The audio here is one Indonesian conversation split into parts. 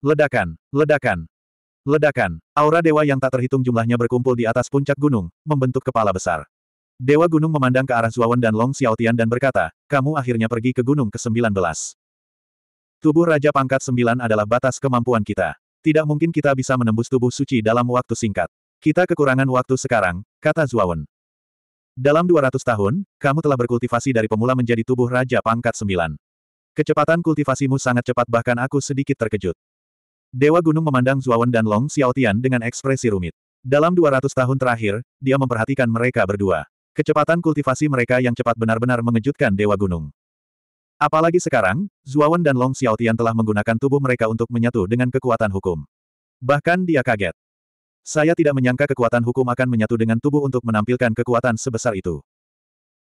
Ledakan, ledakan, ledakan. Aura dewa yang tak terhitung jumlahnya berkumpul di atas puncak gunung, membentuk kepala besar. Dewa gunung memandang ke arah Zuawan dan Long Xiaotian dan berkata, kamu akhirnya pergi ke gunung ke-19. Tubuh Raja Pangkat 9 adalah batas kemampuan kita. Tidak mungkin kita bisa menembus tubuh suci dalam waktu singkat. Kita kekurangan waktu sekarang, kata Zuawan. Dalam 200 tahun, kamu telah berkultivasi dari pemula menjadi tubuh Raja Pangkat 9. Kecepatan kultivasimu sangat cepat bahkan aku sedikit terkejut. Dewa Gunung memandang Zuawan dan Long Xiaotian dengan ekspresi rumit. Dalam 200 tahun terakhir, dia memperhatikan mereka berdua. Kecepatan kultivasi mereka yang cepat benar-benar mengejutkan Dewa Gunung. Apalagi sekarang, Zuawan dan Long Xiaotian telah menggunakan tubuh mereka untuk menyatu dengan kekuatan hukum. Bahkan dia kaget. Saya tidak menyangka kekuatan hukum akan menyatu dengan tubuh untuk menampilkan kekuatan sebesar itu.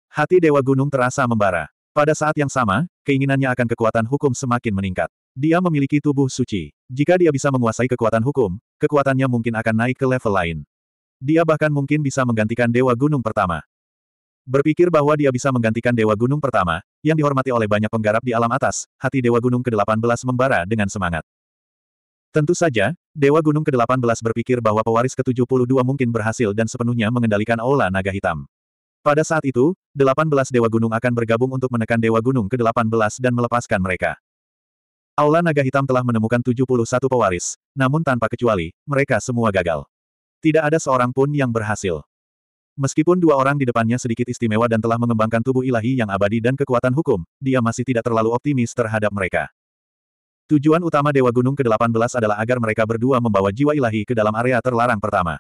Hati Dewa Gunung terasa membara. Pada saat yang sama, keinginannya akan kekuatan hukum semakin meningkat. Dia memiliki tubuh suci. Jika dia bisa menguasai kekuatan hukum, kekuatannya mungkin akan naik ke level lain. Dia bahkan mungkin bisa menggantikan Dewa Gunung Pertama. Berpikir bahwa dia bisa menggantikan Dewa Gunung Pertama, yang dihormati oleh banyak penggarap di alam atas, hati Dewa Gunung ke-18 membara dengan semangat. Tentu saja, Dewa Gunung ke-18 berpikir bahwa pewaris ke-72 mungkin berhasil dan sepenuhnya mengendalikan Aula Naga Hitam. Pada saat itu, 18 Dewa Gunung akan bergabung untuk menekan Dewa Gunung ke-18 dan melepaskan mereka. Aula Naga Hitam telah menemukan 71 pewaris, namun tanpa kecuali, mereka semua gagal. Tidak ada seorang pun yang berhasil. Meskipun dua orang di depannya sedikit istimewa dan telah mengembangkan tubuh ilahi yang abadi dan kekuatan hukum, dia masih tidak terlalu optimis terhadap mereka. Tujuan utama Dewa Gunung ke-18 adalah agar mereka berdua membawa jiwa ilahi ke dalam area terlarang pertama.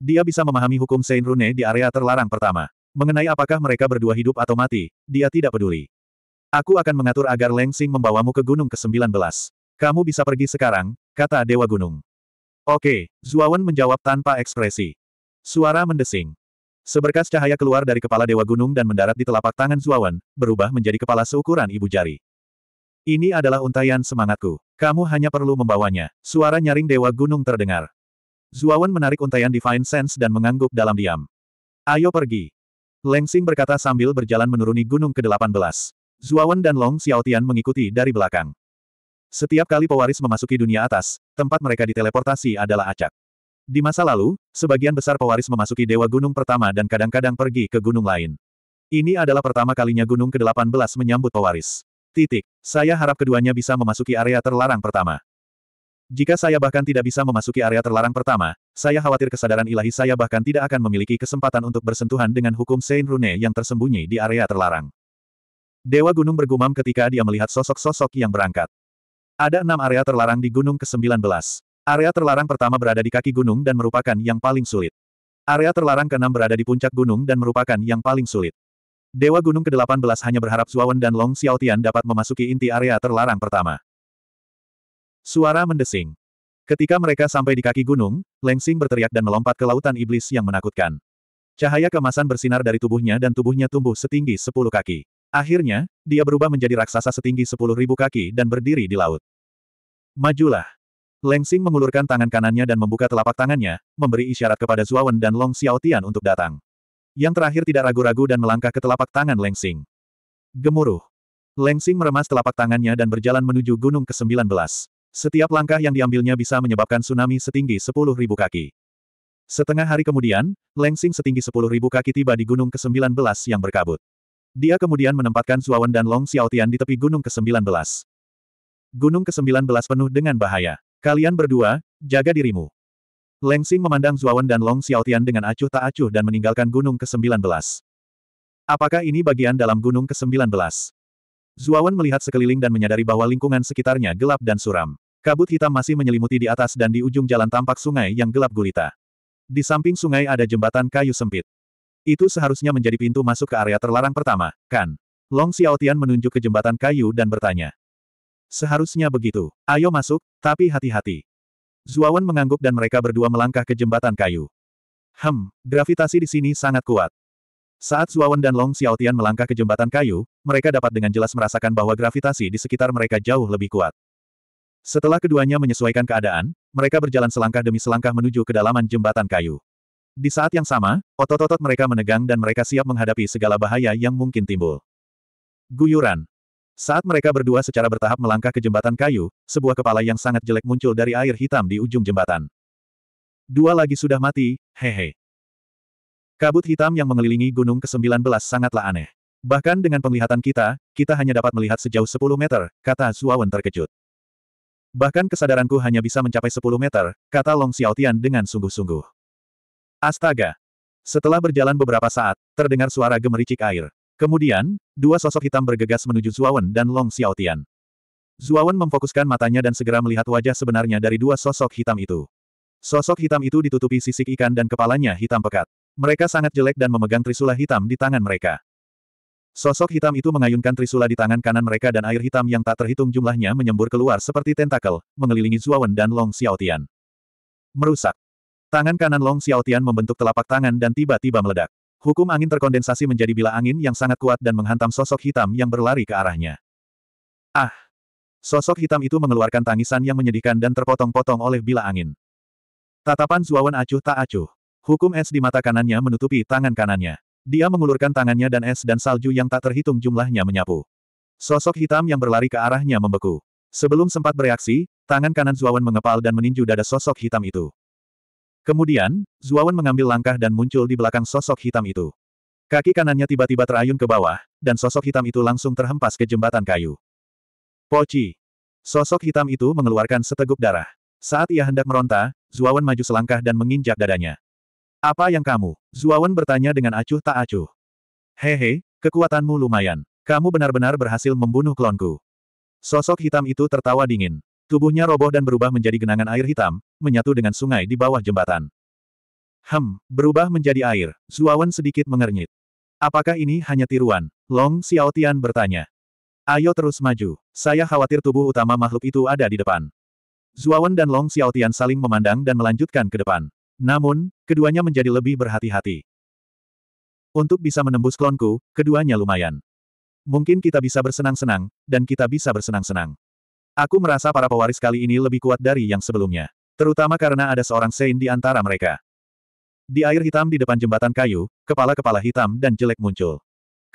Dia bisa memahami hukum Saint Rune di area terlarang pertama. Mengenai apakah mereka berdua hidup atau mati, dia tidak peduli. Aku akan mengatur agar Leng Lengsing membawamu ke gunung ke-19. Kamu bisa pergi sekarang, kata Dewa Gunung. Oke, Zuawan menjawab tanpa ekspresi. Suara mendesing. Seberkas cahaya keluar dari kepala Dewa Gunung dan mendarat di telapak tangan Zuawan, berubah menjadi kepala seukuran ibu jari. Ini adalah untayan semangatku. Kamu hanya perlu membawanya. Suara nyaring Dewa Gunung terdengar. Zuawan menarik untayan Divine Sense dan mengangguk dalam diam. Ayo pergi. Lengsing berkata sambil berjalan menuruni gunung ke-18. Zuawan dan Long Xiaotian mengikuti dari belakang. Setiap kali pewaris memasuki dunia atas, tempat mereka diteleportasi adalah acak. Di masa lalu, sebagian besar pewaris memasuki Dewa Gunung pertama dan kadang-kadang pergi ke gunung lain. Ini adalah pertama kalinya Gunung ke-18 menyambut pewaris. Titik. Saya harap keduanya bisa memasuki area terlarang pertama. Jika saya bahkan tidak bisa memasuki area terlarang pertama, saya khawatir kesadaran ilahi saya bahkan tidak akan memiliki kesempatan untuk bersentuhan dengan hukum Saint Rune yang tersembunyi di area terlarang. Dewa gunung bergumam ketika dia melihat sosok-sosok yang berangkat. Ada enam area terlarang di gunung ke-19. Area terlarang pertama berada di kaki gunung dan merupakan yang paling sulit. Area terlarang keenam berada di puncak gunung dan merupakan yang paling sulit. Dewa Gunung ke-18 hanya berharap Zuawan dan Long Xiaotian dapat memasuki inti area terlarang pertama. Suara mendesing. Ketika mereka sampai di kaki gunung, Leng Lengsing berteriak dan melompat ke lautan iblis yang menakutkan. Cahaya kemasan bersinar dari tubuhnya dan tubuhnya tumbuh setinggi 10 kaki. Akhirnya, dia berubah menjadi raksasa setinggi sepuluh ribu kaki dan berdiri di laut. Majulah. Leng Lengsing mengulurkan tangan kanannya dan membuka telapak tangannya, memberi isyarat kepada Zuawan dan Long Xiaotian untuk datang. Yang terakhir tidak ragu-ragu dan melangkah ke telapak tangan Leng Lengsing. Gemuruh. Leng Lengsing meremas telapak tangannya dan berjalan menuju gunung ke-19. Setiap langkah yang diambilnya bisa menyebabkan tsunami setinggi sepuluh ribu kaki. Setengah hari kemudian, Leng Lengsing setinggi sepuluh ribu kaki tiba di gunung ke-19 yang berkabut. Dia kemudian menempatkan Suawen dan Long Xiaotian di tepi Gunung ke-19. Gunung ke-19 penuh dengan bahaya. Kalian berdua, jaga dirimu. Leng Xing memandang Zuawan dan Long Xiaotian dengan acuh tak acuh dan meninggalkan Gunung ke-19. Apakah ini bagian dalam Gunung ke-19? Zuawan melihat sekeliling dan menyadari bahwa lingkungan sekitarnya gelap dan suram. Kabut hitam masih menyelimuti di atas dan di ujung jalan tampak sungai yang gelap gulita. Di samping sungai ada jembatan kayu sempit. Itu seharusnya menjadi pintu masuk ke area terlarang pertama, kan? Long Xiaotian menunjuk ke jembatan kayu dan bertanya. Seharusnya begitu. Ayo masuk, tapi hati-hati. Zuawan mengangguk dan mereka berdua melangkah ke jembatan kayu. Hem, gravitasi di sini sangat kuat. Saat Zuawan dan Long Xiaotian melangkah ke jembatan kayu, mereka dapat dengan jelas merasakan bahwa gravitasi di sekitar mereka jauh lebih kuat. Setelah keduanya menyesuaikan keadaan, mereka berjalan selangkah demi selangkah menuju kedalaman jembatan kayu. Di saat yang sama, otot-otot mereka menegang dan mereka siap menghadapi segala bahaya yang mungkin timbul. Guyuran. Saat mereka berdua secara bertahap melangkah ke jembatan kayu, sebuah kepala yang sangat jelek muncul dari air hitam di ujung jembatan. Dua lagi sudah mati, hehe. Kabut hitam yang mengelilingi gunung ke-19 sangatlah aneh. Bahkan dengan penglihatan kita, kita hanya dapat melihat sejauh 10 meter, kata Zuawan terkejut. Bahkan kesadaranku hanya bisa mencapai 10 meter, kata Long Xiaotian dengan sungguh-sungguh. Astaga! Setelah berjalan beberapa saat, terdengar suara gemericik air. Kemudian, dua sosok hitam bergegas menuju Zuawan dan Long Xiaotian. Zuawan memfokuskan matanya dan segera melihat wajah sebenarnya dari dua sosok hitam itu. Sosok hitam itu ditutupi sisik ikan dan kepalanya hitam pekat. Mereka sangat jelek dan memegang trisula hitam di tangan mereka. Sosok hitam itu mengayunkan trisula di tangan kanan mereka dan air hitam yang tak terhitung jumlahnya menyembur keluar seperti tentakel, mengelilingi Zuawan dan Long Xiaotian. Merusak. Tangan kanan Long Xiaotian membentuk telapak tangan dan tiba-tiba meledak. Hukum angin terkondensasi menjadi bila angin yang sangat kuat dan menghantam sosok hitam yang berlari ke arahnya. Ah! Sosok hitam itu mengeluarkan tangisan yang menyedihkan dan terpotong-potong oleh bila angin. Tatapan Zuawan acuh tak acuh. Hukum es di mata kanannya menutupi tangan kanannya. Dia mengulurkan tangannya dan es dan salju yang tak terhitung jumlahnya menyapu. Sosok hitam yang berlari ke arahnya membeku. Sebelum sempat bereaksi, tangan kanan Zuawan mengepal dan meninju dada sosok hitam itu. Kemudian, Zuawan mengambil langkah dan muncul di belakang sosok hitam itu. Kaki kanannya tiba-tiba terayun ke bawah, dan sosok hitam itu langsung terhempas ke jembatan kayu. Poci. Sosok hitam itu mengeluarkan seteguk darah. Saat ia hendak meronta, Zuawan maju selangkah dan menginjak dadanya. Apa yang kamu? Zuawan bertanya dengan acuh tak acuh. Hehe, kekuatanmu lumayan. Kamu benar-benar berhasil membunuh klonku. Sosok hitam itu tertawa dingin. Tubuhnya roboh dan berubah menjadi genangan air hitam, menyatu dengan sungai di bawah jembatan. Hem, berubah menjadi air. Zuawan sedikit mengernyit. Apakah ini hanya tiruan? Long Xiaotian bertanya. Ayo terus maju. Saya khawatir tubuh utama makhluk itu ada di depan. Zuawan dan Long Xiaotian saling memandang dan melanjutkan ke depan. Namun, keduanya menjadi lebih berhati-hati. Untuk bisa menembus klonku, keduanya lumayan. Mungkin kita bisa bersenang-senang, dan kita bisa bersenang-senang. Aku merasa para pewaris kali ini lebih kuat dari yang sebelumnya. Terutama karena ada seorang Sein di antara mereka. Di air hitam di depan jembatan kayu, kepala-kepala hitam dan jelek muncul.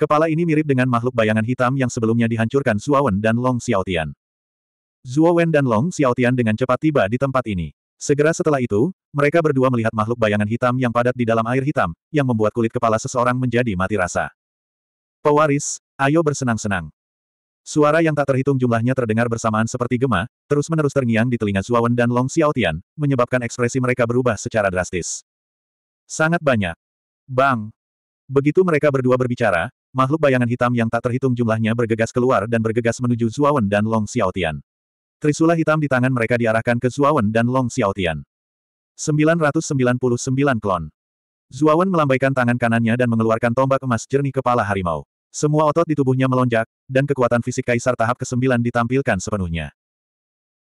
Kepala ini mirip dengan makhluk bayangan hitam yang sebelumnya dihancurkan Zuowen dan Long Xiaotian. Zuowen dan Long Xiaotian dengan cepat tiba di tempat ini. Segera setelah itu, mereka berdua melihat makhluk bayangan hitam yang padat di dalam air hitam, yang membuat kulit kepala seseorang menjadi mati rasa. Pewaris, ayo bersenang-senang. Suara yang tak terhitung jumlahnya terdengar bersamaan seperti gema, terus-menerus terngiang di telinga Zuawan dan Long Xiaotian, menyebabkan ekspresi mereka berubah secara drastis. Sangat banyak. Bang! Begitu mereka berdua berbicara, makhluk bayangan hitam yang tak terhitung jumlahnya bergegas keluar dan bergegas menuju Zuawan dan Long Xiaotian. Trisula hitam di tangan mereka diarahkan ke Zuawan dan Long Xiaotian. 999 klon. Zuawan melambaikan tangan kanannya dan mengeluarkan tombak emas jernih kepala harimau. Semua otot di tubuhnya melonjak, dan kekuatan fisik kaisar tahap ke-9 ditampilkan sepenuhnya.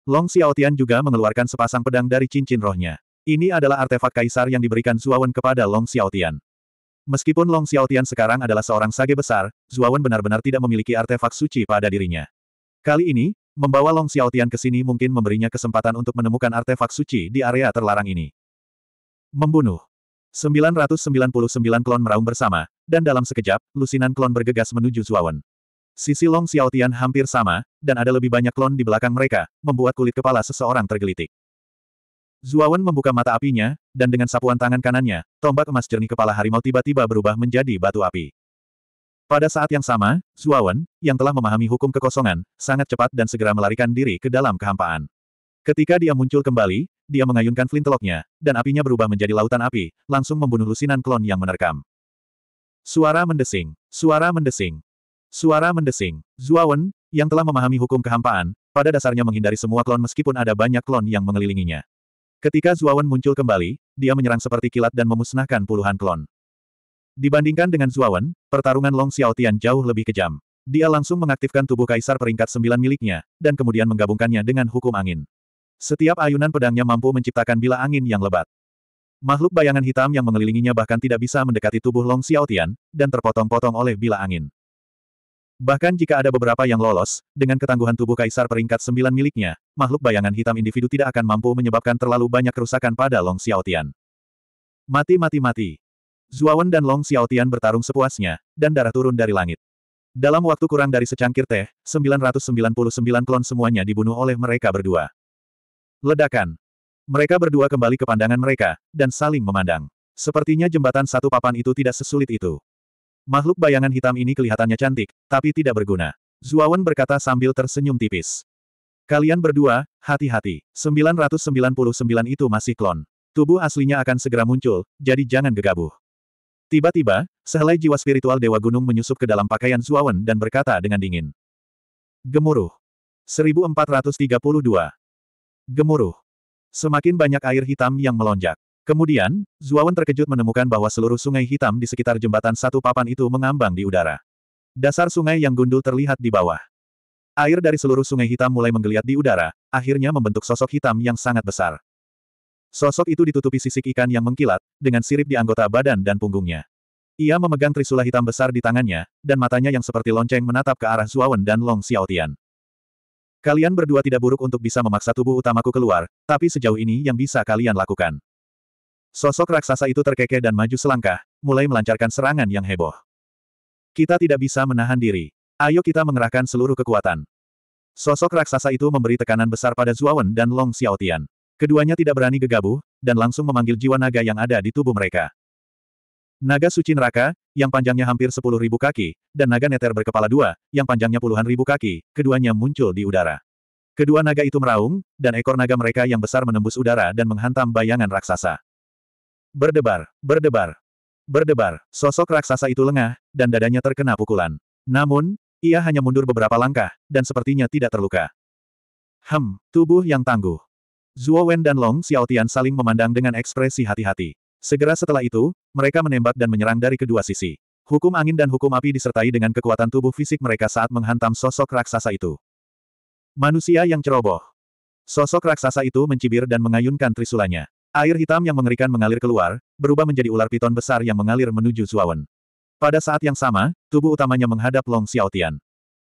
Long Xiaotian juga mengeluarkan sepasang pedang dari cincin rohnya. Ini adalah artefak kaisar yang diberikan Zuawan kepada Long Xiaotian. Meskipun Long Xiaotian sekarang adalah seorang sage besar, Zuawan benar-benar tidak memiliki artefak suci pada dirinya. Kali ini, membawa Long Xiaotian ke sini mungkin memberinya kesempatan untuk menemukan artefak suci di area terlarang ini. Membunuh. 999 klon meraung bersama, dan dalam sekejap, lusinan klon bergegas menuju Zuawan. Sisi Long Xiaotian hampir sama, dan ada lebih banyak klon di belakang mereka, membuat kulit kepala seseorang tergelitik. Zuawan membuka mata apinya, dan dengan sapuan tangan kanannya, tombak emas jernih kepala harimau tiba-tiba berubah menjadi batu api. Pada saat yang sama, Zuawan, yang telah memahami hukum kekosongan, sangat cepat dan segera melarikan diri ke dalam kehampaan. Ketika dia muncul kembali, dia mengayunkan flinteloknya, dan apinya berubah menjadi lautan api, langsung membunuh lusinan klon yang menerkam. Suara mendesing, suara mendesing, suara mendesing. Zuawan, yang telah memahami hukum kehampaan, pada dasarnya menghindari semua klon meskipun ada banyak klon yang mengelilinginya. Ketika Zuawan muncul kembali, dia menyerang seperti kilat dan memusnahkan puluhan klon. Dibandingkan dengan Zuawan, pertarungan Long Xiaotian jauh lebih kejam. Dia langsung mengaktifkan tubuh kaisar peringkat sembilan miliknya, dan kemudian menggabungkannya dengan hukum angin. Setiap ayunan pedangnya mampu menciptakan bila angin yang lebat. Makhluk bayangan hitam yang mengelilinginya bahkan tidak bisa mendekati tubuh Long Xiaotian, dan terpotong-potong oleh bila angin. Bahkan jika ada beberapa yang lolos, dengan ketangguhan tubuh kaisar peringkat sembilan miliknya, makhluk bayangan hitam individu tidak akan mampu menyebabkan terlalu banyak kerusakan pada Long Xiaotian. Mati-mati-mati. Zuawan dan Long Xiaotian bertarung sepuasnya, dan darah turun dari langit. Dalam waktu kurang dari secangkir teh, 999 klon semuanya dibunuh oleh mereka berdua. Ledakan. Mereka berdua kembali ke pandangan mereka, dan saling memandang. Sepertinya jembatan satu papan itu tidak sesulit itu. Makhluk bayangan hitam ini kelihatannya cantik, tapi tidak berguna. Zuawan berkata sambil tersenyum tipis. Kalian berdua, hati-hati. 999 itu masih klon. Tubuh aslinya akan segera muncul, jadi jangan gegabah. Tiba-tiba, sehelai jiwa spiritual Dewa Gunung menyusup ke dalam pakaian Zuawan dan berkata dengan dingin. Gemuruh. 1432. Gemuruh. Semakin banyak air hitam yang melonjak. Kemudian, Zuawan terkejut menemukan bahwa seluruh sungai hitam di sekitar jembatan satu papan itu mengambang di udara. Dasar sungai yang gundul terlihat di bawah. Air dari seluruh sungai hitam mulai menggeliat di udara, akhirnya membentuk sosok hitam yang sangat besar. Sosok itu ditutupi sisik ikan yang mengkilat, dengan sirip di anggota badan dan punggungnya. Ia memegang trisula hitam besar di tangannya, dan matanya yang seperti lonceng menatap ke arah Zuawan dan Long Xiaotian. Kalian berdua tidak buruk untuk bisa memaksa tubuh utamaku keluar, tapi sejauh ini yang bisa kalian lakukan. Sosok raksasa itu terkekeh dan maju selangkah, mulai melancarkan serangan yang heboh. Kita tidak bisa menahan diri. Ayo kita mengerahkan seluruh kekuatan. Sosok raksasa itu memberi tekanan besar pada Zuawan dan Long Xiaotian. Keduanya tidak berani gegabah, dan langsung memanggil jiwa naga yang ada di tubuh mereka. Naga suci neraka, yang panjangnya hampir sepuluh ribu kaki, dan naga neter berkepala dua, yang panjangnya puluhan ribu kaki, keduanya muncul di udara. Kedua naga itu meraung, dan ekor naga mereka yang besar menembus udara dan menghantam bayangan raksasa. Berdebar, berdebar, berdebar, sosok raksasa itu lengah, dan dadanya terkena pukulan. Namun, ia hanya mundur beberapa langkah, dan sepertinya tidak terluka. Hem, tubuh yang tangguh. Zhuo Wen dan Long Xiaotian saling memandang dengan ekspresi hati-hati. Segera setelah itu, mereka menembak dan menyerang dari kedua sisi. Hukum angin dan hukum api disertai dengan kekuatan tubuh fisik mereka saat menghantam sosok raksasa itu. Manusia yang ceroboh. Sosok raksasa itu mencibir dan mengayunkan trisulanya. Air hitam yang mengerikan mengalir keluar, berubah menjadi ular piton besar yang mengalir menuju Zuawan. Pada saat yang sama, tubuh utamanya menghadap Long Xiaotian.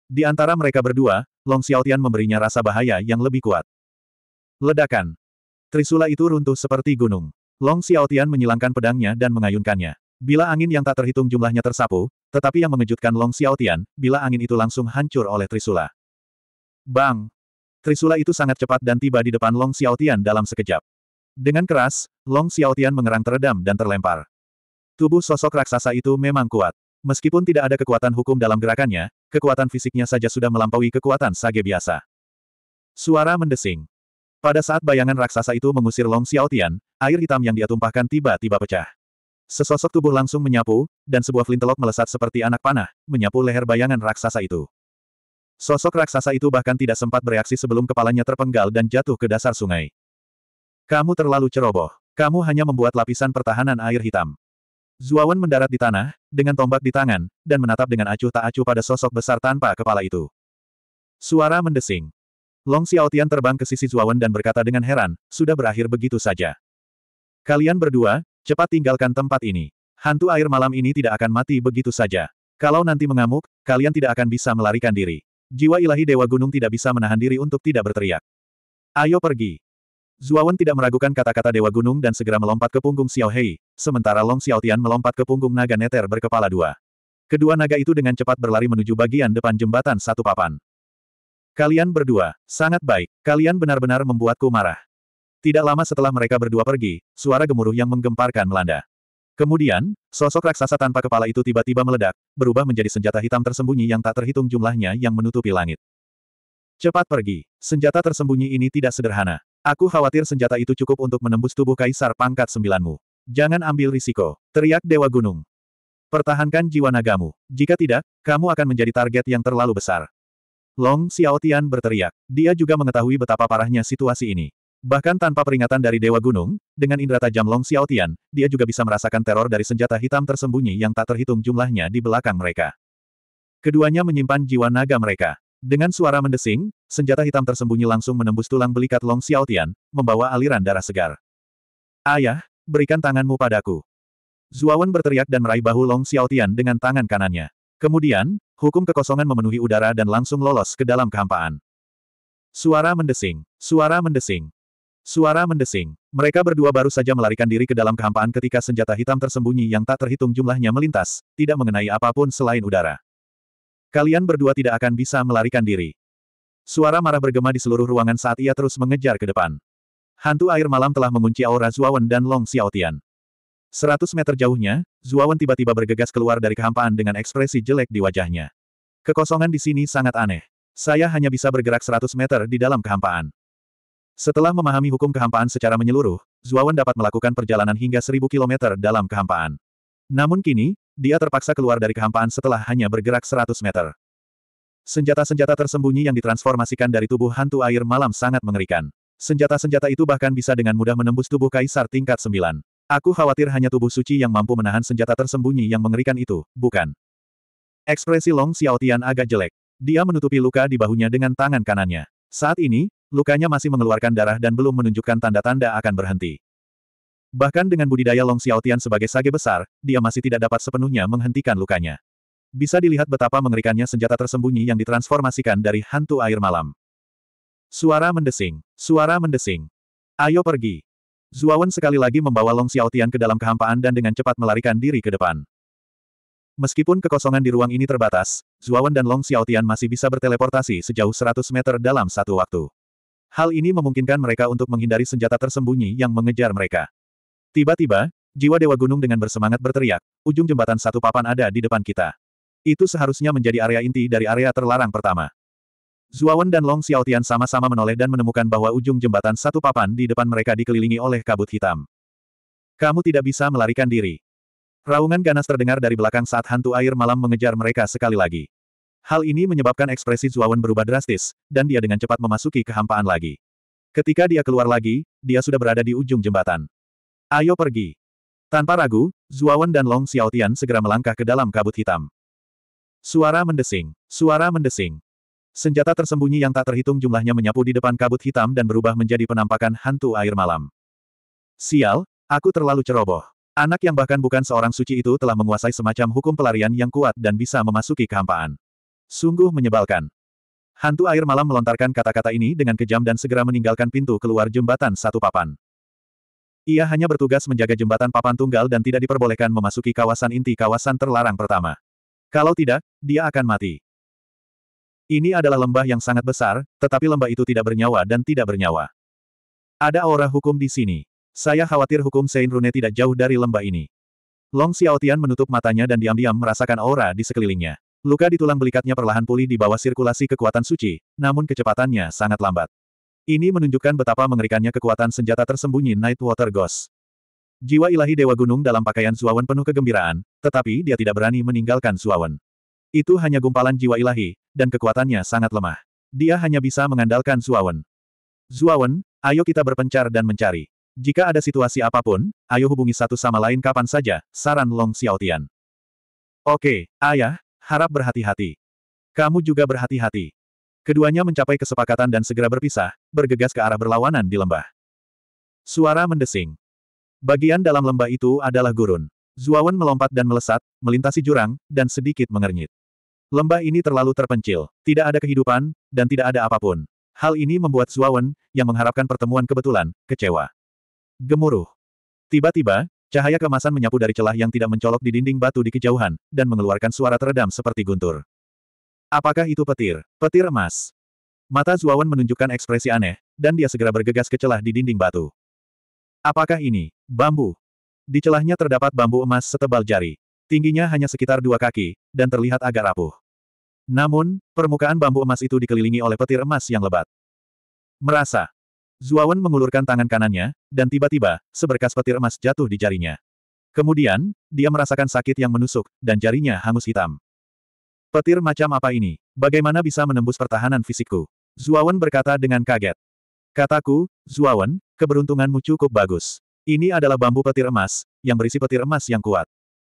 Di antara mereka berdua, Long Xiaotian memberinya rasa bahaya yang lebih kuat. Ledakan. Trisula itu runtuh seperti gunung. Long Xiaotian menyilangkan pedangnya dan mengayunkannya. Bila angin yang tak terhitung jumlahnya tersapu, tetapi yang mengejutkan Long Xiaotian, bila angin itu langsung hancur oleh Trisula. Bang! Trisula itu sangat cepat dan tiba di depan Long Xiaotian dalam sekejap. Dengan keras, Long Xiaotian mengerang teredam dan terlempar. Tubuh sosok raksasa itu memang kuat. Meskipun tidak ada kekuatan hukum dalam gerakannya, kekuatan fisiknya saja sudah melampaui kekuatan sage biasa. Suara mendesing. Pada saat bayangan raksasa itu mengusir Long Xiaotian, air hitam yang dia tumpahkan tiba-tiba pecah. Sesosok tubuh langsung menyapu, dan sebuah flintelok melesat seperti anak panah, menyapu leher bayangan raksasa itu. Sosok raksasa itu bahkan tidak sempat bereaksi sebelum kepalanya terpenggal dan jatuh ke dasar sungai. Kamu terlalu ceroboh. Kamu hanya membuat lapisan pertahanan air hitam. Zuawan mendarat di tanah, dengan tombak di tangan, dan menatap dengan acuh tak acuh pada sosok besar tanpa kepala itu. Suara mendesing. Long Xiaotian terbang ke sisi Zuawan dan berkata dengan heran, sudah berakhir begitu saja. Kalian berdua, cepat tinggalkan tempat ini. Hantu air malam ini tidak akan mati begitu saja. Kalau nanti mengamuk, kalian tidak akan bisa melarikan diri. Jiwa ilahi Dewa Gunung tidak bisa menahan diri untuk tidak berteriak. Ayo pergi. Zuawan tidak meragukan kata-kata Dewa Gunung dan segera melompat ke punggung Xiao Hei, sementara Long Xiao Tian melompat ke punggung naga neter berkepala dua. Kedua naga itu dengan cepat berlari menuju bagian depan jembatan satu papan. Kalian berdua, sangat baik. Kalian benar-benar membuatku marah. Tidak lama setelah mereka berdua pergi, suara gemuruh yang menggemparkan melanda. Kemudian, sosok raksasa tanpa kepala itu tiba-tiba meledak, berubah menjadi senjata hitam tersembunyi yang tak terhitung jumlahnya yang menutupi langit. Cepat pergi, senjata tersembunyi ini tidak sederhana. Aku khawatir senjata itu cukup untuk menembus tubuh kaisar pangkat sembilanmu. Jangan ambil risiko, teriak Dewa Gunung. Pertahankan jiwa nagamu. Jika tidak, kamu akan menjadi target yang terlalu besar. Long Xiaotian berteriak. Dia juga mengetahui betapa parahnya situasi ini. Bahkan tanpa peringatan dari Dewa Gunung, dengan indera tajam Long Xiaotian, dia juga bisa merasakan teror dari senjata hitam tersembunyi yang tak terhitung jumlahnya di belakang mereka. Keduanya menyimpan jiwa naga mereka. Dengan suara mendesing, senjata hitam tersembunyi langsung menembus tulang belikat Long Xiaotian, membawa aliran darah segar. Ayah, berikan tanganmu padaku. Zuawan berteriak dan meraih bahu Long Xiaotian dengan tangan kanannya. Kemudian, hukum kekosongan memenuhi udara dan langsung lolos ke dalam kehampaan. Suara mendesing. Suara mendesing. Suara mendesing. Mereka berdua baru saja melarikan diri ke dalam kehampaan ketika senjata hitam tersembunyi yang tak terhitung jumlahnya melintas, tidak mengenai apapun selain udara. Kalian berdua tidak akan bisa melarikan diri. Suara marah bergema di seluruh ruangan saat ia terus mengejar ke depan. Hantu air malam telah mengunci aura Zuawan dan Long Xiaotian. Seratus meter jauhnya, Zuawan tiba-tiba bergegas keluar dari kehampaan dengan ekspresi jelek di wajahnya. Kekosongan di sini sangat aneh. Saya hanya bisa bergerak 100 meter di dalam kehampaan. Setelah memahami hukum kehampaan secara menyeluruh, Zuawan dapat melakukan perjalanan hingga 1000 km dalam kehampaan. Namun kini, dia terpaksa keluar dari kehampaan setelah hanya bergerak 100 meter. Senjata-senjata tersembunyi yang ditransformasikan dari tubuh hantu air malam sangat mengerikan. Senjata-senjata itu bahkan bisa dengan mudah menembus tubuh kaisar tingkat 9. Aku khawatir hanya tubuh suci yang mampu menahan senjata tersembunyi yang mengerikan itu, bukan? Ekspresi Long Xiaotian agak jelek. Dia menutupi luka di bahunya dengan tangan kanannya. Saat ini, lukanya masih mengeluarkan darah dan belum menunjukkan tanda-tanda akan berhenti. Bahkan dengan budidaya Long Xiaotian sebagai sage besar, dia masih tidak dapat sepenuhnya menghentikan lukanya. Bisa dilihat betapa mengerikannya senjata tersembunyi yang ditransformasikan dari hantu air malam. Suara mendesing. Suara mendesing. Ayo pergi. Zuawan sekali lagi membawa Long Xiaotian ke dalam kehampaan dan dengan cepat melarikan diri ke depan. Meskipun kekosongan di ruang ini terbatas, Zuawan dan Long Xiaotian masih bisa berteleportasi sejauh 100 meter dalam satu waktu. Hal ini memungkinkan mereka untuk menghindari senjata tersembunyi yang mengejar mereka. Tiba-tiba, jiwa Dewa Gunung dengan bersemangat berteriak, ujung jembatan satu papan ada di depan kita. Itu seharusnya menjadi area inti dari area terlarang pertama. Zuawan dan Long Xiaotian sama-sama menoleh dan menemukan bahwa ujung jembatan satu papan di depan mereka dikelilingi oleh kabut hitam. Kamu tidak bisa melarikan diri. Raungan ganas terdengar dari belakang saat hantu air malam mengejar mereka sekali lagi. Hal ini menyebabkan ekspresi Zuawan berubah drastis, dan dia dengan cepat memasuki kehampaan lagi. Ketika dia keluar lagi, dia sudah berada di ujung jembatan. Ayo pergi. Tanpa ragu, Zuawan dan Long Xiaotian segera melangkah ke dalam kabut hitam. Suara mendesing, suara mendesing. Senjata tersembunyi yang tak terhitung jumlahnya menyapu di depan kabut hitam dan berubah menjadi penampakan hantu air malam. Sial, aku terlalu ceroboh. Anak yang bahkan bukan seorang suci itu telah menguasai semacam hukum pelarian yang kuat dan bisa memasuki kehampaan. Sungguh menyebalkan. Hantu air malam melontarkan kata-kata ini dengan kejam dan segera meninggalkan pintu keluar jembatan satu papan. Ia hanya bertugas menjaga jembatan papan tunggal dan tidak diperbolehkan memasuki kawasan inti kawasan terlarang pertama. Kalau tidak, dia akan mati. Ini adalah lembah yang sangat besar, tetapi lembah itu tidak bernyawa dan tidak bernyawa. Ada aura hukum di sini. Saya khawatir hukum Sein Rune tidak jauh dari lembah ini. Long Xiaotian menutup matanya dan diam-diam merasakan aura di sekelilingnya. Luka di tulang belikatnya perlahan pulih di bawah sirkulasi kekuatan suci, namun kecepatannya sangat lambat. Ini menunjukkan betapa mengerikannya kekuatan senjata tersembunyi Night Water Ghost. Jiwa ilahi Dewa Gunung dalam pakaian Suawen penuh kegembiraan, tetapi dia tidak berani meninggalkan Suawen. Itu hanya gumpalan jiwa ilahi, dan kekuatannya sangat lemah. Dia hanya bisa mengandalkan Zuawan. Zuawan, ayo kita berpencar dan mencari. Jika ada situasi apapun, ayo hubungi satu sama lain kapan saja, saran Long Xiaotian. Oke, ayah, harap berhati-hati. Kamu juga berhati-hati. Keduanya mencapai kesepakatan dan segera berpisah, bergegas ke arah berlawanan di lembah. Suara mendesing. Bagian dalam lembah itu adalah gurun. Zuawan melompat dan melesat, melintasi jurang, dan sedikit mengernyit. Lembah ini terlalu terpencil, tidak ada kehidupan, dan tidak ada apapun. Hal ini membuat Zuawan, yang mengharapkan pertemuan kebetulan, kecewa. Gemuruh. Tiba-tiba, cahaya kemasan menyapu dari celah yang tidak mencolok di dinding batu di kejauhan, dan mengeluarkan suara teredam seperti guntur. Apakah itu petir? Petir emas. Mata Zuawan menunjukkan ekspresi aneh, dan dia segera bergegas ke celah di dinding batu. Apakah ini? Bambu. Di celahnya terdapat bambu emas setebal jari. Tingginya hanya sekitar dua kaki, dan terlihat agak rapuh. Namun, permukaan bambu emas itu dikelilingi oleh petir emas yang lebat. Merasa. Zuawan mengulurkan tangan kanannya, dan tiba-tiba, seberkas petir emas jatuh di jarinya. Kemudian, dia merasakan sakit yang menusuk, dan jarinya hangus hitam. Petir macam apa ini? Bagaimana bisa menembus pertahanan fisikku? Zuawan berkata dengan kaget. Kataku, Zuawan, keberuntunganmu cukup bagus. Ini adalah bambu petir emas, yang berisi petir emas yang kuat.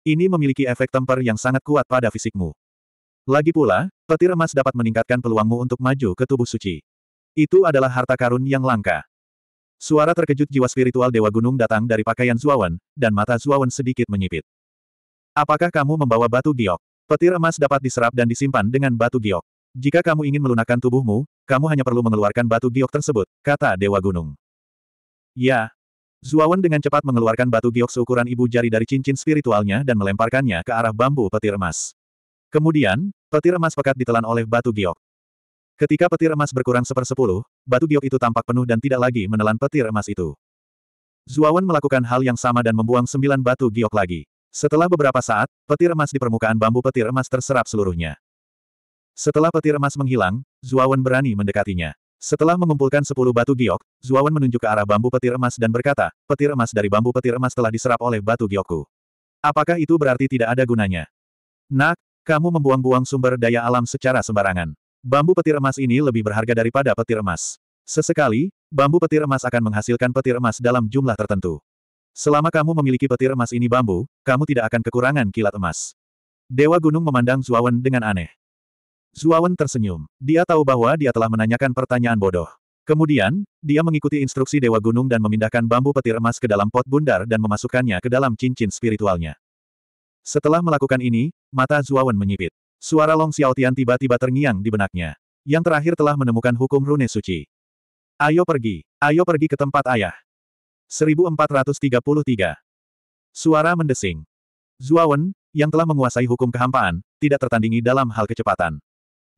Ini memiliki efek temper yang sangat kuat pada fisikmu. Lagi pula, petir emas dapat meningkatkan peluangmu untuk maju ke tubuh suci. Itu adalah harta karun yang langka. Suara terkejut jiwa spiritual Dewa Gunung datang dari pakaian Zuawan, dan mata Zuawan sedikit menyipit. Apakah kamu membawa batu giok? Petir emas dapat diserap dan disimpan dengan batu giok. Jika kamu ingin melunakkan tubuhmu, kamu hanya perlu mengeluarkan batu giok tersebut, kata Dewa Gunung. Ya. Zuawan dengan cepat mengeluarkan batu giok seukuran ibu jari dari cincin spiritualnya dan melemparkannya ke arah bambu petir emas. Kemudian, Petir emas pekat ditelan oleh batu giok. Ketika petir emas berkurang sepersepuluh, batu giok itu tampak penuh dan tidak lagi menelan petir emas itu. Zuawan melakukan hal yang sama dan membuang sembilan batu giok lagi. Setelah beberapa saat, petir emas di permukaan bambu petir emas terserap seluruhnya. Setelah petir emas menghilang, Zuawan berani mendekatinya. Setelah mengumpulkan sepuluh batu giok, Zuawan menunjuk ke arah bambu petir emas dan berkata, petir emas dari bambu petir emas telah diserap oleh batu giokku. Apakah itu berarti tidak ada gunanya? Nak, kamu membuang-buang sumber daya alam secara sembarangan. Bambu petir emas ini lebih berharga daripada petir emas. Sesekali, bambu petir emas akan menghasilkan petir emas dalam jumlah tertentu. Selama kamu memiliki petir emas ini bambu, kamu tidak akan kekurangan kilat emas. Dewa Gunung memandang Zuawan dengan aneh. Zuawan tersenyum. Dia tahu bahwa dia telah menanyakan pertanyaan bodoh. Kemudian, dia mengikuti instruksi Dewa Gunung dan memindahkan bambu petir emas ke dalam pot bundar dan memasukkannya ke dalam cincin spiritualnya. Setelah melakukan ini, mata Zuawan menyipit. Suara Long Xiaotian tiba-tiba terngiang di benaknya. Yang terakhir telah menemukan hukum rune suci. Ayo pergi, ayo pergi ke tempat ayah. 1433 Suara mendesing. Zuawan, yang telah menguasai hukum kehampaan, tidak tertandingi dalam hal kecepatan.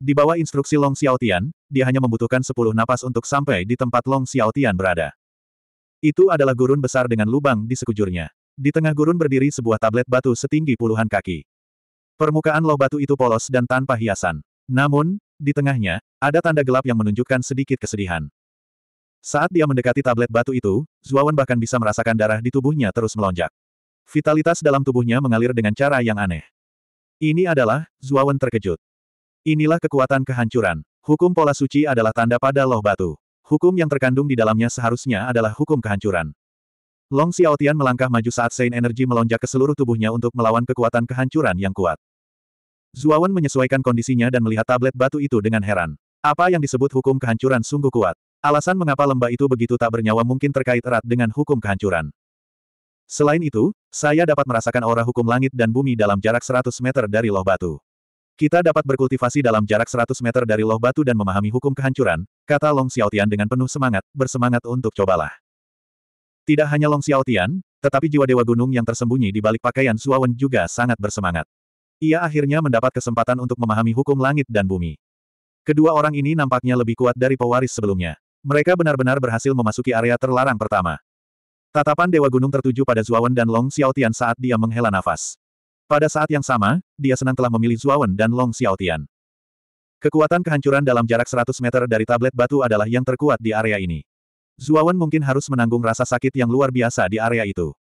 Di bawah instruksi Long Xiaotian, dia hanya membutuhkan 10 napas untuk sampai di tempat Long Xiaotian berada. Itu adalah gurun besar dengan lubang di sekujurnya. Di tengah gurun berdiri sebuah tablet batu setinggi puluhan kaki. Permukaan loh batu itu polos dan tanpa hiasan. Namun, di tengahnya, ada tanda gelap yang menunjukkan sedikit kesedihan. Saat dia mendekati tablet batu itu, Zuawan bahkan bisa merasakan darah di tubuhnya terus melonjak. Vitalitas dalam tubuhnya mengalir dengan cara yang aneh. Ini adalah, Zuawan terkejut. Inilah kekuatan kehancuran. Hukum pola suci adalah tanda pada loh batu. Hukum yang terkandung di dalamnya seharusnya adalah hukum kehancuran. Long Xiaotian melangkah maju saat Sein energi melonjak ke seluruh tubuhnya untuk melawan kekuatan kehancuran yang kuat. Zuawan menyesuaikan kondisinya dan melihat tablet batu itu dengan heran. Apa yang disebut hukum kehancuran sungguh kuat. Alasan mengapa lembah itu begitu tak bernyawa mungkin terkait erat dengan hukum kehancuran. Selain itu, saya dapat merasakan aura hukum langit dan bumi dalam jarak 100 meter dari loh batu. Kita dapat berkultivasi dalam jarak 100 meter dari loh batu dan memahami hukum kehancuran, kata Long Xiaotian dengan penuh semangat, bersemangat untuk cobalah. Tidak hanya Long Xiaotian, tetapi jiwa Dewa Gunung yang tersembunyi di balik pakaian Suawen juga sangat bersemangat. Ia akhirnya mendapat kesempatan untuk memahami hukum langit dan bumi. Kedua orang ini nampaknya lebih kuat dari pewaris sebelumnya. Mereka benar-benar berhasil memasuki area terlarang pertama. Tatapan Dewa Gunung tertuju pada Zuawan dan Long Xiaotian saat dia menghela nafas. Pada saat yang sama, dia senang telah memilih Zuawan dan Long Xiaotian. Kekuatan kehancuran dalam jarak 100 meter dari tablet batu adalah yang terkuat di area ini. Zuawan mungkin harus menanggung rasa sakit yang luar biasa di area itu.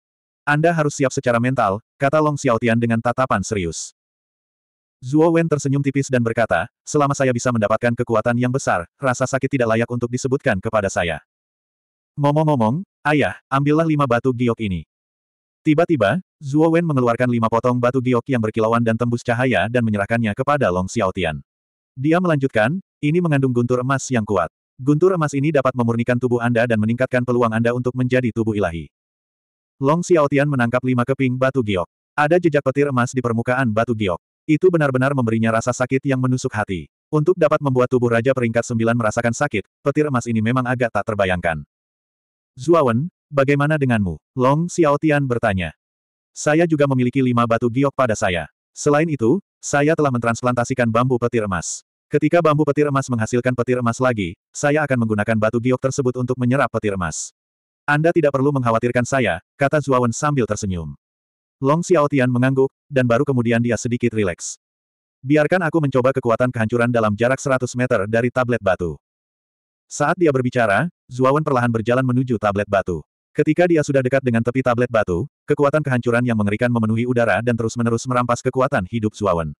Anda harus siap secara mental, kata Long Xiaotian dengan tatapan serius. Zuo Wen tersenyum tipis dan berkata, selama saya bisa mendapatkan kekuatan yang besar, rasa sakit tidak layak untuk disebutkan kepada saya. Ngomong-ngomong, ayah, ambillah lima batu giok ini. Tiba-tiba, Zuo Wen mengeluarkan lima potong batu giok yang berkilauan dan tembus cahaya dan menyerahkannya kepada Long Xiaotian. Dia melanjutkan, ini mengandung guntur emas yang kuat. Guntur emas ini dapat memurnikan tubuh Anda dan meningkatkan peluang Anda untuk menjadi tubuh ilahi. Long Xiaotian menangkap lima keping batu giok. Ada jejak petir emas di permukaan batu giok. Itu benar-benar memberinya rasa sakit yang menusuk hati. Untuk dapat membuat tubuh Raja peringkat sembilan merasakan sakit, petir emas ini memang agak tak terbayangkan. Zuawan, bagaimana denganmu? Long Xiaotian bertanya. Saya juga memiliki lima batu giok pada saya. Selain itu, saya telah mentransplantasikan bambu petir emas. Ketika bambu petir emas menghasilkan petir emas lagi, saya akan menggunakan batu giok tersebut untuk menyerap petir emas. Anda tidak perlu mengkhawatirkan saya, kata Zuawan sambil tersenyum. Long Xiaotian mengangguk, dan baru kemudian dia sedikit rileks. Biarkan aku mencoba kekuatan kehancuran dalam jarak 100 meter dari tablet batu. Saat dia berbicara, Zuawan perlahan berjalan menuju tablet batu. Ketika dia sudah dekat dengan tepi tablet batu, kekuatan kehancuran yang mengerikan memenuhi udara dan terus-menerus merampas kekuatan hidup Zuawan.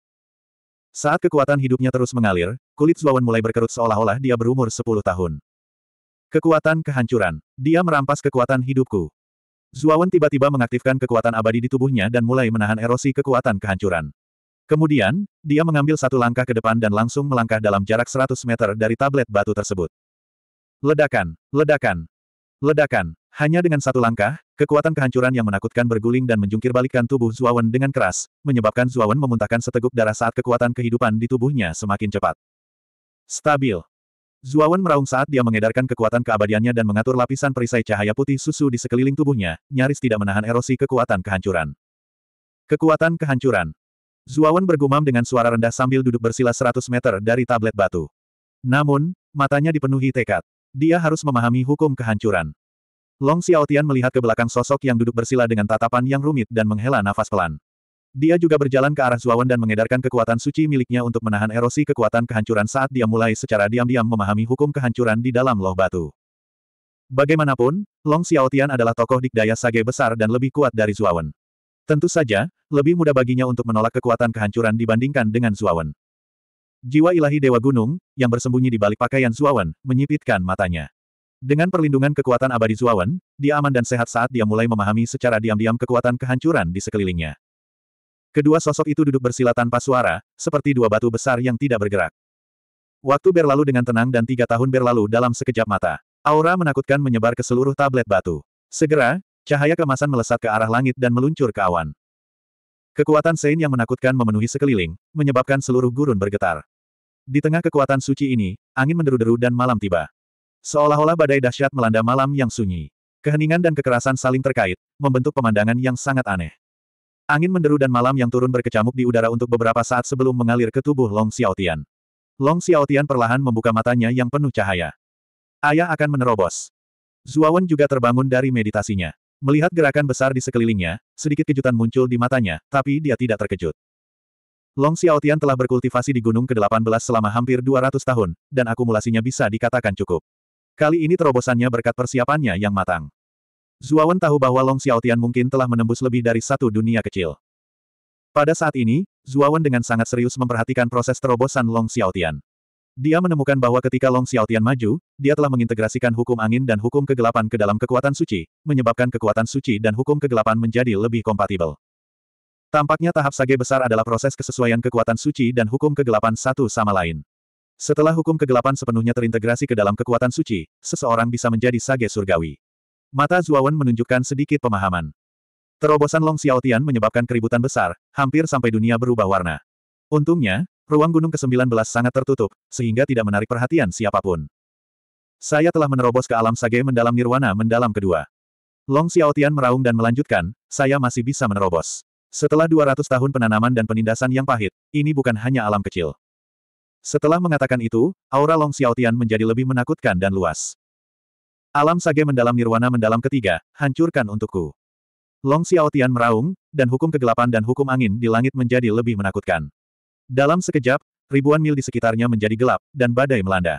Saat kekuatan hidupnya terus mengalir, kulit Zuawan mulai berkerut seolah-olah dia berumur 10 tahun. Kekuatan kehancuran. Dia merampas kekuatan hidupku. Zuawan tiba-tiba mengaktifkan kekuatan abadi di tubuhnya dan mulai menahan erosi kekuatan kehancuran. Kemudian, dia mengambil satu langkah ke depan dan langsung melangkah dalam jarak 100 meter dari tablet batu tersebut. Ledakan, ledakan, ledakan. Hanya dengan satu langkah, kekuatan kehancuran yang menakutkan berguling dan menjungkirbalikan tubuh Zuawan dengan keras, menyebabkan Zuawan memuntahkan seteguk darah saat kekuatan kehidupan di tubuhnya semakin cepat. Stabil. Zuawan meraung saat dia mengedarkan kekuatan keabadiannya dan mengatur lapisan perisai cahaya putih susu di sekeliling tubuhnya, nyaris tidak menahan erosi kekuatan kehancuran. Kekuatan kehancuran. Zuawan bergumam dengan suara rendah sambil duduk bersila 100 meter dari tablet batu. Namun, matanya dipenuhi tekad. Dia harus memahami hukum kehancuran. Long Xiaotian melihat ke belakang sosok yang duduk bersila dengan tatapan yang rumit dan menghela nafas pelan. Dia juga berjalan ke arah Zuawan dan mengedarkan kekuatan suci miliknya untuk menahan erosi kekuatan kehancuran saat dia mulai secara diam-diam memahami hukum kehancuran di dalam loh batu. Bagaimanapun, Long Xiaotian adalah tokoh dikdaya sage besar dan lebih kuat dari Zuawan. Tentu saja, lebih mudah baginya untuk menolak kekuatan kehancuran dibandingkan dengan Zuawan. Jiwa ilahi Dewa Gunung, yang bersembunyi di balik pakaian Zuawan, menyipitkan matanya. Dengan perlindungan kekuatan abadi Zuawan, dia aman dan sehat saat dia mulai memahami secara diam-diam kekuatan kehancuran di sekelilingnya. Kedua sosok itu duduk bersila tanpa suara, seperti dua batu besar yang tidak bergerak. Waktu berlalu dengan tenang dan tiga tahun berlalu dalam sekejap mata. Aura menakutkan menyebar ke seluruh tablet batu. Segera, cahaya kemasan melesat ke arah langit dan meluncur ke awan. Kekuatan Sein yang menakutkan memenuhi sekeliling, menyebabkan seluruh gurun bergetar. Di tengah kekuatan suci ini, angin menderu-deru dan malam tiba. Seolah-olah badai dahsyat melanda malam yang sunyi. Keheningan dan kekerasan saling terkait, membentuk pemandangan yang sangat aneh. Angin menderu dan malam yang turun berkecamuk di udara untuk beberapa saat sebelum mengalir ke tubuh Long Xiaotian. Long Xiaotian perlahan membuka matanya yang penuh cahaya. Ayah akan menerobos. Zuawan juga terbangun dari meditasinya. Melihat gerakan besar di sekelilingnya, sedikit kejutan muncul di matanya, tapi dia tidak terkejut. Long Xiaotian telah berkultivasi di Gunung ke-18 selama hampir 200 tahun, dan akumulasinya bisa dikatakan cukup. Kali ini terobosannya berkat persiapannya yang matang. Zuawan tahu bahwa Long Xiaotian mungkin telah menembus lebih dari satu dunia kecil. Pada saat ini, Zuawan dengan sangat serius memperhatikan proses terobosan Long Xiaotian. Dia menemukan bahwa ketika Long Xiaotian maju, dia telah mengintegrasikan hukum angin dan hukum kegelapan ke dalam kekuatan suci, menyebabkan kekuatan suci dan hukum kegelapan menjadi lebih kompatibel. Tampaknya tahap sage besar adalah proses kesesuaian kekuatan suci dan hukum kegelapan satu sama lain. Setelah hukum kegelapan sepenuhnya terintegrasi ke dalam kekuatan suci, seseorang bisa menjadi sage surgawi. Mata Zuawan menunjukkan sedikit pemahaman. Terobosan Long Xiaotian menyebabkan keributan besar, hampir sampai dunia berubah warna. Untungnya, ruang gunung ke-19 sangat tertutup, sehingga tidak menarik perhatian siapapun. Saya telah menerobos ke alam sage mendalam nirwana mendalam kedua. Long Xiaotian meraung dan melanjutkan, saya masih bisa menerobos. Setelah 200 tahun penanaman dan penindasan yang pahit, ini bukan hanya alam kecil. Setelah mengatakan itu, aura Long Xiaotian menjadi lebih menakutkan dan luas. Alam sage mendalam nirwana mendalam ketiga, hancurkan untukku. Long Xiaotian meraung, dan hukum kegelapan dan hukum angin di langit menjadi lebih menakutkan. Dalam sekejap, ribuan mil di sekitarnya menjadi gelap, dan badai melanda.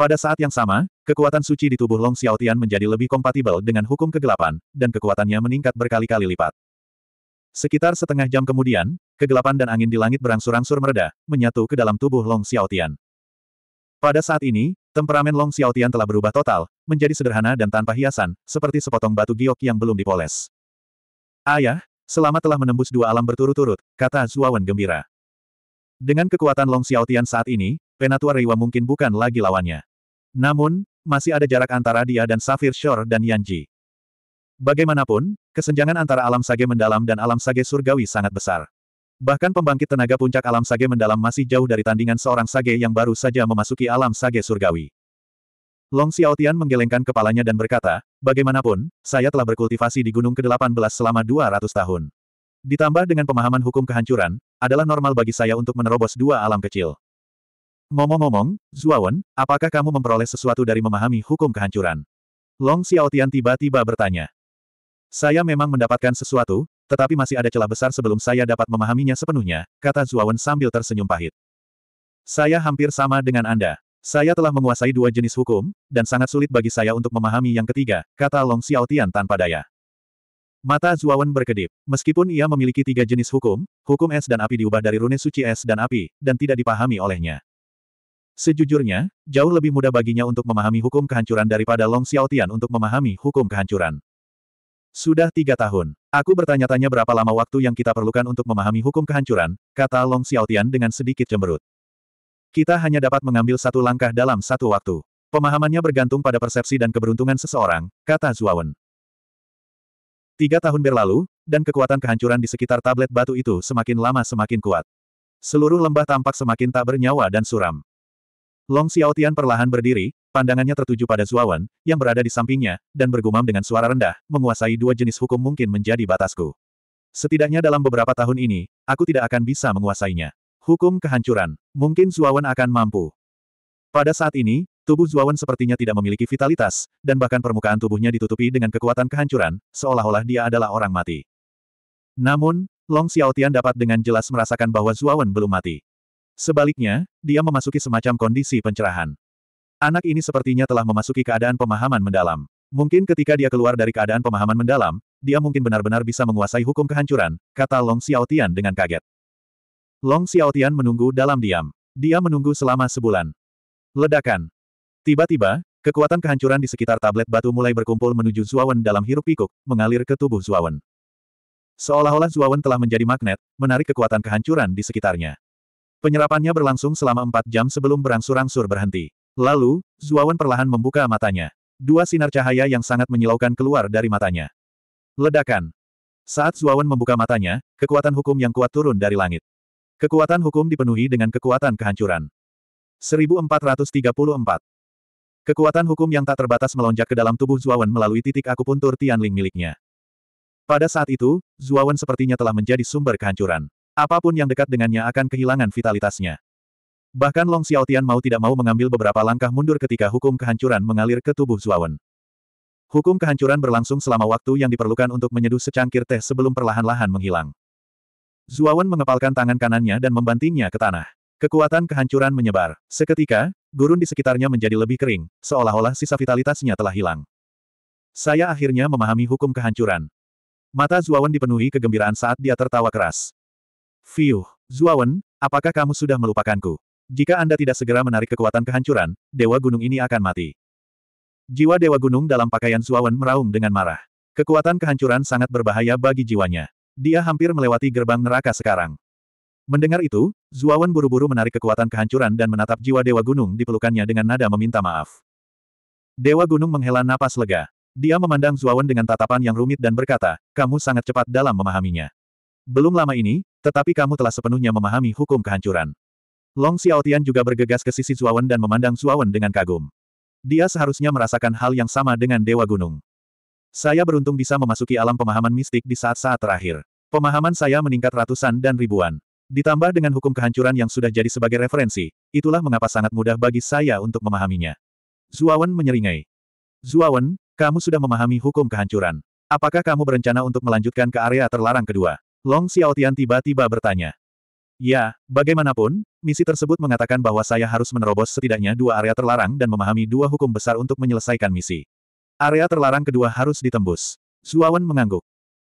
Pada saat yang sama, kekuatan suci di tubuh Long Xiaotian menjadi lebih kompatibel dengan hukum kegelapan, dan kekuatannya meningkat berkali-kali lipat. Sekitar setengah jam kemudian, kegelapan dan angin di langit berangsur-angsur mereda, menyatu ke dalam tubuh Long Xiaotian. Pada saat ini, temperamen Long Xiaotian telah berubah total, menjadi sederhana dan tanpa hiasan, seperti sepotong batu giok yang belum dipoles. Ayah, selama telah menembus dua alam berturut-turut, kata Zuawan gembira. Dengan kekuatan Long Xiaotian saat ini, Penatua Reiwa mungkin bukan lagi lawannya. Namun, masih ada jarak antara dia dan Safir Shore dan Yanji. Bagaimanapun, kesenjangan antara alam sage mendalam dan alam sage surgawi sangat besar. Bahkan pembangkit tenaga puncak alam sage mendalam masih jauh dari tandingan seorang sage yang baru saja memasuki alam sage surgawi. Long Xiaotian menggelengkan kepalanya dan berkata, bagaimanapun, saya telah berkultivasi di Gunung ke-18 selama 200 tahun. Ditambah dengan pemahaman hukum kehancuran, adalah normal bagi saya untuk menerobos dua alam kecil. Ngomong-ngomong, Zuawan, apakah kamu memperoleh sesuatu dari memahami hukum kehancuran? Long Xiaotian tiba-tiba bertanya. Saya memang mendapatkan sesuatu, tetapi masih ada celah besar sebelum saya dapat memahaminya sepenuhnya, kata Zuawan sambil tersenyum pahit. Saya hampir sama dengan Anda. Saya telah menguasai dua jenis hukum, dan sangat sulit bagi saya untuk memahami yang ketiga, kata Long Xiaotian tanpa daya. Mata Zuawan berkedip. Meskipun ia memiliki tiga jenis hukum, hukum es dan api diubah dari rune suci es dan api, dan tidak dipahami olehnya. Sejujurnya, jauh lebih mudah baginya untuk memahami hukum kehancuran daripada Long Xiaotian untuk memahami hukum kehancuran. Sudah tiga tahun. Aku bertanya-tanya berapa lama waktu yang kita perlukan untuk memahami hukum kehancuran, kata Long Xiaotian dengan sedikit cemberut. Kita hanya dapat mengambil satu langkah dalam satu waktu. Pemahamannya bergantung pada persepsi dan keberuntungan seseorang, kata Zuawan. Tiga tahun berlalu, dan kekuatan kehancuran di sekitar tablet batu itu semakin lama semakin kuat. Seluruh lembah tampak semakin tak bernyawa dan suram. Long Xiaotian perlahan berdiri, pandangannya tertuju pada Zuawan, yang berada di sampingnya, dan bergumam dengan suara rendah, menguasai dua jenis hukum mungkin menjadi batasku. Setidaknya dalam beberapa tahun ini, aku tidak akan bisa menguasainya. Hukum kehancuran. Mungkin Zuawan akan mampu. Pada saat ini, tubuh Zuawan sepertinya tidak memiliki vitalitas, dan bahkan permukaan tubuhnya ditutupi dengan kekuatan kehancuran, seolah-olah dia adalah orang mati. Namun, Long Xiaotian dapat dengan jelas merasakan bahwa Zuawan belum mati. Sebaliknya, dia memasuki semacam kondisi pencerahan. Anak ini sepertinya telah memasuki keadaan pemahaman mendalam. Mungkin ketika dia keluar dari keadaan pemahaman mendalam, dia mungkin benar-benar bisa menguasai hukum kehancuran, kata Long Xiaotian dengan kaget. Long Xiaotian menunggu dalam diam. Dia menunggu selama sebulan. Ledakan. Tiba-tiba, kekuatan kehancuran di sekitar tablet batu mulai berkumpul menuju Zuawan dalam hirup pikuk, mengalir ke tubuh Zuawan. Seolah-olah Zuawan telah menjadi magnet, menarik kekuatan kehancuran di sekitarnya. Penyerapannya berlangsung selama empat jam sebelum berangsur-angsur berhenti. Lalu, Zuawan perlahan membuka matanya. Dua sinar cahaya yang sangat menyilaukan keluar dari matanya. Ledakan. Saat Zuawan membuka matanya, kekuatan hukum yang kuat turun dari langit. Kekuatan hukum dipenuhi dengan kekuatan kehancuran. 1434. Kekuatan hukum yang tak terbatas melonjak ke dalam tubuh Zuawan melalui titik akupuntur Tianling miliknya. Pada saat itu, Zuawan sepertinya telah menjadi sumber kehancuran. Apapun yang dekat dengannya akan kehilangan vitalitasnya. Bahkan Long Xiaotian mau tidak mau mengambil beberapa langkah mundur ketika hukum kehancuran mengalir ke tubuh Zuawan. Hukum kehancuran berlangsung selama waktu yang diperlukan untuk menyeduh secangkir teh sebelum perlahan-lahan menghilang. Zuawan mengepalkan tangan kanannya dan membantingnya ke tanah. Kekuatan kehancuran menyebar. Seketika, gurun di sekitarnya menjadi lebih kering, seolah-olah sisa vitalitasnya telah hilang. Saya akhirnya memahami hukum kehancuran. Mata Zuawan dipenuhi kegembiraan saat dia tertawa keras. Fiuh, Zuawan, apakah kamu sudah melupakanku? Jika Anda tidak segera menarik kekuatan kehancuran, Dewa Gunung ini akan mati. Jiwa Dewa Gunung dalam pakaian Zuawan meraung dengan marah. Kekuatan kehancuran sangat berbahaya bagi jiwanya. Dia hampir melewati gerbang neraka sekarang. Mendengar itu, Zuawan buru-buru menarik kekuatan kehancuran dan menatap jiwa Dewa Gunung di pelukannya dengan nada meminta maaf. Dewa Gunung menghela napas lega. Dia memandang Zuawan dengan tatapan yang rumit dan berkata, kamu sangat cepat dalam memahaminya. Belum lama ini, tetapi kamu telah sepenuhnya memahami hukum kehancuran. Long Xiaotian juga bergegas ke sisi Zuawan dan memandang Zuawan dengan kagum. Dia seharusnya merasakan hal yang sama dengan Dewa Gunung. Saya beruntung bisa memasuki alam pemahaman mistik di saat-saat terakhir. Pemahaman saya meningkat ratusan dan ribuan. Ditambah dengan hukum kehancuran yang sudah jadi sebagai referensi, itulah mengapa sangat mudah bagi saya untuk memahaminya. Zuawan menyeringai. Zuawan, kamu sudah memahami hukum kehancuran. Apakah kamu berencana untuk melanjutkan ke area terlarang kedua? Long Xiaotian tiba-tiba bertanya. Ya, bagaimanapun, misi tersebut mengatakan bahwa saya harus menerobos setidaknya dua area terlarang dan memahami dua hukum besar untuk menyelesaikan misi. Area terlarang kedua harus ditembus. Zuawan mengangguk.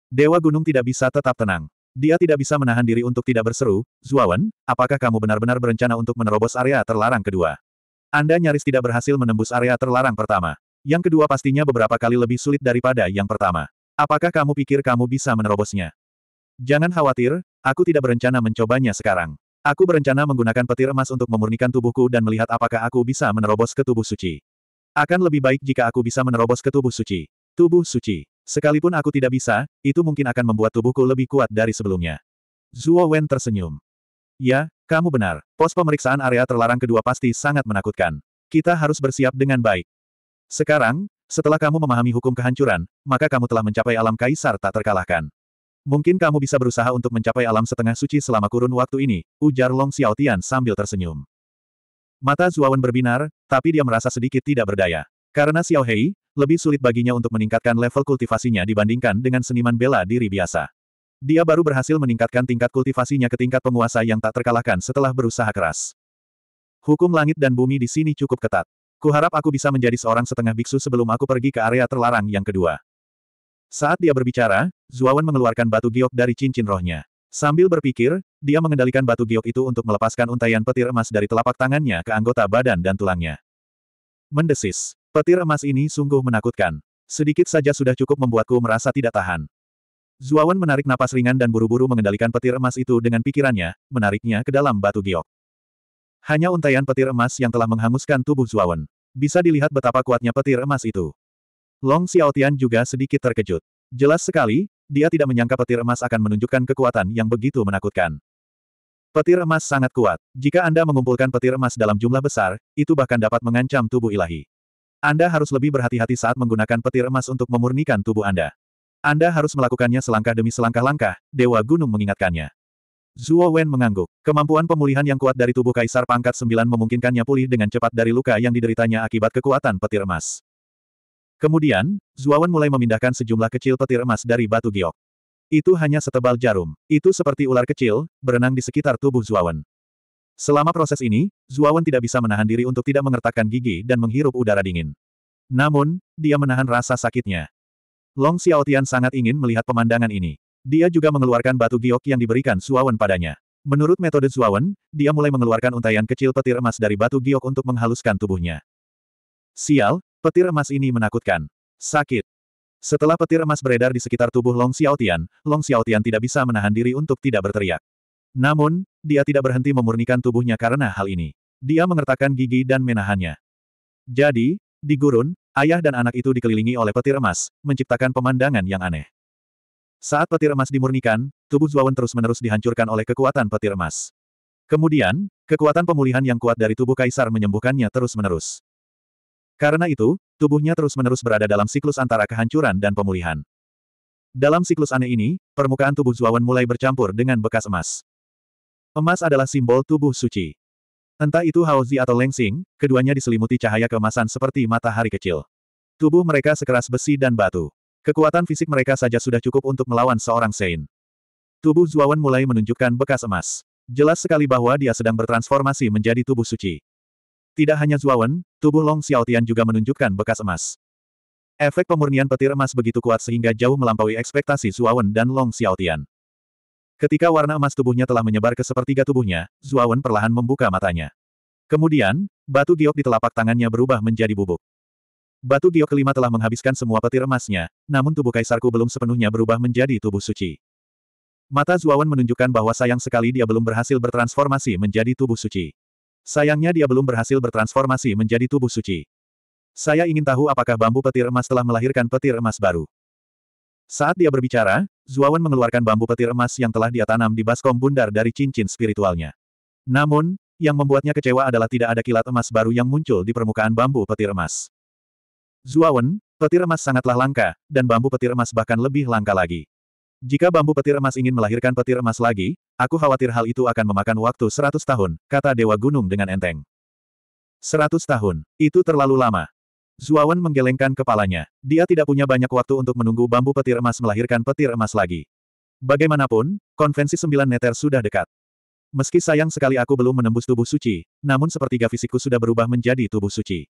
Dewa Gunung tidak bisa tetap tenang. Dia tidak bisa menahan diri untuk tidak berseru, Zuawan, apakah kamu benar-benar berencana untuk menerobos area terlarang kedua? Anda nyaris tidak berhasil menembus area terlarang pertama. Yang kedua pastinya beberapa kali lebih sulit daripada yang pertama. Apakah kamu pikir kamu bisa menerobosnya? Jangan khawatir, aku tidak berencana mencobanya sekarang. Aku berencana menggunakan petir emas untuk memurnikan tubuhku dan melihat apakah aku bisa menerobos ke tubuh suci. Akan lebih baik jika aku bisa menerobos ke tubuh suci. Tubuh suci. Sekalipun aku tidak bisa, itu mungkin akan membuat tubuhku lebih kuat dari sebelumnya. Zuo Wen tersenyum. Ya, kamu benar. Pos pemeriksaan area terlarang kedua pasti sangat menakutkan. Kita harus bersiap dengan baik. Sekarang, setelah kamu memahami hukum kehancuran, maka kamu telah mencapai alam kaisar tak terkalahkan. Mungkin kamu bisa berusaha untuk mencapai alam setengah suci selama kurun waktu ini, ujar Long Xiaotian sambil tersenyum. Mata Zuawan berbinar, tapi dia merasa sedikit tidak berdaya. Karena Xiao Hei, lebih sulit baginya untuk meningkatkan level kultivasinya dibandingkan dengan seniman bela diri biasa. Dia baru berhasil meningkatkan tingkat kultivasinya ke tingkat penguasa yang tak terkalahkan setelah berusaha keras. Hukum langit dan bumi di sini cukup ketat. Kuharap aku bisa menjadi seorang setengah biksu sebelum aku pergi ke area terlarang yang kedua. Saat dia berbicara, Zuawan mengeluarkan batu giok dari cincin rohnya. Sambil berpikir, dia mengendalikan batu giok itu untuk melepaskan untaian petir emas dari telapak tangannya ke anggota badan dan tulangnya. Mendesis, petir emas ini sungguh menakutkan. Sedikit saja sudah cukup membuatku merasa tidak tahan. Zuawan menarik napas ringan dan buru-buru mengendalikan petir emas itu dengan pikirannya, menariknya ke dalam batu giok. Hanya untaian petir emas yang telah menghanguskan tubuh Zuawan. Bisa dilihat betapa kuatnya petir emas itu. Long Xiaotian juga sedikit terkejut. Jelas sekali, dia tidak menyangka petir emas akan menunjukkan kekuatan yang begitu menakutkan. Petir emas sangat kuat. Jika Anda mengumpulkan petir emas dalam jumlah besar, itu bahkan dapat mengancam tubuh ilahi. Anda harus lebih berhati-hati saat menggunakan petir emas untuk memurnikan tubuh Anda. Anda harus melakukannya selangkah demi selangkah langkah, Dewa Gunung mengingatkannya. Zuo Wen mengangguk. Kemampuan pemulihan yang kuat dari tubuh Kaisar Pangkat 9 memungkinkannya pulih dengan cepat dari luka yang dideritanya akibat kekuatan petir emas. Kemudian, Zuawan mulai memindahkan sejumlah kecil petir emas dari batu giok. Itu hanya setebal jarum. Itu seperti ular kecil, berenang di sekitar tubuh Zuawan. Selama proses ini, Zuawan tidak bisa menahan diri untuk tidak mengertakkan gigi dan menghirup udara dingin. Namun, dia menahan rasa sakitnya. Long Xiaotian sangat ingin melihat pemandangan ini. Dia juga mengeluarkan batu giok yang diberikan Zuawan padanya. Menurut metode Zuawan, dia mulai mengeluarkan untaian kecil petir emas dari batu giok untuk menghaluskan tubuhnya. Sial, Petir emas ini menakutkan. Sakit. Setelah petir emas beredar di sekitar tubuh Long Xiaotian, Long Xiaotian tidak bisa menahan diri untuk tidak berteriak. Namun, dia tidak berhenti memurnikan tubuhnya karena hal ini. Dia mengertakkan gigi dan menahannya. Jadi, di gurun, ayah dan anak itu dikelilingi oleh petir emas, menciptakan pemandangan yang aneh. Saat petir emas dimurnikan, tubuh Zuawan terus-menerus dihancurkan oleh kekuatan petir emas. Kemudian, kekuatan pemulihan yang kuat dari tubuh kaisar menyembuhkannya terus-menerus. Karena itu, tubuhnya terus-menerus berada dalam siklus antara kehancuran dan pemulihan. Dalam siklus aneh ini, permukaan tubuh Zuawan mulai bercampur dengan bekas emas. Emas adalah simbol tubuh suci. Entah itu Haozi atau Lengsing, keduanya diselimuti cahaya keemasan seperti matahari kecil. Tubuh mereka sekeras besi dan batu. Kekuatan fisik mereka saja sudah cukup untuk melawan seorang Sein. Tubuh Zuawan mulai menunjukkan bekas emas. Jelas sekali bahwa dia sedang bertransformasi menjadi tubuh suci. Tidak hanya Zuawan, tubuh Long Xiaotian juga menunjukkan bekas emas. Efek pemurnian petir emas begitu kuat sehingga jauh melampaui ekspektasi Zuawan dan Long Xiaotian. Ketika warna emas tubuhnya telah menyebar ke sepertiga tubuhnya, Zuawan perlahan membuka matanya. Kemudian, batu giok di telapak tangannya berubah menjadi bubuk. Batu giok kelima telah menghabiskan semua petir emasnya, namun tubuh kaisarku belum sepenuhnya berubah menjadi tubuh suci. Mata Zuawan menunjukkan bahwa sayang sekali dia belum berhasil bertransformasi menjadi tubuh suci. Sayangnya dia belum berhasil bertransformasi menjadi tubuh suci. Saya ingin tahu apakah bambu petir emas telah melahirkan petir emas baru. Saat dia berbicara, Zuawan mengeluarkan bambu petir emas yang telah dia tanam di baskom bundar dari cincin spiritualnya. Namun, yang membuatnya kecewa adalah tidak ada kilat emas baru yang muncul di permukaan bambu petir emas. Zuawan, petir emas sangatlah langka, dan bambu petir emas bahkan lebih langka lagi. Jika bambu petir emas ingin melahirkan petir emas lagi, aku khawatir hal itu akan memakan waktu seratus tahun, kata Dewa Gunung dengan enteng. Seratus tahun, itu terlalu lama. Zuawan menggelengkan kepalanya. Dia tidak punya banyak waktu untuk menunggu bambu petir emas melahirkan petir emas lagi. Bagaimanapun, konvensi sembilan meter sudah dekat. Meski sayang sekali aku belum menembus tubuh suci, namun sepertiga fisikku sudah berubah menjadi tubuh suci.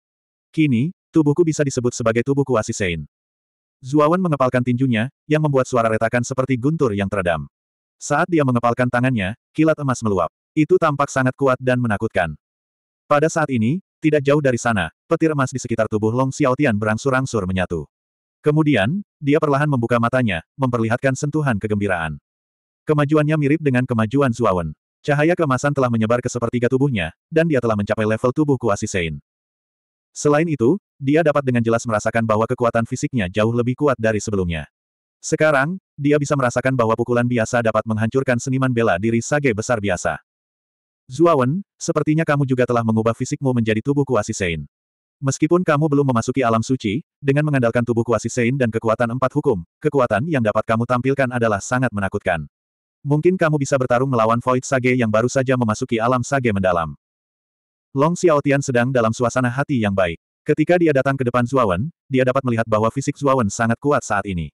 Kini, tubuhku bisa disebut sebagai tubuhku kuasi Sein. Zuawan mengepalkan tinjunya, yang membuat suara retakan seperti guntur yang teredam. Saat dia mengepalkan tangannya, kilat emas meluap. Itu tampak sangat kuat dan menakutkan. Pada saat ini, tidak jauh dari sana, petir emas di sekitar tubuh Long Xiaotian berangsur-angsur menyatu. Kemudian, dia perlahan membuka matanya, memperlihatkan sentuhan kegembiraan. Kemajuannya mirip dengan kemajuan Zuawan. Cahaya kemasan telah menyebar ke sepertiga tubuhnya, dan dia telah mencapai level tubuh kuasi Sein. Selain itu, dia dapat dengan jelas merasakan bahwa kekuatan fisiknya jauh lebih kuat dari sebelumnya. Sekarang, dia bisa merasakan bahwa pukulan biasa dapat menghancurkan seniman bela diri sage besar biasa. Zuawan, sepertinya kamu juga telah mengubah fisikmu menjadi tubuh kuasi Sein. Meskipun kamu belum memasuki alam suci, dengan mengandalkan tubuh kuasi Sein dan kekuatan empat hukum, kekuatan yang dapat kamu tampilkan adalah sangat menakutkan. Mungkin kamu bisa bertarung melawan Void Sage yang baru saja memasuki alam Sage mendalam. Long Xiaotian sedang dalam suasana hati yang baik. Ketika dia datang ke depan Zuawan, dia dapat melihat bahwa fisik Zuawan sangat kuat saat ini.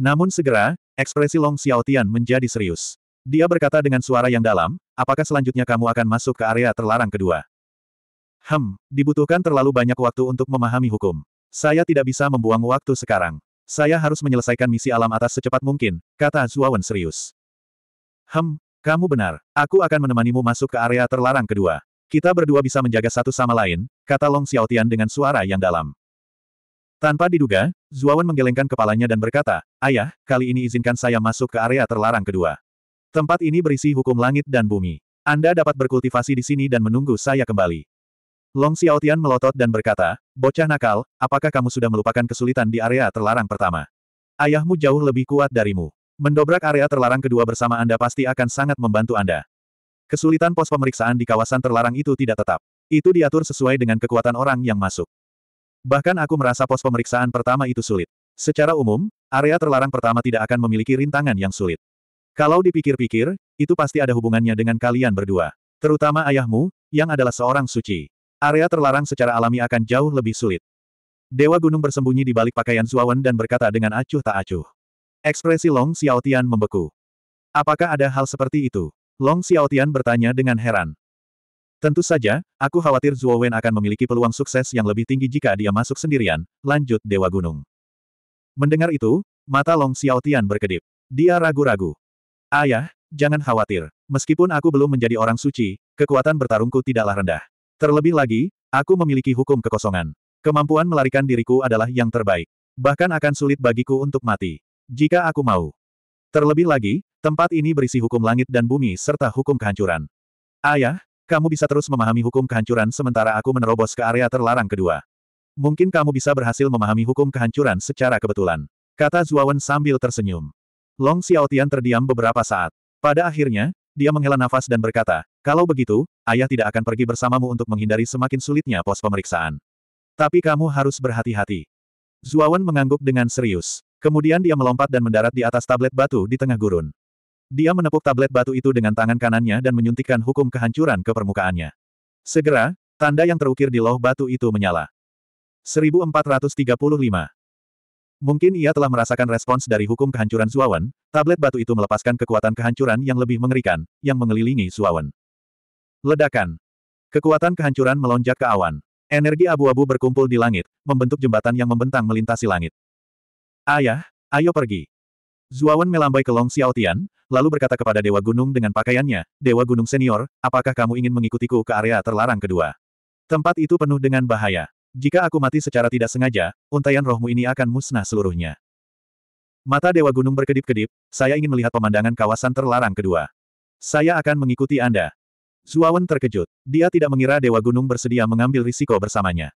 Namun segera, ekspresi Long Xiaotian menjadi serius. Dia berkata dengan suara yang dalam, apakah selanjutnya kamu akan masuk ke area terlarang kedua? Hem, dibutuhkan terlalu banyak waktu untuk memahami hukum. Saya tidak bisa membuang waktu sekarang. Saya harus menyelesaikan misi alam atas secepat mungkin, kata Zuawan serius. Hem, kamu benar, aku akan menemanimu masuk ke area terlarang kedua. Kita berdua bisa menjaga satu sama lain, kata Long Xiaotian dengan suara yang dalam. Tanpa diduga, Zuawan menggelengkan kepalanya dan berkata, Ayah, kali ini izinkan saya masuk ke area terlarang kedua. Tempat ini berisi hukum langit dan bumi. Anda dapat berkultivasi di sini dan menunggu saya kembali. Long Xiaotian melotot dan berkata, Bocah nakal, apakah kamu sudah melupakan kesulitan di area terlarang pertama? Ayahmu jauh lebih kuat darimu. Mendobrak area terlarang kedua bersama Anda pasti akan sangat membantu Anda. Kesulitan pos pemeriksaan di kawasan terlarang itu tidak tetap. Itu diatur sesuai dengan kekuatan orang yang masuk. Bahkan aku merasa pos pemeriksaan pertama itu sulit. Secara umum, area terlarang pertama tidak akan memiliki rintangan yang sulit. Kalau dipikir-pikir, itu pasti ada hubungannya dengan kalian berdua. Terutama ayahmu, yang adalah seorang suci. Area terlarang secara alami akan jauh lebih sulit. Dewa Gunung bersembunyi di balik pakaian Zuawan dan berkata dengan acuh tak acuh. Ekspresi Long Xiaotian membeku. Apakah ada hal seperti itu? Long Xiaotian bertanya dengan heran. Tentu saja, aku khawatir Zhuo Wen akan memiliki peluang sukses yang lebih tinggi jika dia masuk sendirian, lanjut Dewa Gunung. Mendengar itu, mata Long Xiaotian berkedip. Dia ragu-ragu. Ayah, jangan khawatir. Meskipun aku belum menjadi orang suci, kekuatan bertarungku tidaklah rendah. Terlebih lagi, aku memiliki hukum kekosongan. Kemampuan melarikan diriku adalah yang terbaik. Bahkan akan sulit bagiku untuk mati. Jika aku mau. Terlebih lagi, Tempat ini berisi hukum langit dan bumi serta hukum kehancuran. Ayah, kamu bisa terus memahami hukum kehancuran sementara aku menerobos ke area terlarang kedua. Mungkin kamu bisa berhasil memahami hukum kehancuran secara kebetulan. Kata Zuawan sambil tersenyum. Long Xiaotian terdiam beberapa saat. Pada akhirnya, dia menghela nafas dan berkata, kalau begitu, ayah tidak akan pergi bersamamu untuk menghindari semakin sulitnya pos pemeriksaan. Tapi kamu harus berhati-hati. Zuawan mengangguk dengan serius. Kemudian dia melompat dan mendarat di atas tablet batu di tengah gurun. Dia menepuk tablet batu itu dengan tangan kanannya dan menyuntikkan hukum kehancuran ke permukaannya. Segera, tanda yang terukir di loh batu itu menyala. 1435 Mungkin ia telah merasakan respons dari hukum kehancuran Suawan, tablet batu itu melepaskan kekuatan kehancuran yang lebih mengerikan, yang mengelilingi Suawan. Ledakan. Kekuatan kehancuran melonjak ke awan. Energi abu-abu berkumpul di langit, membentuk jembatan yang membentang melintasi langit. Ayah, ayo pergi. Zuawan melambai ke Long Xiaotian, lalu berkata kepada Dewa Gunung dengan pakaiannya, Dewa Gunung Senior, apakah kamu ingin mengikutiku ke area terlarang kedua? Tempat itu penuh dengan bahaya. Jika aku mati secara tidak sengaja, untaian rohmu ini akan musnah seluruhnya. Mata Dewa Gunung berkedip-kedip, saya ingin melihat pemandangan kawasan terlarang kedua. Saya akan mengikuti Anda. Zuawan terkejut. Dia tidak mengira Dewa Gunung bersedia mengambil risiko bersamanya.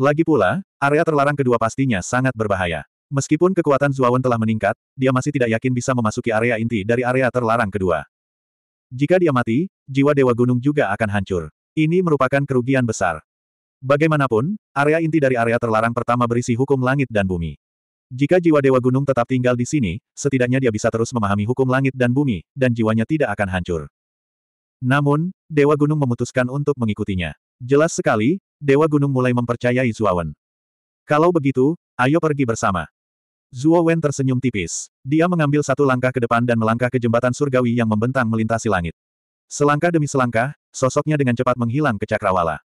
Lagi pula, area terlarang kedua pastinya sangat berbahaya. Meskipun kekuatan Zuawan telah meningkat, dia masih tidak yakin bisa memasuki area inti dari area terlarang kedua. Jika dia mati, jiwa Dewa Gunung juga akan hancur. Ini merupakan kerugian besar. Bagaimanapun, area inti dari area terlarang pertama berisi hukum langit dan bumi. Jika jiwa Dewa Gunung tetap tinggal di sini, setidaknya dia bisa terus memahami hukum langit dan bumi, dan jiwanya tidak akan hancur. Namun, Dewa Gunung memutuskan untuk mengikutinya. Jelas sekali, Dewa Gunung mulai mempercayai Zuawan. Kalau begitu, ayo pergi bersama. Zuo Wen tersenyum tipis. Dia mengambil satu langkah ke depan dan melangkah ke jembatan surgawi yang membentang melintasi langit. Selangkah demi selangkah, sosoknya dengan cepat menghilang ke cakrawala.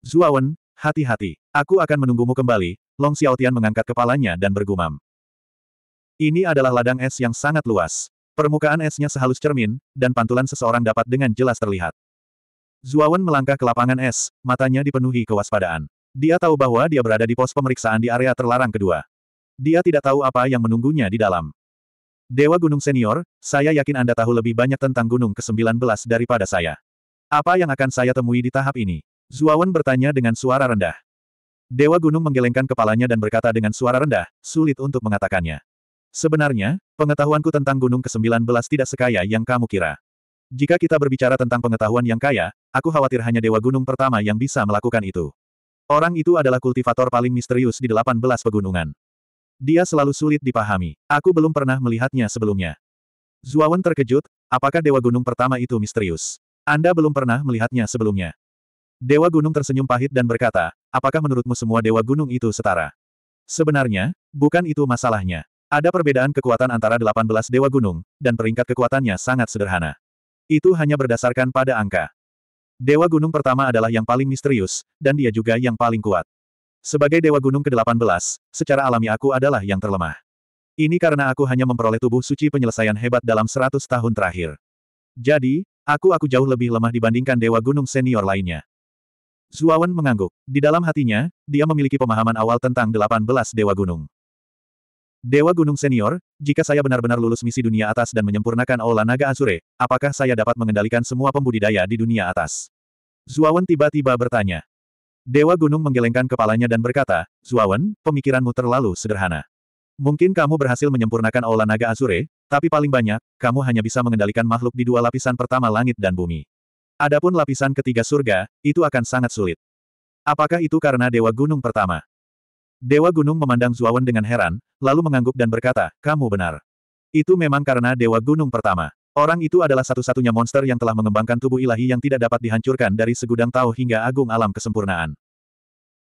Zuo Wen, hati-hati. Aku akan menunggumu kembali. Long Xiaotian mengangkat kepalanya dan bergumam. Ini adalah ladang es yang sangat luas. Permukaan esnya sehalus cermin, dan pantulan seseorang dapat dengan jelas terlihat. Zuo Wen melangkah ke lapangan es, matanya dipenuhi kewaspadaan. Dia tahu bahwa dia berada di pos pemeriksaan di area terlarang kedua. Dia tidak tahu apa yang menunggunya di dalam. Dewa Gunung Senior, saya yakin Anda tahu lebih banyak tentang Gunung ke-19 daripada saya. Apa yang akan saya temui di tahap ini? Zuawan bertanya dengan suara rendah. Dewa Gunung menggelengkan kepalanya dan berkata dengan suara rendah, sulit untuk mengatakannya. Sebenarnya, pengetahuanku tentang Gunung ke-19 tidak sekaya yang kamu kira. Jika kita berbicara tentang pengetahuan yang kaya, aku khawatir hanya Dewa Gunung pertama yang bisa melakukan itu. Orang itu adalah kultivator paling misterius di 18 pegunungan. Dia selalu sulit dipahami. Aku belum pernah melihatnya sebelumnya. Zuawan terkejut, apakah Dewa Gunung pertama itu misterius? Anda belum pernah melihatnya sebelumnya. Dewa Gunung tersenyum pahit dan berkata, apakah menurutmu semua Dewa Gunung itu setara? Sebenarnya, bukan itu masalahnya. Ada perbedaan kekuatan antara 18 dewa gunung, dan peringkat kekuatannya sangat sederhana. Itu hanya berdasarkan pada angka. Dewa gunung pertama adalah yang paling misterius, dan dia juga yang paling kuat. Sebagai Dewa Gunung ke-18, secara alami aku adalah yang terlemah. Ini karena aku hanya memperoleh tubuh suci penyelesaian hebat dalam 100 tahun terakhir. Jadi, aku aku jauh lebih lemah dibandingkan Dewa Gunung senior lainnya. Zuawan mengangguk. Di dalam hatinya, dia memiliki pemahaman awal tentang 18 Dewa Gunung. Dewa Gunung Senior, jika saya benar-benar lulus misi dunia atas dan menyempurnakan Aula Naga Azure, apakah saya dapat mengendalikan semua pembudidaya di dunia atas? Zuawan tiba-tiba bertanya. Dewa Gunung menggelengkan kepalanya dan berkata, Zuawan, pemikiranmu terlalu sederhana. Mungkin kamu berhasil menyempurnakan aula naga Azure, tapi paling banyak, kamu hanya bisa mengendalikan makhluk di dua lapisan pertama langit dan bumi. Adapun lapisan ketiga surga, itu akan sangat sulit. Apakah itu karena Dewa Gunung pertama? Dewa Gunung memandang Zuawan dengan heran, lalu mengangguk dan berkata, kamu benar. Itu memang karena Dewa Gunung pertama. Orang itu adalah satu-satunya monster yang telah mengembangkan tubuh ilahi yang tidak dapat dihancurkan dari segudang tahu hingga agung alam kesempurnaan.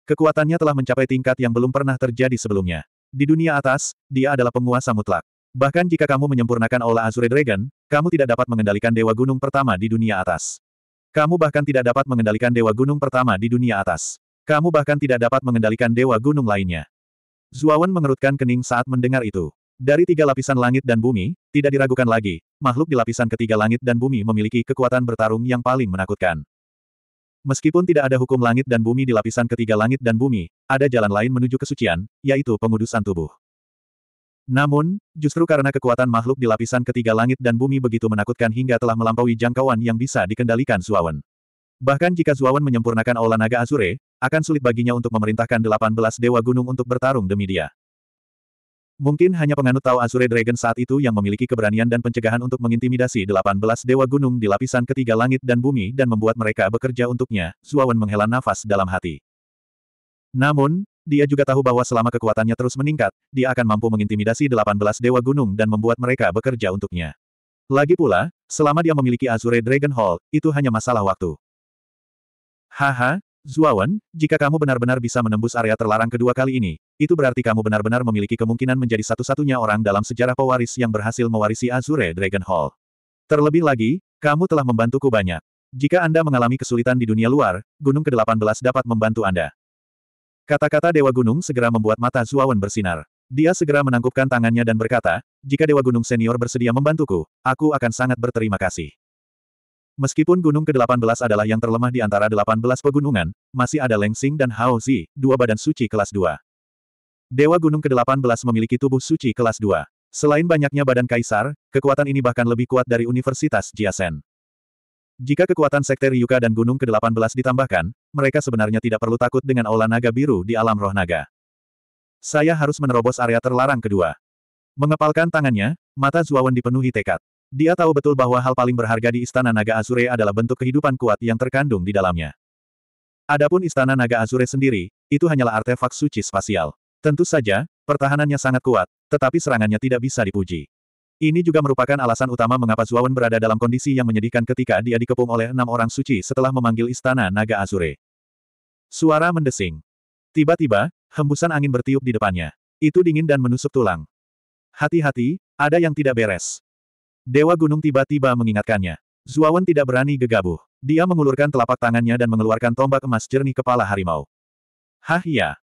Kekuatannya telah mencapai tingkat yang belum pernah terjadi sebelumnya. Di dunia atas, dia adalah penguasa mutlak. Bahkan jika kamu menyempurnakan Aula Azure Dragon, kamu tidak dapat mengendalikan Dewa Gunung pertama di dunia atas. Kamu bahkan tidak dapat mengendalikan Dewa Gunung pertama di dunia atas. Kamu bahkan tidak dapat mengendalikan Dewa Gunung lainnya. Zuawan mengerutkan kening saat mendengar itu. Dari tiga lapisan langit dan bumi, tidak diragukan lagi, makhluk di lapisan ketiga langit dan bumi memiliki kekuatan bertarung yang paling menakutkan. Meskipun tidak ada hukum langit dan bumi di lapisan ketiga langit dan bumi, ada jalan lain menuju kesucian, yaitu pengudusan tubuh. Namun, justru karena kekuatan makhluk di lapisan ketiga langit dan bumi begitu menakutkan hingga telah melampaui jangkauan yang bisa dikendalikan Zuawan. Bahkan jika Zuawan menyempurnakan olah naga Azure, akan sulit baginya untuk memerintahkan 18 dewa gunung untuk bertarung demi dia. Mungkin hanya penganut Tao Azure Dragon saat itu yang memiliki keberanian dan pencegahan untuk mengintimidasi 18 dewa gunung di lapisan ketiga langit dan bumi dan membuat mereka bekerja untuknya, Zuawan menghela nafas dalam hati. Namun, dia juga tahu bahwa selama kekuatannya terus meningkat, dia akan mampu mengintimidasi 18 dewa gunung dan membuat mereka bekerja untuknya. Lagi pula, selama dia memiliki Azure Dragon Hall, itu hanya masalah waktu. Haha, Zuawan, jika kamu benar-benar bisa menembus area terlarang kedua kali ini, itu berarti kamu benar-benar memiliki kemungkinan menjadi satu-satunya orang dalam sejarah pewaris yang berhasil mewarisi Azure Dragon Hall. Terlebih lagi, kamu telah membantuku banyak. Jika Anda mengalami kesulitan di dunia luar, Gunung ke-18 dapat membantu Anda. Kata-kata Dewa Gunung segera membuat mata Zuawan bersinar. Dia segera menangkupkan tangannya dan berkata, jika Dewa Gunung Senior bersedia membantuku, aku akan sangat berterima kasih. Meskipun gunung ke-18 adalah yang terlemah di antara 18 pegunungan, masih ada Lengsing dan Hao Zi, dua badan suci kelas 2. Dewa gunung ke-18 memiliki tubuh suci kelas 2. Selain banyaknya badan kaisar, kekuatan ini bahkan lebih kuat dari Universitas Jiasen. Jika kekuatan Sekte Ryuka dan Gunung ke-18 ditambahkan, mereka sebenarnya tidak perlu takut dengan aula naga biru di alam roh naga. Saya harus menerobos area terlarang kedua. Mengepalkan tangannya, mata Zuawan dipenuhi tekad. Dia tahu betul bahwa hal paling berharga di Istana Naga Azure adalah bentuk kehidupan kuat yang terkandung di dalamnya. Adapun Istana Naga Azure sendiri, itu hanyalah artefak suci spasial. Tentu saja, pertahanannya sangat kuat, tetapi serangannya tidak bisa dipuji. Ini juga merupakan alasan utama mengapa Zuawan berada dalam kondisi yang menyedihkan ketika dia dikepung oleh enam orang suci setelah memanggil Istana Naga Azure. Suara mendesing. Tiba-tiba, hembusan angin bertiup di depannya. Itu dingin dan menusuk tulang. Hati-hati, ada yang tidak beres. Dewa gunung tiba-tiba mengingatkannya. Zuawan tidak berani gegabah. Dia mengulurkan telapak tangannya dan mengeluarkan tombak emas jernih kepala harimau. Hah iya.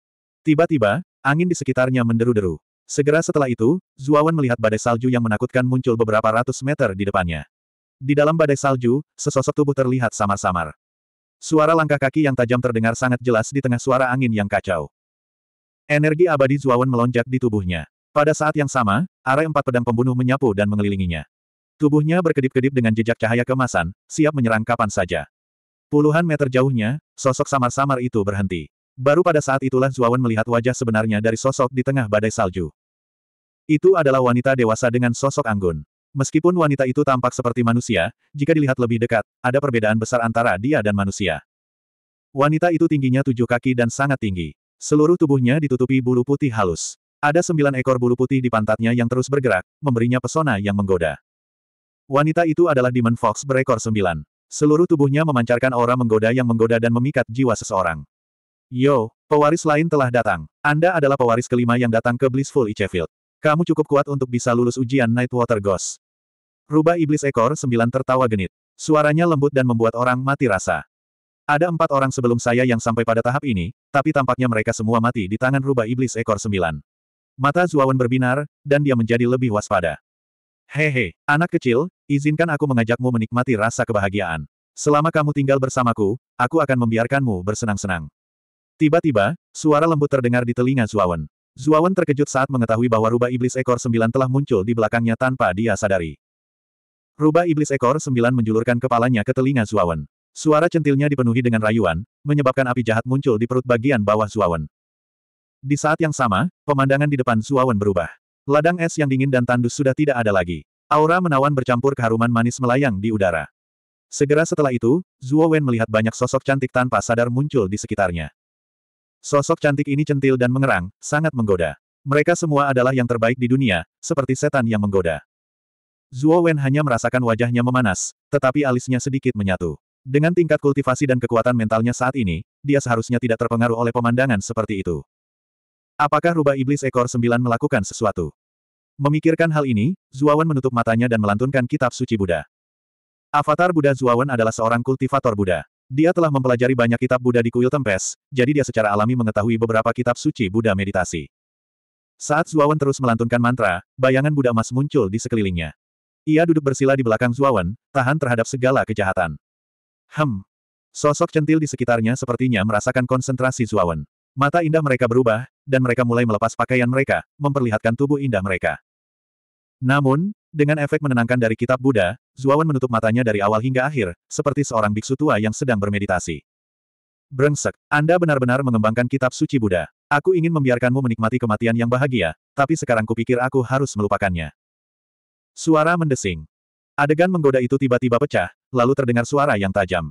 Tiba-tiba, angin di sekitarnya menderu-deru. Segera setelah itu, Zuawan melihat badai salju yang menakutkan muncul beberapa ratus meter di depannya. Di dalam badai salju, sesosok tubuh terlihat samar-samar. Suara langkah kaki yang tajam terdengar sangat jelas di tengah suara angin yang kacau. Energi abadi Zuawan melonjak di tubuhnya. Pada saat yang sama, arah empat pedang pembunuh menyapu dan mengelilinginya. Tubuhnya berkedip-kedip dengan jejak cahaya kemasan, siap menyerang kapan saja. Puluhan meter jauhnya, sosok samar-samar itu berhenti. Baru pada saat itulah Zuawan melihat wajah sebenarnya dari sosok di tengah badai salju. Itu adalah wanita dewasa dengan sosok anggun. Meskipun wanita itu tampak seperti manusia, jika dilihat lebih dekat, ada perbedaan besar antara dia dan manusia. Wanita itu tingginya tujuh kaki dan sangat tinggi. Seluruh tubuhnya ditutupi bulu putih halus. Ada sembilan ekor bulu putih di pantatnya yang terus bergerak, memberinya pesona yang menggoda. Wanita itu adalah Demon Fox berekor sembilan. Seluruh tubuhnya memancarkan aura menggoda yang menggoda dan memikat jiwa seseorang. Yo, pewaris lain telah datang. Anda adalah pewaris kelima yang datang ke Blissful Ichefield. Kamu cukup kuat untuk bisa lulus ujian Nightwater Ghost. Rubah iblis ekor sembilan tertawa genit. Suaranya lembut dan membuat orang mati rasa. Ada empat orang sebelum saya yang sampai pada tahap ini, tapi tampaknya mereka semua mati di tangan rubah iblis ekor sembilan. Mata Zuawan berbinar, dan dia menjadi lebih waspada. Hehe, anak kecil, Izinkan aku mengajakmu menikmati rasa kebahagiaan. Selama kamu tinggal bersamaku, aku akan membiarkanmu bersenang-senang. Tiba-tiba, suara lembut terdengar di telinga Zuawan. Zuawan terkejut saat mengetahui bahwa rubah iblis ekor sembilan telah muncul di belakangnya tanpa dia sadari. Rubah iblis ekor sembilan menjulurkan kepalanya ke telinga Zuawan. Suara centilnya dipenuhi dengan rayuan, menyebabkan api jahat muncul di perut bagian bawah Zuawan. Di saat yang sama, pemandangan di depan Zuawan berubah. Ladang es yang dingin dan tandus sudah tidak ada lagi. Aura menawan bercampur keharuman manis melayang di udara. Segera setelah itu, Zuo Wen melihat banyak sosok cantik tanpa sadar muncul di sekitarnya. Sosok cantik ini centil dan mengerang, sangat menggoda. Mereka semua adalah yang terbaik di dunia, seperti setan yang menggoda. Zuo Wen hanya merasakan wajahnya memanas, tetapi alisnya sedikit menyatu. Dengan tingkat kultivasi dan kekuatan mentalnya saat ini, dia seharusnya tidak terpengaruh oleh pemandangan seperti itu. Apakah rubah iblis ekor sembilan melakukan sesuatu? Memikirkan hal ini, Zuawan menutup matanya dan melantunkan kitab suci Buddha. Avatar Buddha Zuawan adalah seorang kultivator Buddha. Dia telah mempelajari banyak kitab Buddha di kuil Tempes, jadi dia secara alami mengetahui beberapa kitab suci Buddha meditasi. Saat Zuawan terus melantunkan mantra, bayangan Buddha emas muncul di sekelilingnya. Ia duduk bersila di belakang Zuawan, tahan terhadap segala kejahatan. Hem. Sosok centil di sekitarnya sepertinya merasakan konsentrasi Zuawan. Mata indah mereka berubah, dan mereka mulai melepas pakaian mereka, memperlihatkan tubuh indah mereka. Namun, dengan efek menenangkan dari kitab Buddha, Zuawan menutup matanya dari awal hingga akhir, seperti seorang biksu tua yang sedang bermeditasi. Brengsek, Anda benar-benar mengembangkan kitab suci Buddha. Aku ingin membiarkanmu menikmati kematian yang bahagia, tapi sekarang kupikir aku harus melupakannya. Suara mendesing. Adegan menggoda itu tiba-tiba pecah, lalu terdengar suara yang tajam.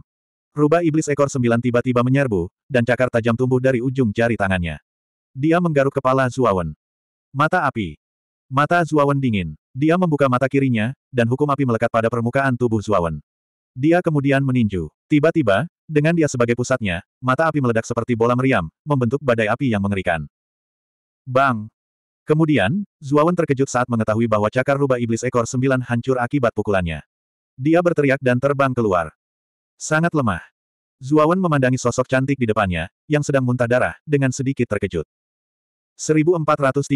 Rubah iblis ekor sembilan tiba-tiba menyerbu, dan cakar tajam tumbuh dari ujung jari tangannya. Dia menggaruk kepala Zuawan. Mata api. Mata Zuawan dingin. Dia membuka mata kirinya, dan hukum api melekat pada permukaan tubuh Zuawan. Dia kemudian meninju. Tiba-tiba, dengan dia sebagai pusatnya, mata api meledak seperti bola meriam, membentuk badai api yang mengerikan. Bang! Kemudian, Zuawan terkejut saat mengetahui bahwa cakar rubah iblis ekor sembilan hancur akibat pukulannya. Dia berteriak dan terbang keluar. Sangat lemah. Zuawan memandangi sosok cantik di depannya, yang sedang muntah darah, dengan sedikit terkejut. 1436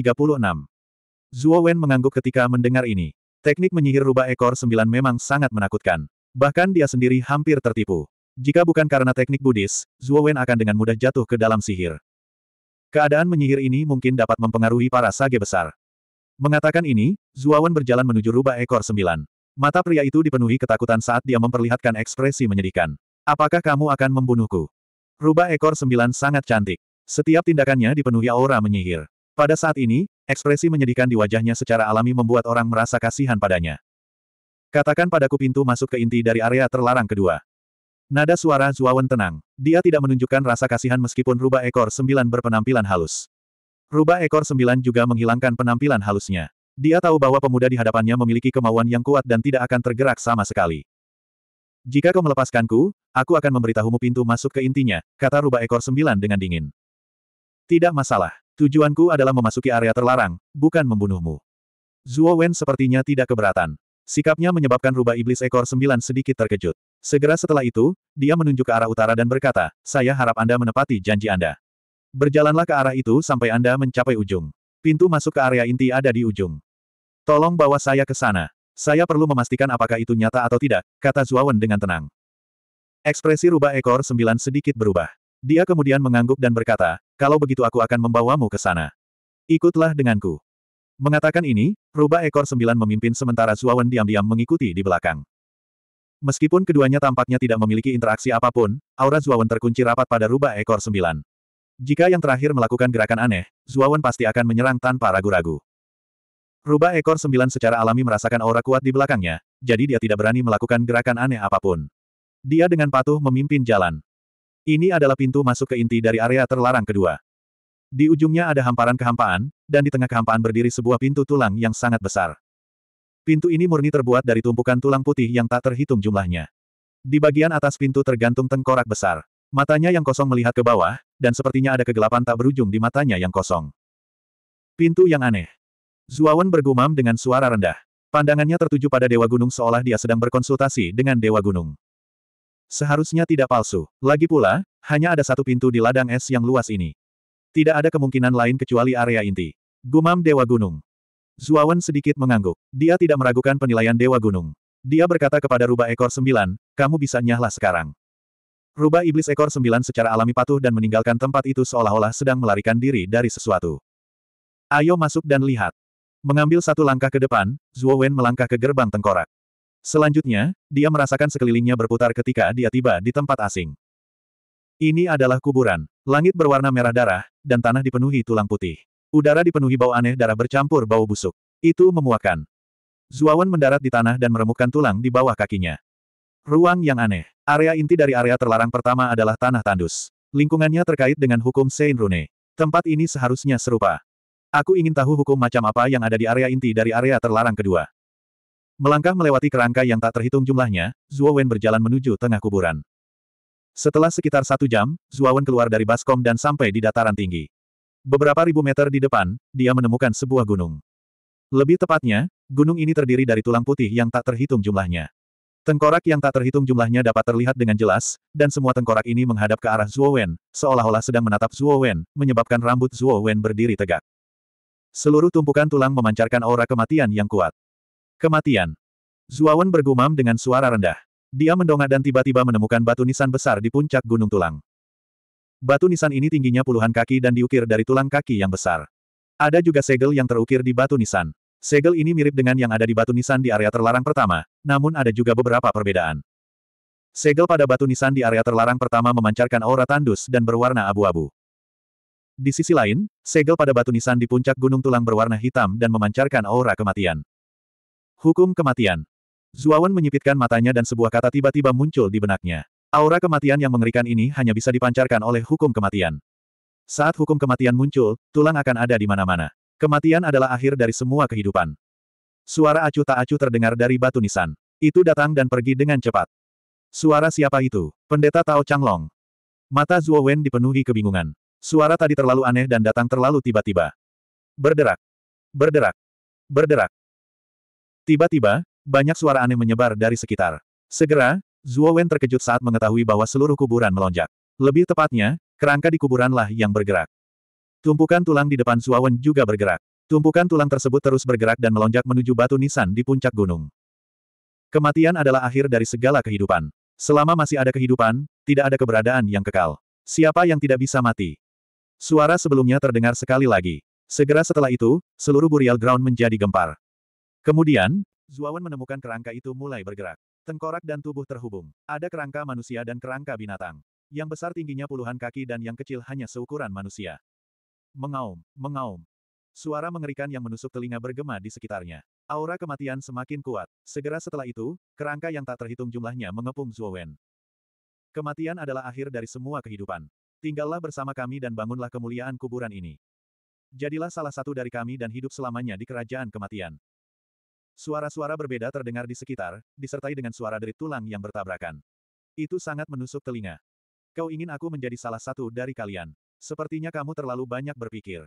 Zuo Wen mengangguk ketika mendengar ini. Teknik menyihir rubah ekor sembilan memang sangat menakutkan. Bahkan dia sendiri hampir tertipu. Jika bukan karena teknik Buddhis, Zuo Wen akan dengan mudah jatuh ke dalam sihir. Keadaan menyihir ini mungkin dapat mempengaruhi para sage besar. Mengatakan ini, Zuo Wen berjalan menuju rubah ekor sembilan. Mata pria itu dipenuhi ketakutan saat dia memperlihatkan ekspresi menyedihkan. Apakah kamu akan membunuhku? Rubah ekor sembilan sangat cantik. Setiap tindakannya dipenuhi aura menyihir. Pada saat ini, Ekspresi menyedihkan di wajahnya secara alami membuat orang merasa kasihan padanya. Katakan padaku pintu masuk ke inti dari area terlarang kedua. Nada suara Zuawan tenang. Dia tidak menunjukkan rasa kasihan meskipun rubah ekor sembilan berpenampilan halus. Rubah ekor sembilan juga menghilangkan penampilan halusnya. Dia tahu bahwa pemuda di hadapannya memiliki kemauan yang kuat dan tidak akan tergerak sama sekali. Jika kau melepaskanku, aku akan memberitahumu pintu masuk ke intinya, kata rubah ekor sembilan dengan dingin. Tidak masalah. Tujuanku adalah memasuki area terlarang, bukan membunuhmu. Zuo Wen sepertinya tidak keberatan. Sikapnya menyebabkan rubah iblis ekor sembilan sedikit terkejut. Segera setelah itu, dia menunjuk ke arah utara dan berkata, saya harap Anda menepati janji Anda. Berjalanlah ke arah itu sampai Anda mencapai ujung. Pintu masuk ke area inti ada di ujung. Tolong bawa saya ke sana. Saya perlu memastikan apakah itu nyata atau tidak, kata Zuo Wen dengan tenang. Ekspresi rubah ekor sembilan sedikit berubah. Dia kemudian mengangguk dan berkata, kalau begitu aku akan membawamu ke sana. Ikutlah denganku. Mengatakan ini, rubah ekor sembilan memimpin sementara Zuawan diam-diam mengikuti di belakang. Meskipun keduanya tampaknya tidak memiliki interaksi apapun, aura Zuawan terkunci rapat pada rubah ekor sembilan. Jika yang terakhir melakukan gerakan aneh, Zuawan pasti akan menyerang tanpa ragu-ragu. Rubah ekor sembilan secara alami merasakan aura kuat di belakangnya, jadi dia tidak berani melakukan gerakan aneh apapun. Dia dengan patuh memimpin jalan. Ini adalah pintu masuk ke inti dari area terlarang kedua. Di ujungnya ada hamparan kehampaan, dan di tengah kehampaan berdiri sebuah pintu tulang yang sangat besar. Pintu ini murni terbuat dari tumpukan tulang putih yang tak terhitung jumlahnya. Di bagian atas pintu tergantung tengkorak besar. Matanya yang kosong melihat ke bawah, dan sepertinya ada kegelapan tak berujung di matanya yang kosong. Pintu yang aneh. Zuawan bergumam dengan suara rendah. Pandangannya tertuju pada Dewa Gunung seolah dia sedang berkonsultasi dengan Dewa Gunung. Seharusnya tidak palsu. Lagi pula, hanya ada satu pintu di ladang es yang luas ini. Tidak ada kemungkinan lain kecuali area inti. Gumam Dewa Gunung. Zuawan sedikit mengangguk. Dia tidak meragukan penilaian Dewa Gunung. Dia berkata kepada rubah ekor sembilan, kamu bisa nyahlah sekarang. Rubah iblis ekor sembilan secara alami patuh dan meninggalkan tempat itu seolah-olah sedang melarikan diri dari sesuatu. Ayo masuk dan lihat. Mengambil satu langkah ke depan, Zuo Wen melangkah ke gerbang tengkorak. Selanjutnya, dia merasakan sekelilingnya berputar ketika dia tiba di tempat asing. Ini adalah kuburan. Langit berwarna merah darah, dan tanah dipenuhi tulang putih. Udara dipenuhi bau aneh darah bercampur bau busuk. Itu memuakkan. Zuawan mendarat di tanah dan meremukkan tulang di bawah kakinya. Ruang yang aneh. Area inti dari area terlarang pertama adalah tanah tandus. Lingkungannya terkait dengan hukum Rune. Tempat ini seharusnya serupa. Aku ingin tahu hukum macam apa yang ada di area inti dari area terlarang kedua. Melangkah melewati kerangka yang tak terhitung jumlahnya, Zuo Wen berjalan menuju tengah kuburan. Setelah sekitar satu jam, Zuo Wen keluar dari baskom dan sampai di dataran tinggi. Beberapa ribu meter di depan, dia menemukan sebuah gunung. Lebih tepatnya, gunung ini terdiri dari tulang putih yang tak terhitung jumlahnya. Tengkorak yang tak terhitung jumlahnya dapat terlihat dengan jelas, dan semua tengkorak ini menghadap ke arah Zuo Wen, seolah-olah sedang menatap Zuo Wen, menyebabkan rambut Zuo Wen berdiri tegak. Seluruh tumpukan tulang memancarkan aura kematian yang kuat. Kematian. Zuawan bergumam dengan suara rendah. Dia mendongak dan tiba-tiba menemukan batu nisan besar di puncak gunung tulang. Batu nisan ini tingginya puluhan kaki dan diukir dari tulang kaki yang besar. Ada juga segel yang terukir di batu nisan. Segel ini mirip dengan yang ada di batu nisan di area terlarang pertama, namun ada juga beberapa perbedaan. Segel pada batu nisan di area terlarang pertama memancarkan aura tandus dan berwarna abu-abu. Di sisi lain, segel pada batu nisan di puncak gunung tulang berwarna hitam dan memancarkan aura kematian. Hukum kematian. Zuawan menyipitkan matanya dan sebuah kata tiba-tiba muncul di benaknya. Aura kematian yang mengerikan ini hanya bisa dipancarkan oleh hukum kematian. Saat hukum kematian muncul, tulang akan ada di mana-mana. Kematian adalah akhir dari semua kehidupan. Suara acuh tak acuh terdengar dari batu nisan. Itu datang dan pergi dengan cepat. Suara siapa itu? Pendeta Tao Changlong. Mata Zuo Wen dipenuhi kebingungan. Suara tadi terlalu aneh dan datang terlalu tiba-tiba. Berderak. Berderak. Berderak. Tiba-tiba, banyak suara aneh menyebar dari sekitar. Segera, Zhuo Wen terkejut saat mengetahui bahwa seluruh kuburan melonjak. Lebih tepatnya, kerangka di kuburanlah yang bergerak. Tumpukan tulang di depan Zhuo Wen juga bergerak. Tumpukan tulang tersebut terus bergerak dan melonjak menuju batu nisan di puncak gunung. Kematian adalah akhir dari segala kehidupan. Selama masih ada kehidupan, tidak ada keberadaan yang kekal. Siapa yang tidak bisa mati? Suara sebelumnya terdengar sekali lagi. Segera setelah itu, seluruh burial ground menjadi gempar. Kemudian, Zuawan menemukan kerangka itu mulai bergerak. Tengkorak dan tubuh terhubung. Ada kerangka manusia dan kerangka binatang. Yang besar tingginya puluhan kaki dan yang kecil hanya seukuran manusia. Mengaum, mengaum. Suara mengerikan yang menusuk telinga bergema di sekitarnya. Aura kematian semakin kuat. Segera setelah itu, kerangka yang tak terhitung jumlahnya mengepung Zuowen. Kematian adalah akhir dari semua kehidupan. Tinggallah bersama kami dan bangunlah kemuliaan kuburan ini. Jadilah salah satu dari kami dan hidup selamanya di kerajaan kematian. Suara-suara berbeda terdengar di sekitar, disertai dengan suara dari tulang yang bertabrakan. Itu sangat menusuk telinga. Kau ingin aku menjadi salah satu dari kalian. Sepertinya kamu terlalu banyak berpikir.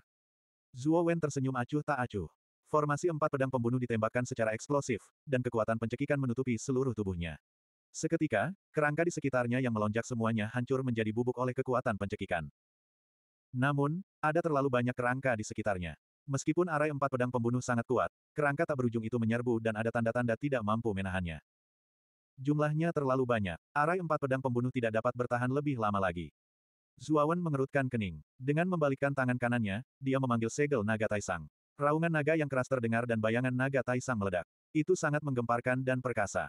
Zuo Wen tersenyum acuh tak acuh. Formasi empat pedang pembunuh ditembakkan secara eksplosif, dan kekuatan pencekikan menutupi seluruh tubuhnya. Seketika, kerangka di sekitarnya yang melonjak semuanya hancur menjadi bubuk oleh kekuatan pencekikan. Namun, ada terlalu banyak kerangka di sekitarnya. Meskipun arai empat pedang pembunuh sangat kuat, kerangka tak berujung itu menyerbu dan ada tanda-tanda tidak mampu menahannya. Jumlahnya terlalu banyak. Arai empat pedang pembunuh tidak dapat bertahan lebih lama lagi. Zuawan mengerutkan kening. Dengan membalikkan tangan kanannya, dia memanggil segel naga Taisang. Raungan naga yang keras terdengar dan bayangan naga Taisang meledak. Itu sangat menggemparkan dan perkasa.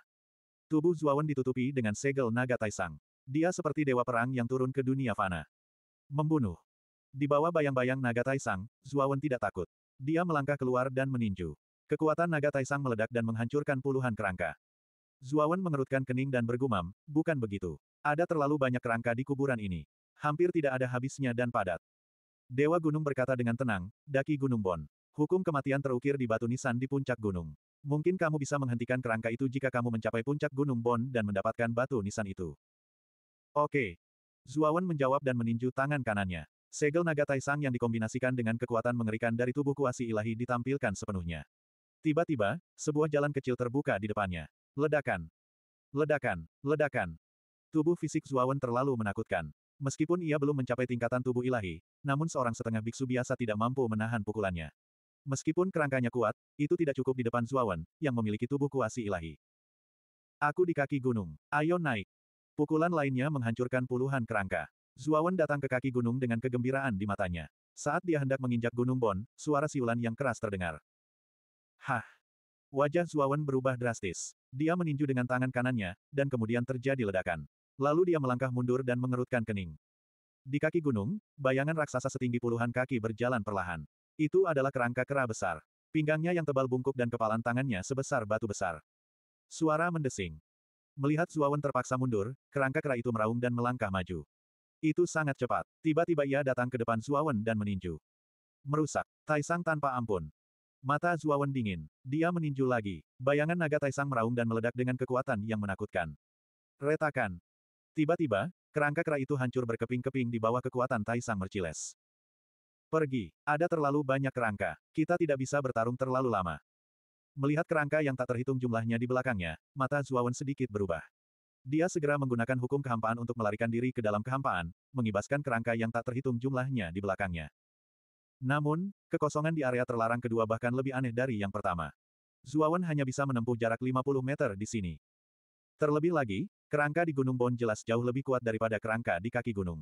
Tubuh Zuawan ditutupi dengan segel naga Taisang. Dia seperti dewa perang yang turun ke dunia fana. Membunuh. Di bawah bayang-bayang naga Taisang, Zuawan tidak takut. Dia melangkah keluar dan meninju. Kekuatan naga Taisang meledak dan menghancurkan puluhan kerangka. Zuawan mengerutkan kening dan bergumam, bukan begitu. Ada terlalu banyak kerangka di kuburan ini. Hampir tidak ada habisnya dan padat. Dewa Gunung berkata dengan tenang, daki Gunung Bon. Hukum kematian terukir di batu nisan di puncak gunung. Mungkin kamu bisa menghentikan kerangka itu jika kamu mencapai puncak Gunung Bon dan mendapatkan batu nisan itu. Oke. Zuawan menjawab dan meninju tangan kanannya. Segel naga Taisang yang dikombinasikan dengan kekuatan mengerikan dari tubuh kuasi ilahi ditampilkan sepenuhnya. Tiba-tiba, sebuah jalan kecil terbuka di depannya. Ledakan! Ledakan! Ledakan! Tubuh fisik Zuawan terlalu menakutkan. Meskipun ia belum mencapai tingkatan tubuh ilahi, namun seorang setengah biksu biasa tidak mampu menahan pukulannya. Meskipun kerangkanya kuat, itu tidak cukup di depan Zuawan, yang memiliki tubuh kuasi ilahi. Aku di kaki gunung. Ayo naik. Pukulan lainnya menghancurkan puluhan kerangka. Zuawan datang ke kaki gunung dengan kegembiraan di matanya. Saat dia hendak menginjak gunung Bon, suara siulan yang keras terdengar. Hah! Wajah Zuawan berubah drastis. Dia meninju dengan tangan kanannya, dan kemudian terjadi ledakan. Lalu dia melangkah mundur dan mengerutkan kening. Di kaki gunung, bayangan raksasa setinggi puluhan kaki berjalan perlahan. Itu adalah kerangka kera besar. Pinggangnya yang tebal bungkuk dan kepalan tangannya sebesar batu besar. Suara mendesing. Melihat Zuawan terpaksa mundur, kerangka kera itu meraung dan melangkah maju. Itu sangat cepat. Tiba-tiba ia datang ke depan Zuawan dan meninju. Merusak. Taisang tanpa ampun. Mata Zuawan dingin. Dia meninju lagi. Bayangan naga Taisang meraung dan meledak dengan kekuatan yang menakutkan. Retakan. Tiba-tiba, kerangka kera itu hancur berkeping-keping di bawah kekuatan Taisang Merciles. Pergi. Ada terlalu banyak kerangka. Kita tidak bisa bertarung terlalu lama. Melihat kerangka yang tak terhitung jumlahnya di belakangnya, mata Zuawan sedikit berubah. Dia segera menggunakan hukum kehampaan untuk melarikan diri ke dalam kehampaan, mengibaskan kerangka yang tak terhitung jumlahnya di belakangnya. Namun, kekosongan di area terlarang kedua bahkan lebih aneh dari yang pertama. Zuawan hanya bisa menempuh jarak 50 meter di sini. Terlebih lagi, kerangka di Gunung Bon jelas jauh lebih kuat daripada kerangka di kaki gunung.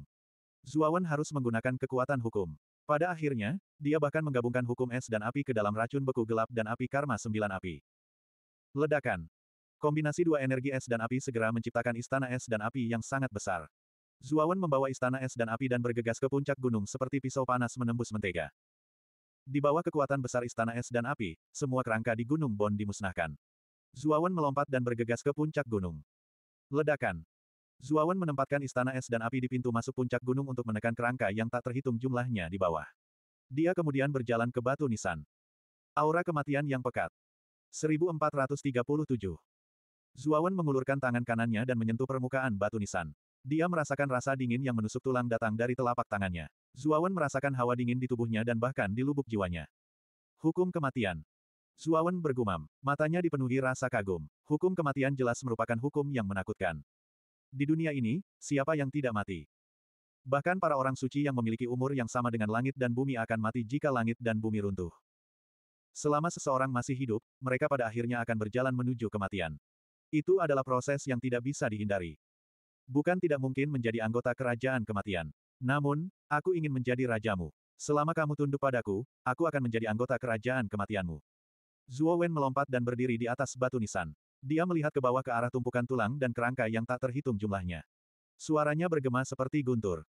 Zuawan harus menggunakan kekuatan hukum. Pada akhirnya, dia bahkan menggabungkan hukum es dan api ke dalam racun beku gelap dan api karma sembilan api. Ledakan. Kombinasi dua energi es dan api segera menciptakan istana es dan api yang sangat besar. Zuawan membawa istana es dan api dan bergegas ke puncak gunung seperti pisau panas menembus mentega. Di bawah kekuatan besar istana es dan api, semua kerangka di Gunung Bon dimusnahkan. Zuawan melompat dan bergegas ke puncak gunung. Ledakan. Zuawan menempatkan istana es dan api di pintu masuk puncak gunung untuk menekan kerangka yang tak terhitung jumlahnya di bawah. Dia kemudian berjalan ke batu nisan. Aura kematian yang pekat. 1437 Zuawan mengulurkan tangan kanannya dan menyentuh permukaan batu nisan. Dia merasakan rasa dingin yang menusuk tulang datang dari telapak tangannya. Zuawan merasakan hawa dingin di tubuhnya dan bahkan di lubuk jiwanya. Hukum kematian. Zuawan bergumam. Matanya dipenuhi rasa kagum. Hukum kematian jelas merupakan hukum yang menakutkan. Di dunia ini, siapa yang tidak mati? Bahkan para orang suci yang memiliki umur yang sama dengan langit dan bumi akan mati jika langit dan bumi runtuh. Selama seseorang masih hidup, mereka pada akhirnya akan berjalan menuju kematian. Itu adalah proses yang tidak bisa dihindari. Bukan tidak mungkin menjadi anggota kerajaan kematian. Namun, aku ingin menjadi rajamu. Selama kamu tunduk padaku, aku akan menjadi anggota kerajaan kematianmu. Zuo Wen melompat dan berdiri di atas batu nisan. Dia melihat ke bawah ke arah tumpukan tulang dan kerangka yang tak terhitung jumlahnya. Suaranya bergema seperti guntur.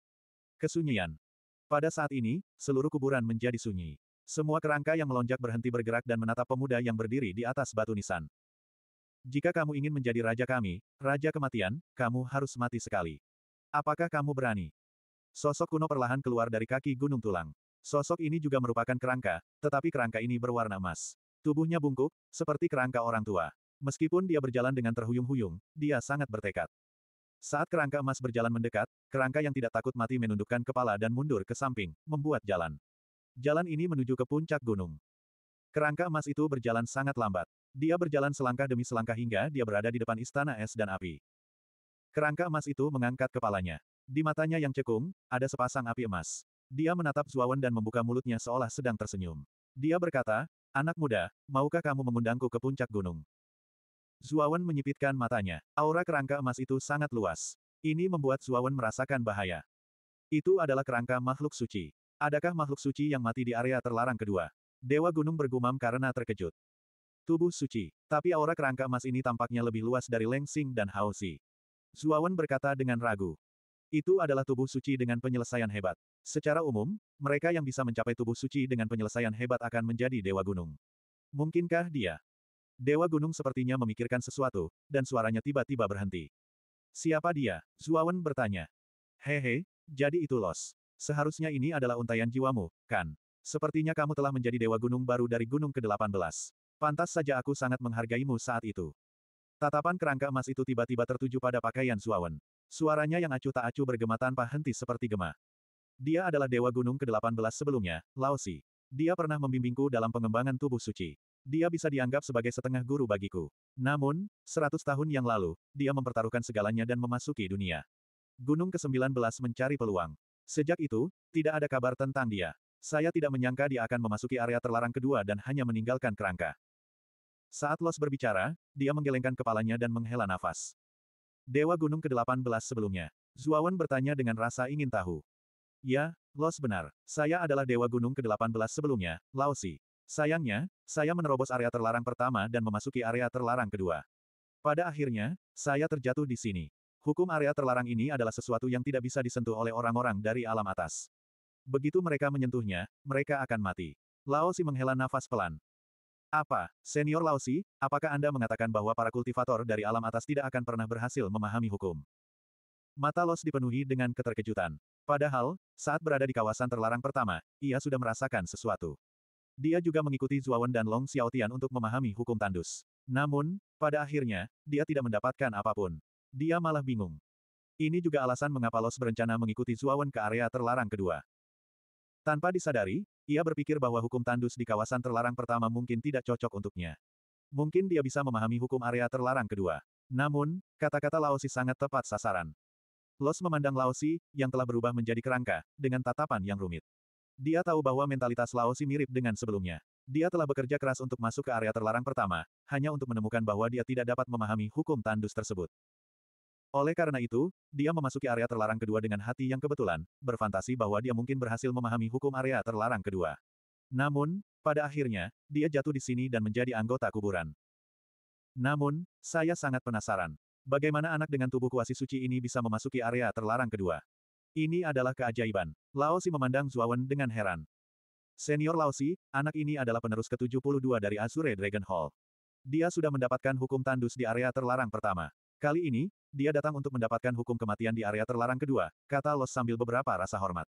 Kesunyian. Pada saat ini, seluruh kuburan menjadi sunyi. Semua kerangka yang melonjak berhenti bergerak dan menatap pemuda yang berdiri di atas batu nisan. Jika kamu ingin menjadi raja kami, raja kematian, kamu harus mati sekali. Apakah kamu berani? Sosok kuno perlahan keluar dari kaki gunung tulang. Sosok ini juga merupakan kerangka, tetapi kerangka ini berwarna emas. Tubuhnya bungkuk, seperti kerangka orang tua. Meskipun dia berjalan dengan terhuyung-huyung, dia sangat bertekad. Saat kerangka emas berjalan mendekat, kerangka yang tidak takut mati menundukkan kepala dan mundur ke samping, membuat jalan. Jalan ini menuju ke puncak gunung. Kerangka emas itu berjalan sangat lambat. Dia berjalan selangkah demi selangkah hingga dia berada di depan istana es dan api. Kerangka emas itu mengangkat kepalanya. Di matanya yang cekung, ada sepasang api emas. Dia menatap Zuawan dan membuka mulutnya seolah sedang tersenyum. Dia berkata, Anak muda, maukah kamu mengundangku ke puncak gunung? Zuawan menyipitkan matanya. Aura kerangka emas itu sangat luas. Ini membuat Zuawan merasakan bahaya. Itu adalah kerangka makhluk suci. Adakah makhluk suci yang mati di area terlarang kedua? Dewa gunung bergumam karena terkejut. Tubuh suci, tapi aura kerangka emas ini tampaknya lebih luas dari Leng Xing dan Hao Xi. Zuawan berkata dengan ragu. Itu adalah tubuh suci dengan penyelesaian hebat. Secara umum, mereka yang bisa mencapai tubuh suci dengan penyelesaian hebat akan menjadi Dewa Gunung. Mungkinkah dia? Dewa Gunung sepertinya memikirkan sesuatu, dan suaranya tiba-tiba berhenti. Siapa dia? Zuawan bertanya. Hehe, jadi itu Los. Seharusnya ini adalah untayan jiwamu, kan? Sepertinya kamu telah menjadi dewa gunung baru dari gunung ke-18. Pantas saja aku sangat menghargaimu saat itu. Tatapan kerangka emas itu tiba-tiba tertuju pada pakaian Suawen. Suaranya yang acuh tak acuh bergema tanpa henti seperti gema. Dia adalah dewa gunung ke-18 sebelumnya, Laosi. Dia pernah membimbingku dalam pengembangan tubuh suci. Dia bisa dianggap sebagai setengah guru bagiku. Namun, 100 tahun yang lalu, dia mempertaruhkan segalanya dan memasuki dunia. Gunung ke-19 mencari peluang. Sejak itu, tidak ada kabar tentang dia. Saya tidak menyangka dia akan memasuki area terlarang kedua dan hanya meninggalkan kerangka. Saat Los berbicara, dia menggelengkan kepalanya dan menghela nafas. Dewa Gunung ke-18 sebelumnya. Zuawan bertanya dengan rasa ingin tahu. Ya, Los benar. Saya adalah Dewa Gunung ke-18 sebelumnya, Laosi. Sayangnya, saya menerobos area terlarang pertama dan memasuki area terlarang kedua. Pada akhirnya, saya terjatuh di sini. Hukum area terlarang ini adalah sesuatu yang tidak bisa disentuh oleh orang-orang dari alam atas. Begitu mereka menyentuhnya, mereka akan mati. Lao menghela nafas pelan. Apa, senior Lao apakah Anda mengatakan bahwa para kultivator dari alam atas tidak akan pernah berhasil memahami hukum? Mata Los dipenuhi dengan keterkejutan. Padahal, saat berada di kawasan terlarang pertama, ia sudah merasakan sesuatu. Dia juga mengikuti Zuawan dan Long Xiaotian untuk memahami hukum tandus. Namun, pada akhirnya, dia tidak mendapatkan apapun. Dia malah bingung. Ini juga alasan mengapa Los berencana mengikuti Zuawan ke area terlarang kedua. Tanpa disadari, ia berpikir bahwa hukum tandus di kawasan terlarang pertama mungkin tidak cocok untuknya. Mungkin dia bisa memahami hukum area terlarang kedua. Namun, kata-kata Laosi sangat tepat sasaran. Los memandang Laosi, yang telah berubah menjadi kerangka, dengan tatapan yang rumit. Dia tahu bahwa mentalitas Laosi mirip dengan sebelumnya. Dia telah bekerja keras untuk masuk ke area terlarang pertama, hanya untuk menemukan bahwa dia tidak dapat memahami hukum tandus tersebut. Oleh karena itu, dia memasuki area terlarang kedua dengan hati yang kebetulan, berfantasi bahwa dia mungkin berhasil memahami hukum area terlarang kedua. Namun, pada akhirnya, dia jatuh di sini dan menjadi anggota kuburan. Namun, saya sangat penasaran. Bagaimana anak dengan tubuh kuasi suci ini bisa memasuki area terlarang kedua? Ini adalah keajaiban. Laosi memandang Zuawan dengan heran. Senior Laosi, anak ini adalah penerus ke-72 dari Azure Dragon Hall. Dia sudah mendapatkan hukum tandus di area terlarang pertama. Kali ini, dia datang untuk mendapatkan hukum kematian di area terlarang kedua, kata Los sambil beberapa rasa hormat.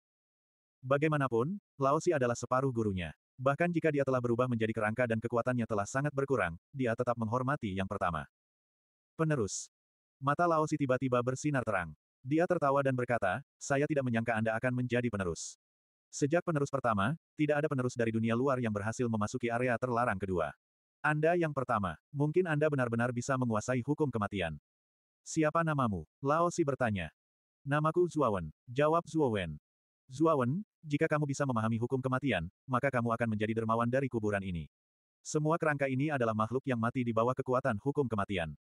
Bagaimanapun, Si adalah separuh gurunya. Bahkan jika dia telah berubah menjadi kerangka dan kekuatannya telah sangat berkurang, dia tetap menghormati yang pertama. Penerus. Mata Si tiba-tiba bersinar terang. Dia tertawa dan berkata, saya tidak menyangka Anda akan menjadi penerus. Sejak penerus pertama, tidak ada penerus dari dunia luar yang berhasil memasuki area terlarang kedua. Anda yang pertama, mungkin Anda benar-benar bisa menguasai hukum kematian. Siapa namamu? Lao Si bertanya. Namaku Zuawan, jawab Zuowen. Zuawan, jika kamu bisa memahami hukum kematian, maka kamu akan menjadi dermawan dari kuburan ini. Semua kerangka ini adalah makhluk yang mati di bawah kekuatan hukum kematian.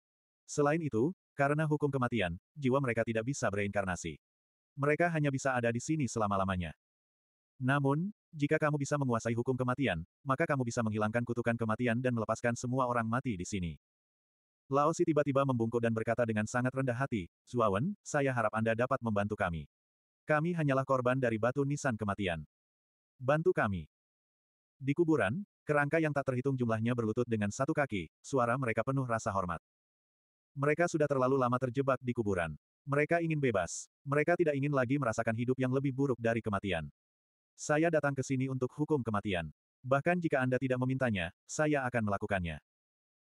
Selain itu, karena hukum kematian, jiwa mereka tidak bisa bereinkarnasi. Mereka hanya bisa ada di sini selama-lamanya. Namun, jika kamu bisa menguasai hukum kematian, maka kamu bisa menghilangkan kutukan kematian dan melepaskan semua orang mati di sini. Lao Si tiba-tiba membungkuk dan berkata dengan sangat rendah hati, Zuawan, saya harap Anda dapat membantu kami. Kami hanyalah korban dari batu nisan kematian. Bantu kami. Di kuburan, kerangka yang tak terhitung jumlahnya berlutut dengan satu kaki, suara mereka penuh rasa hormat. Mereka sudah terlalu lama terjebak di kuburan. Mereka ingin bebas. Mereka tidak ingin lagi merasakan hidup yang lebih buruk dari kematian. Saya datang ke sini untuk hukum kematian. Bahkan jika Anda tidak memintanya, saya akan melakukannya.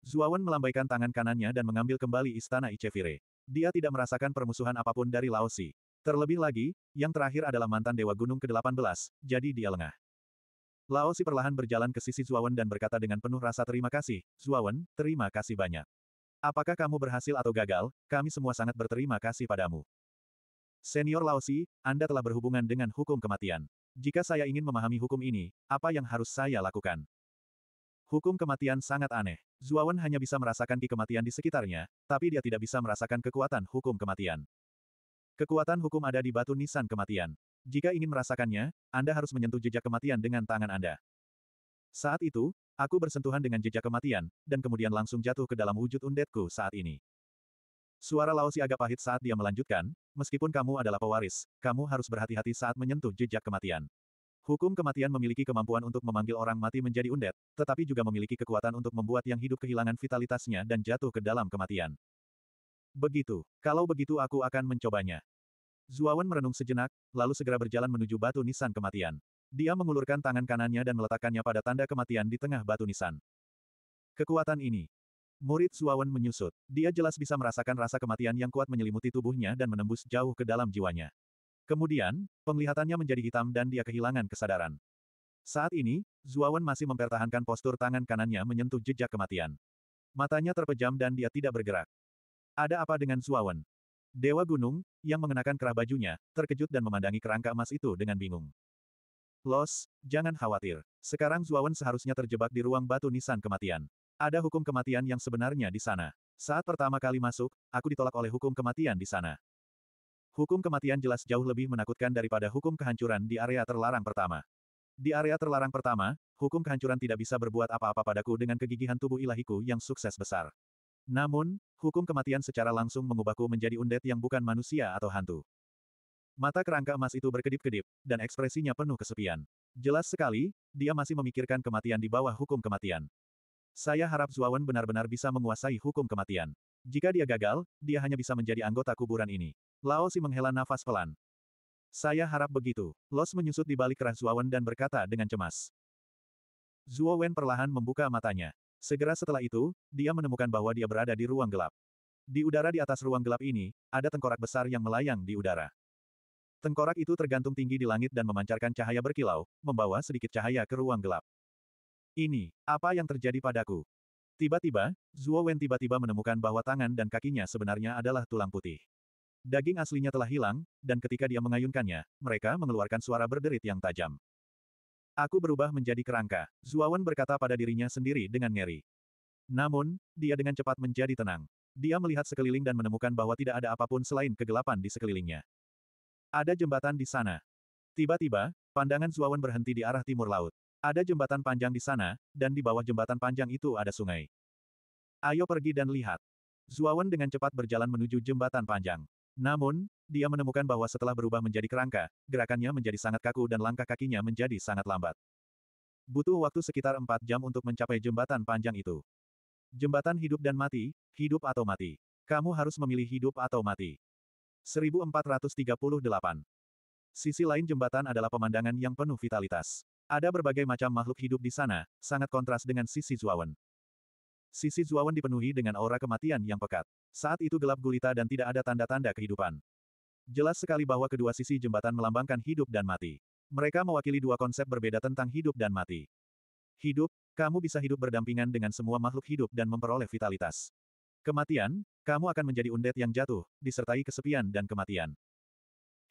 Zuawan melambaikan tangan kanannya dan mengambil kembali istana Icevire. Dia tidak merasakan permusuhan apapun dari Laosi. Terlebih lagi, yang terakhir adalah mantan Dewa Gunung ke-18, jadi dia lengah. Laosi perlahan berjalan ke sisi Zuawan dan berkata dengan penuh rasa terima kasih, Zuawan, terima kasih banyak. Apakah kamu berhasil atau gagal, kami semua sangat berterima kasih padamu. Senior Laosi, Anda telah berhubungan dengan hukum kematian. Jika saya ingin memahami hukum ini, apa yang harus saya lakukan? Hukum kematian sangat aneh. Zuawan hanya bisa merasakan ki kematian di sekitarnya, tapi dia tidak bisa merasakan kekuatan hukum kematian. Kekuatan hukum ada di batu nisan kematian. Jika ingin merasakannya, Anda harus menyentuh jejak kematian dengan tangan Anda. Saat itu, aku bersentuhan dengan jejak kematian, dan kemudian langsung jatuh ke dalam wujud undetku saat ini. Suara Laosi agak pahit saat dia melanjutkan, meskipun kamu adalah pewaris, kamu harus berhati-hati saat menyentuh jejak kematian. Hukum kematian memiliki kemampuan untuk memanggil orang mati menjadi undet, tetapi juga memiliki kekuatan untuk membuat yang hidup kehilangan vitalitasnya dan jatuh ke dalam kematian. Begitu. Kalau begitu aku akan mencobanya. Zuawan merenung sejenak, lalu segera berjalan menuju batu nisan kematian. Dia mengulurkan tangan kanannya dan meletakkannya pada tanda kematian di tengah batu nisan. Kekuatan ini. Murid Zuawan menyusut. Dia jelas bisa merasakan rasa kematian yang kuat menyelimuti tubuhnya dan menembus jauh ke dalam jiwanya. Kemudian, penglihatannya menjadi hitam dan dia kehilangan kesadaran. Saat ini, Zuawan masih mempertahankan postur tangan kanannya menyentuh jejak kematian. Matanya terpejam dan dia tidak bergerak. Ada apa dengan Zuawan? Dewa Gunung, yang mengenakan kerah bajunya, terkejut dan memandangi kerangka emas itu dengan bingung. Los, jangan khawatir. Sekarang Zuawan seharusnya terjebak di ruang batu nisan kematian. Ada hukum kematian yang sebenarnya di sana. Saat pertama kali masuk, aku ditolak oleh hukum kematian di sana. Hukum kematian jelas jauh lebih menakutkan daripada hukum kehancuran di area terlarang pertama. Di area terlarang pertama, hukum kehancuran tidak bisa berbuat apa-apa padaku dengan kegigihan tubuh ilahiku yang sukses besar. Namun, hukum kematian secara langsung mengubahku menjadi undet yang bukan manusia atau hantu. Mata kerangka emas itu berkedip-kedip, dan ekspresinya penuh kesepian. Jelas sekali, dia masih memikirkan kematian di bawah hukum kematian. Saya harap Zuawan benar-benar bisa menguasai hukum kematian. Jika dia gagal, dia hanya bisa menjadi anggota kuburan ini. Lao Si menghela nafas pelan. Saya harap begitu. Los menyusut di balik keran Zuowen dan berkata dengan cemas. Zuowen perlahan membuka matanya. Segera setelah itu, dia menemukan bahwa dia berada di ruang gelap. Di udara di atas ruang gelap ini, ada tengkorak besar yang melayang di udara. Tengkorak itu tergantung tinggi di langit dan memancarkan cahaya berkilau, membawa sedikit cahaya ke ruang gelap. Ini, apa yang terjadi padaku? Tiba-tiba, Zuowen tiba-tiba menemukan bahwa tangan dan kakinya sebenarnya adalah tulang putih. Daging aslinya telah hilang, dan ketika dia mengayunkannya, mereka mengeluarkan suara berderit yang tajam. Aku berubah menjadi kerangka, Zuawan berkata pada dirinya sendiri dengan ngeri. Namun, dia dengan cepat menjadi tenang. Dia melihat sekeliling dan menemukan bahwa tidak ada apapun selain kegelapan di sekelilingnya. Ada jembatan di sana. Tiba-tiba, pandangan Zuawan berhenti di arah timur laut. Ada jembatan panjang di sana, dan di bawah jembatan panjang itu ada sungai. Ayo pergi dan lihat. Zuawan dengan cepat berjalan menuju jembatan panjang. Namun, dia menemukan bahwa setelah berubah menjadi kerangka, gerakannya menjadi sangat kaku dan langkah kakinya menjadi sangat lambat. Butuh waktu sekitar empat jam untuk mencapai jembatan panjang itu. Jembatan hidup dan mati, hidup atau mati. Kamu harus memilih hidup atau mati. 1438 Sisi lain jembatan adalah pemandangan yang penuh vitalitas. Ada berbagai macam makhluk hidup di sana, sangat kontras dengan sisi Zuawan. Sisi Zuawan dipenuhi dengan aura kematian yang pekat. Saat itu gelap gulita dan tidak ada tanda-tanda kehidupan. Jelas sekali bahwa kedua sisi jembatan melambangkan hidup dan mati. Mereka mewakili dua konsep berbeda tentang hidup dan mati. Hidup, kamu bisa hidup berdampingan dengan semua makhluk hidup dan memperoleh vitalitas. Kematian, kamu akan menjadi undet yang jatuh, disertai kesepian dan kematian.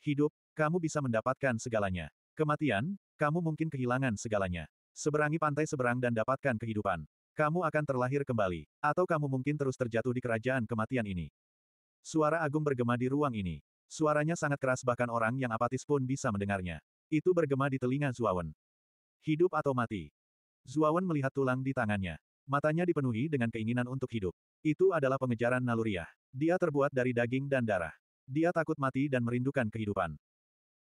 Hidup, kamu bisa mendapatkan segalanya. Kematian, kamu mungkin kehilangan segalanya. Seberangi pantai seberang dan dapatkan kehidupan. Kamu akan terlahir kembali, atau kamu mungkin terus terjatuh di kerajaan kematian ini. Suara agung bergema di ruang ini. Suaranya sangat keras bahkan orang yang apatis pun bisa mendengarnya. Itu bergema di telinga Zuawan. Hidup atau mati? Zuawan melihat tulang di tangannya. Matanya dipenuhi dengan keinginan untuk hidup. Itu adalah pengejaran naluriah. Dia terbuat dari daging dan darah. Dia takut mati dan merindukan kehidupan.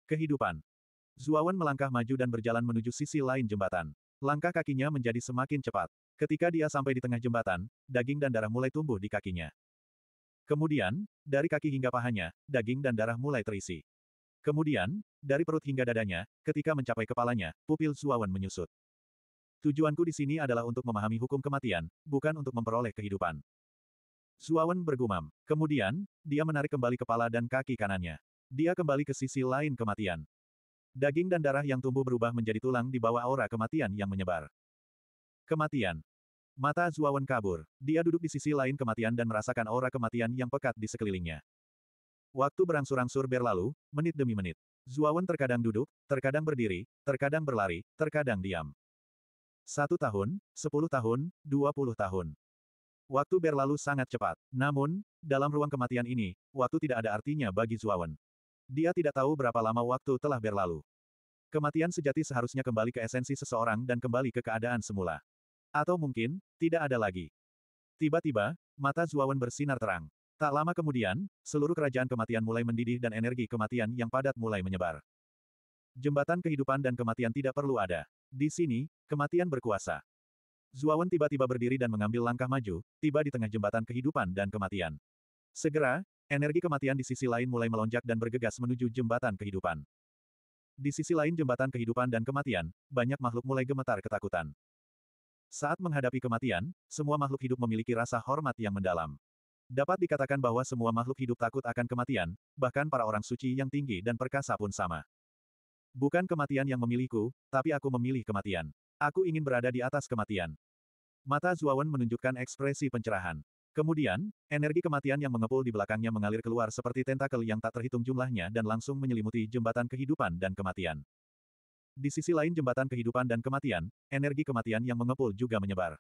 Kehidupan. Zuawan melangkah maju dan berjalan menuju sisi lain jembatan. Langkah kakinya menjadi semakin cepat. Ketika dia sampai di tengah jembatan, daging dan darah mulai tumbuh di kakinya. Kemudian, dari kaki hingga pahanya, daging dan darah mulai terisi. Kemudian, dari perut hingga dadanya, ketika mencapai kepalanya, pupil Zuawan menyusut. Tujuanku di sini adalah untuk memahami hukum kematian, bukan untuk memperoleh kehidupan. Zuawan bergumam. Kemudian, dia menarik kembali kepala dan kaki kanannya. Dia kembali ke sisi lain kematian. Daging dan darah yang tumbuh berubah menjadi tulang di bawah aura kematian yang menyebar. Kematian. Mata Zuawan kabur. Dia duduk di sisi lain kematian dan merasakan aura kematian yang pekat di sekelilingnya. Waktu berangsur-angsur berlalu, menit demi menit. Zuawan terkadang duduk, terkadang berdiri, terkadang berlari, terkadang diam. Satu tahun, sepuluh tahun, dua puluh tahun. Waktu berlalu sangat cepat. Namun, dalam ruang kematian ini, waktu tidak ada artinya bagi Zuawan. Dia tidak tahu berapa lama waktu telah berlalu. Kematian sejati seharusnya kembali ke esensi seseorang dan kembali ke keadaan semula. Atau mungkin, tidak ada lagi. Tiba-tiba, mata Zuawan bersinar terang. Tak lama kemudian, seluruh kerajaan kematian mulai mendidih dan energi kematian yang padat mulai menyebar. Jembatan kehidupan dan kematian tidak perlu ada. Di sini, kematian berkuasa. Zuawan tiba-tiba berdiri dan mengambil langkah maju, tiba di tengah jembatan kehidupan dan kematian. Segera, Energi kematian di sisi lain mulai melonjak dan bergegas menuju jembatan kehidupan. Di sisi lain jembatan kehidupan dan kematian, banyak makhluk mulai gemetar ketakutan. Saat menghadapi kematian, semua makhluk hidup memiliki rasa hormat yang mendalam. Dapat dikatakan bahwa semua makhluk hidup takut akan kematian, bahkan para orang suci yang tinggi dan perkasa pun sama. Bukan kematian yang memilihku, tapi aku memilih kematian. Aku ingin berada di atas kematian. Mata Zuawan menunjukkan ekspresi pencerahan. Kemudian, energi kematian yang mengepul di belakangnya mengalir keluar seperti tentakel yang tak terhitung jumlahnya dan langsung menyelimuti jembatan kehidupan dan kematian. Di sisi lain jembatan kehidupan dan kematian, energi kematian yang mengepul juga menyebar.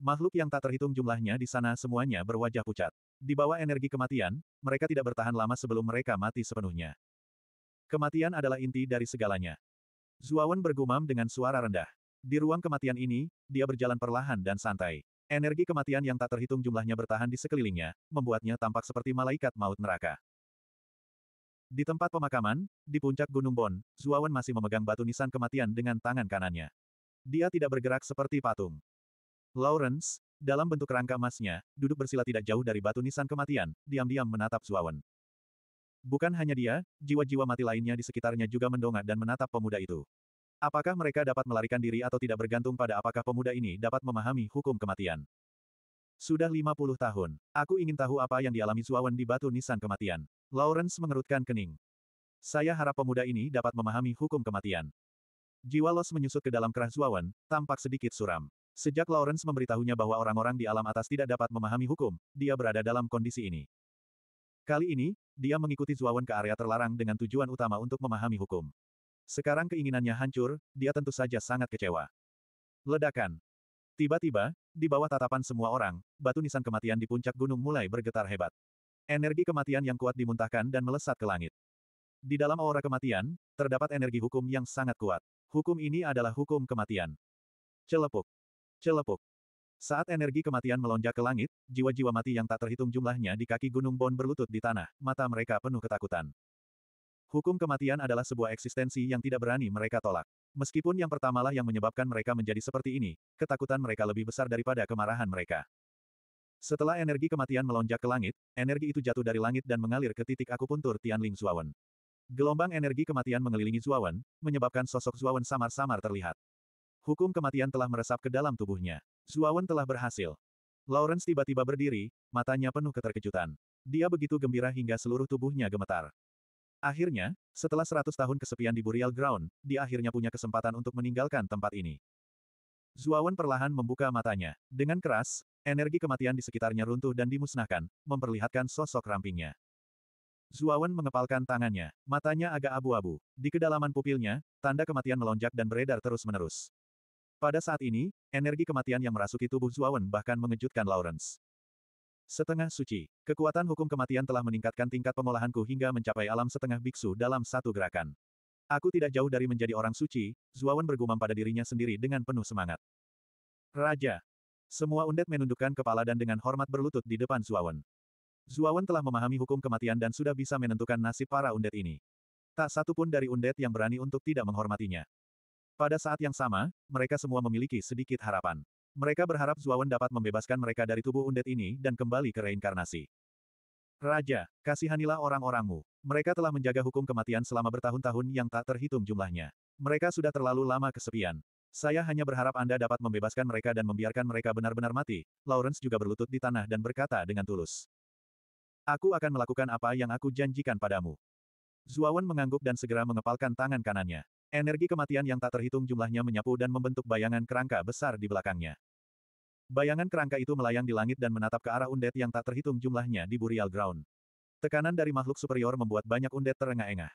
Makhluk yang tak terhitung jumlahnya di sana semuanya berwajah pucat. Di bawah energi kematian, mereka tidak bertahan lama sebelum mereka mati sepenuhnya. Kematian adalah inti dari segalanya. Zuawan bergumam dengan suara rendah. Di ruang kematian ini, dia berjalan perlahan dan santai. Energi kematian yang tak terhitung jumlahnya bertahan di sekelilingnya, membuatnya tampak seperti malaikat maut neraka. Di tempat pemakaman, di puncak Gunung Bon, Zuawan masih memegang batu nisan kematian dengan tangan kanannya. Dia tidak bergerak seperti patung. Lawrence, dalam bentuk rangka emasnya, duduk bersila tidak jauh dari batu nisan kematian, diam-diam menatap Zuawan. Bukan hanya dia, jiwa-jiwa mati lainnya di sekitarnya juga mendongak dan menatap pemuda itu. Apakah mereka dapat melarikan diri atau tidak bergantung pada apakah pemuda ini dapat memahami hukum kematian. Sudah 50 tahun. Aku ingin tahu apa yang dialami Zuawan di batu nisan kematian. Lawrence mengerutkan kening. Saya harap pemuda ini dapat memahami hukum kematian. Jiwa Los menyusut ke dalam kerah Zuawan, tampak sedikit suram. Sejak Lawrence memberitahunya bahwa orang-orang di alam atas tidak dapat memahami hukum, dia berada dalam kondisi ini. Kali ini, dia mengikuti Zuawan ke area terlarang dengan tujuan utama untuk memahami hukum. Sekarang keinginannya hancur, dia tentu saja sangat kecewa. Ledakan. Tiba-tiba, di bawah tatapan semua orang, batu nisan kematian di puncak gunung mulai bergetar hebat. Energi kematian yang kuat dimuntahkan dan melesat ke langit. Di dalam aura kematian, terdapat energi hukum yang sangat kuat. Hukum ini adalah hukum kematian. Celepuk. Celepuk. Saat energi kematian melonjak ke langit, jiwa-jiwa mati yang tak terhitung jumlahnya di kaki Gunung Bon berlutut di tanah, mata mereka penuh ketakutan. Hukum kematian adalah sebuah eksistensi yang tidak berani mereka tolak. Meskipun yang pertamalah yang menyebabkan mereka menjadi seperti ini, ketakutan mereka lebih besar daripada kemarahan mereka. Setelah energi kematian melonjak ke langit, energi itu jatuh dari langit dan mengalir ke titik akupuntur Tianling Zuawan. Gelombang energi kematian mengelilingi Zuawan, menyebabkan sosok Zuawan samar-samar terlihat. Hukum kematian telah meresap ke dalam tubuhnya. Zuawan telah berhasil. Lawrence tiba-tiba berdiri, matanya penuh keterkejutan. Dia begitu gembira hingga seluruh tubuhnya gemetar. Akhirnya, setelah seratus tahun kesepian di Burial Ground, dia akhirnya punya kesempatan untuk meninggalkan tempat ini. Zuawan perlahan membuka matanya. Dengan keras, energi kematian di sekitarnya runtuh dan dimusnahkan, memperlihatkan sosok rampingnya. Zuawan mengepalkan tangannya, matanya agak abu-abu. Di kedalaman pupilnya, tanda kematian melonjak dan beredar terus-menerus. Pada saat ini, energi kematian yang merasuki tubuh Zuawan bahkan mengejutkan Lawrence. Setengah suci. Kekuatan hukum kematian telah meningkatkan tingkat pengolahanku hingga mencapai alam setengah biksu dalam satu gerakan. Aku tidak jauh dari menjadi orang suci, Zuawan bergumam pada dirinya sendiri dengan penuh semangat. Raja. Semua undet menundukkan kepala dan dengan hormat berlutut di depan Zuawan. Zuawan telah memahami hukum kematian dan sudah bisa menentukan nasib para undet ini. Tak satu pun dari undet yang berani untuk tidak menghormatinya. Pada saat yang sama, mereka semua memiliki sedikit harapan. Mereka berharap Zuawan dapat membebaskan mereka dari tubuh undet ini dan kembali ke reinkarnasi. Raja, kasihanilah orang-orangmu. Mereka telah menjaga hukum kematian selama bertahun-tahun yang tak terhitung jumlahnya. Mereka sudah terlalu lama kesepian. Saya hanya berharap Anda dapat membebaskan mereka dan membiarkan mereka benar-benar mati. Lawrence juga berlutut di tanah dan berkata dengan tulus. Aku akan melakukan apa yang aku janjikan padamu. Zuawan mengangguk dan segera mengepalkan tangan kanannya. Energi kematian yang tak terhitung jumlahnya menyapu dan membentuk bayangan kerangka besar di belakangnya. Bayangan kerangka itu melayang di langit dan menatap ke arah undet yang tak terhitung jumlahnya di Burial Ground. Tekanan dari makhluk superior membuat banyak undet terengah-engah.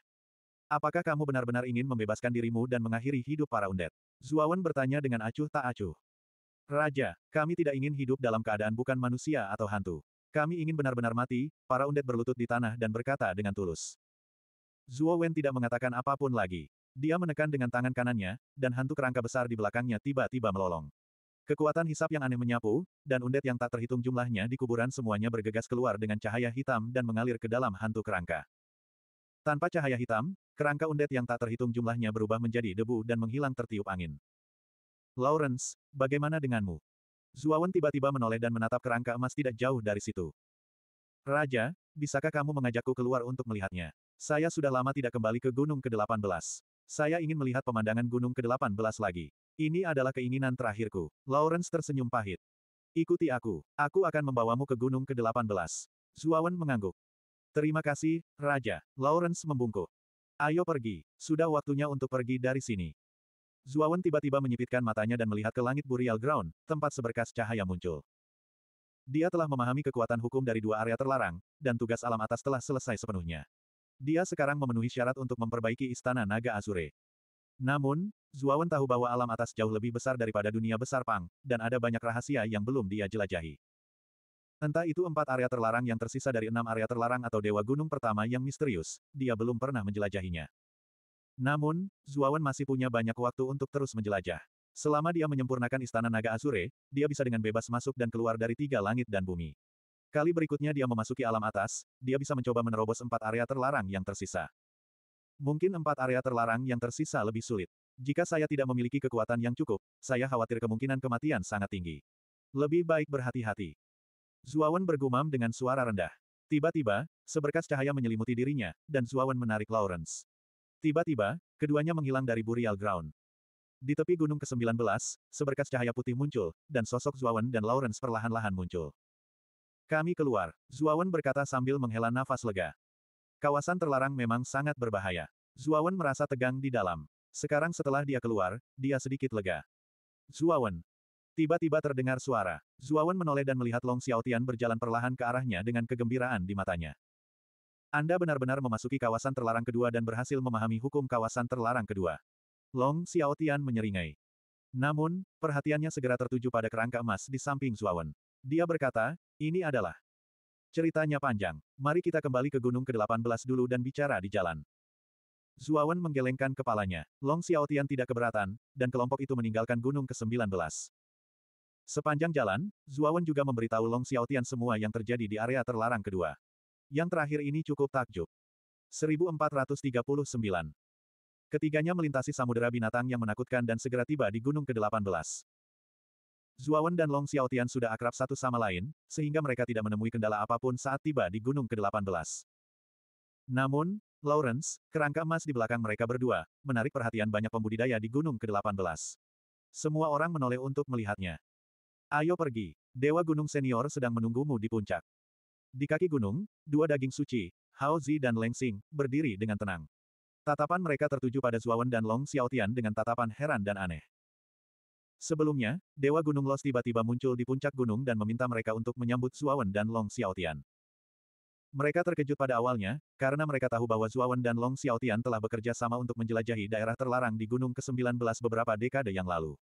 Apakah kamu benar-benar ingin membebaskan dirimu dan mengakhiri hidup para undet? Zuawan bertanya dengan acuh tak acuh. Raja, kami tidak ingin hidup dalam keadaan bukan manusia atau hantu. Kami ingin benar-benar mati, para undet berlutut di tanah dan berkata dengan tulus. Zuo Wen tidak mengatakan apapun lagi. Dia menekan dengan tangan kanannya, dan hantu kerangka besar di belakangnya tiba-tiba melolong. Kekuatan hisap yang aneh menyapu, dan undet yang tak terhitung jumlahnya di kuburan semuanya bergegas keluar dengan cahaya hitam dan mengalir ke dalam hantu kerangka. Tanpa cahaya hitam, kerangka undet yang tak terhitung jumlahnya berubah menjadi debu dan menghilang tertiup angin. Lawrence, bagaimana denganmu? Zuawan tiba-tiba menoleh dan menatap kerangka emas tidak jauh dari situ. Raja, bisakah kamu mengajakku keluar untuk melihatnya? Saya sudah lama tidak kembali ke Gunung ke-18. Saya ingin melihat pemandangan gunung ke-18 lagi. Ini adalah keinginan terakhirku. Lawrence tersenyum pahit. Ikuti aku. Aku akan membawamu ke gunung ke-18. Zuawan mengangguk. Terima kasih, Raja. Lawrence membungkuk. Ayo pergi. Sudah waktunya untuk pergi dari sini. Zuawan tiba-tiba menyipitkan matanya dan melihat ke langit Burial Ground, tempat seberkas cahaya muncul. Dia telah memahami kekuatan hukum dari dua area terlarang, dan tugas alam atas telah selesai sepenuhnya. Dia sekarang memenuhi syarat untuk memperbaiki istana naga Azure. Namun, Zuawan tahu bahwa alam atas jauh lebih besar daripada dunia besar Pang, dan ada banyak rahasia yang belum dia jelajahi. Entah itu empat area terlarang yang tersisa dari enam area terlarang atau Dewa Gunung pertama yang misterius, dia belum pernah menjelajahinya. Namun, Zuawan masih punya banyak waktu untuk terus menjelajah. Selama dia menyempurnakan Istana Naga Azure, dia bisa dengan bebas masuk dan keluar dari tiga langit dan bumi. Kali berikutnya dia memasuki alam atas, dia bisa mencoba menerobos empat area terlarang yang tersisa. Mungkin empat area terlarang yang tersisa lebih sulit. Jika saya tidak memiliki kekuatan yang cukup, saya khawatir kemungkinan kematian sangat tinggi. Lebih baik berhati-hati. Zuawan bergumam dengan suara rendah. Tiba-tiba, seberkas cahaya menyelimuti dirinya, dan Zuawan menarik Lawrence. Tiba-tiba, keduanya menghilang dari Burial Ground. Di tepi gunung ke-19, seberkas cahaya putih muncul, dan sosok Zuawan dan Lawrence perlahan-lahan muncul. Kami keluar, Zuawan berkata sambil menghela nafas lega. Kawasan terlarang memang sangat berbahaya. Zuawan merasa tegang di dalam. Sekarang setelah dia keluar, dia sedikit lega. Zuawan. Tiba-tiba terdengar suara. Zuawan menoleh dan melihat Long Xiaotian berjalan perlahan ke arahnya dengan kegembiraan di matanya. Anda benar-benar memasuki kawasan terlarang kedua dan berhasil memahami hukum kawasan terlarang kedua. Long Xiaotian menyeringai. Namun, perhatiannya segera tertuju pada kerangka emas di samping Zuawan. Dia berkata, ini adalah ceritanya panjang. Mari kita kembali ke gunung ke-18 dulu dan bicara di jalan. Zuawan menggelengkan kepalanya. Long Xiaotian tidak keberatan, dan kelompok itu meninggalkan gunung ke-19. Sepanjang jalan, Zuawan juga memberitahu Long Xiaotian semua yang terjadi di area terlarang kedua. Yang terakhir ini cukup takjub. 1439. Ketiganya melintasi samudera binatang yang menakutkan dan segera tiba di gunung ke-18. Zuawan dan Long Xiaotian sudah akrab satu sama lain, sehingga mereka tidak menemui kendala apapun saat tiba di Gunung ke-18. Namun, Lawrence, kerangka emas di belakang mereka berdua, menarik perhatian banyak pembudidaya di Gunung ke-18. Semua orang menoleh untuk melihatnya. Ayo pergi, Dewa Gunung Senior sedang menunggumu di puncak. Di kaki gunung, dua daging suci, Hao Zi dan Leng Xing, berdiri dengan tenang. Tatapan mereka tertuju pada Zuawan dan Long Xiaotian dengan tatapan heran dan aneh. Sebelumnya, Dewa Gunung Los tiba-tiba muncul di puncak gunung dan meminta mereka untuk menyambut Zuawan dan Long Xiaotian. Mereka terkejut pada awalnya, karena mereka tahu bahwa Zuawan dan Long Xiaotian telah bekerja sama untuk menjelajahi daerah terlarang di Gunung ke-19 beberapa dekade yang lalu.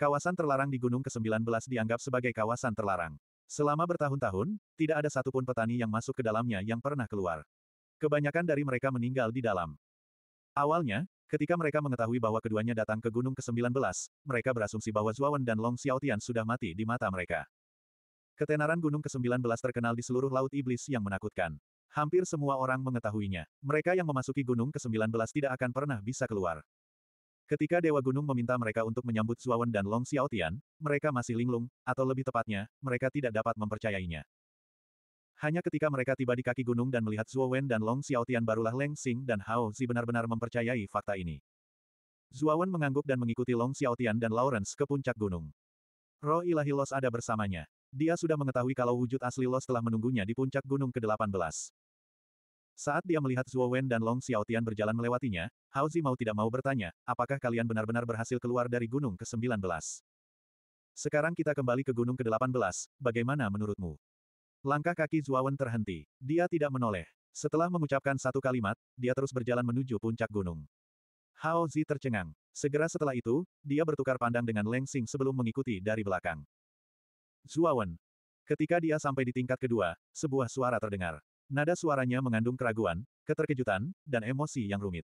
Kawasan terlarang di Gunung ke-19 dianggap sebagai kawasan terlarang. Selama bertahun-tahun, tidak ada satupun petani yang masuk ke dalamnya yang pernah keluar. Kebanyakan dari mereka meninggal di dalam. Awalnya, Ketika mereka mengetahui bahwa keduanya datang ke Gunung ke-19, mereka berasumsi bahwa Zuawan dan Long Xiaotian sudah mati di mata mereka. Ketenaran Gunung ke-19 terkenal di seluruh Laut Iblis yang menakutkan. Hampir semua orang mengetahuinya. Mereka yang memasuki gunung ke-19 tidak akan pernah bisa keluar. Ketika Dewa Gunung meminta mereka untuk menyambut Zuawan dan Long Xiaotian, mereka masih linglung, atau lebih tepatnya, mereka tidak dapat mempercayainya. Hanya ketika mereka tiba di kaki gunung dan melihat Zhuo Wen dan Long Xiaotian barulah Leng Xing dan Hao Zi benar-benar mempercayai fakta ini. Zhuo Wen mengangguk dan mengikuti Long Xiaotian dan Lawrence ke puncak gunung. Roh ilahi Los ada bersamanya. Dia sudah mengetahui kalau wujud asli Los telah menunggunya di puncak gunung ke-18. Saat dia melihat Zhuo Wen dan Long Xiaotian berjalan melewatinya, Hao Zi mau tidak mau bertanya, apakah kalian benar-benar berhasil keluar dari gunung ke-19? Sekarang kita kembali ke gunung ke-18, bagaimana menurutmu? Langkah kaki Zuawan terhenti. Dia tidak menoleh. Setelah mengucapkan satu kalimat, dia terus berjalan menuju puncak gunung. Hao Zi tercengang. Segera setelah itu, dia bertukar pandang dengan Leng Xing sebelum mengikuti dari belakang. Zuawan. Ketika dia sampai di tingkat kedua, sebuah suara terdengar. Nada suaranya mengandung keraguan, keterkejutan, dan emosi yang rumit.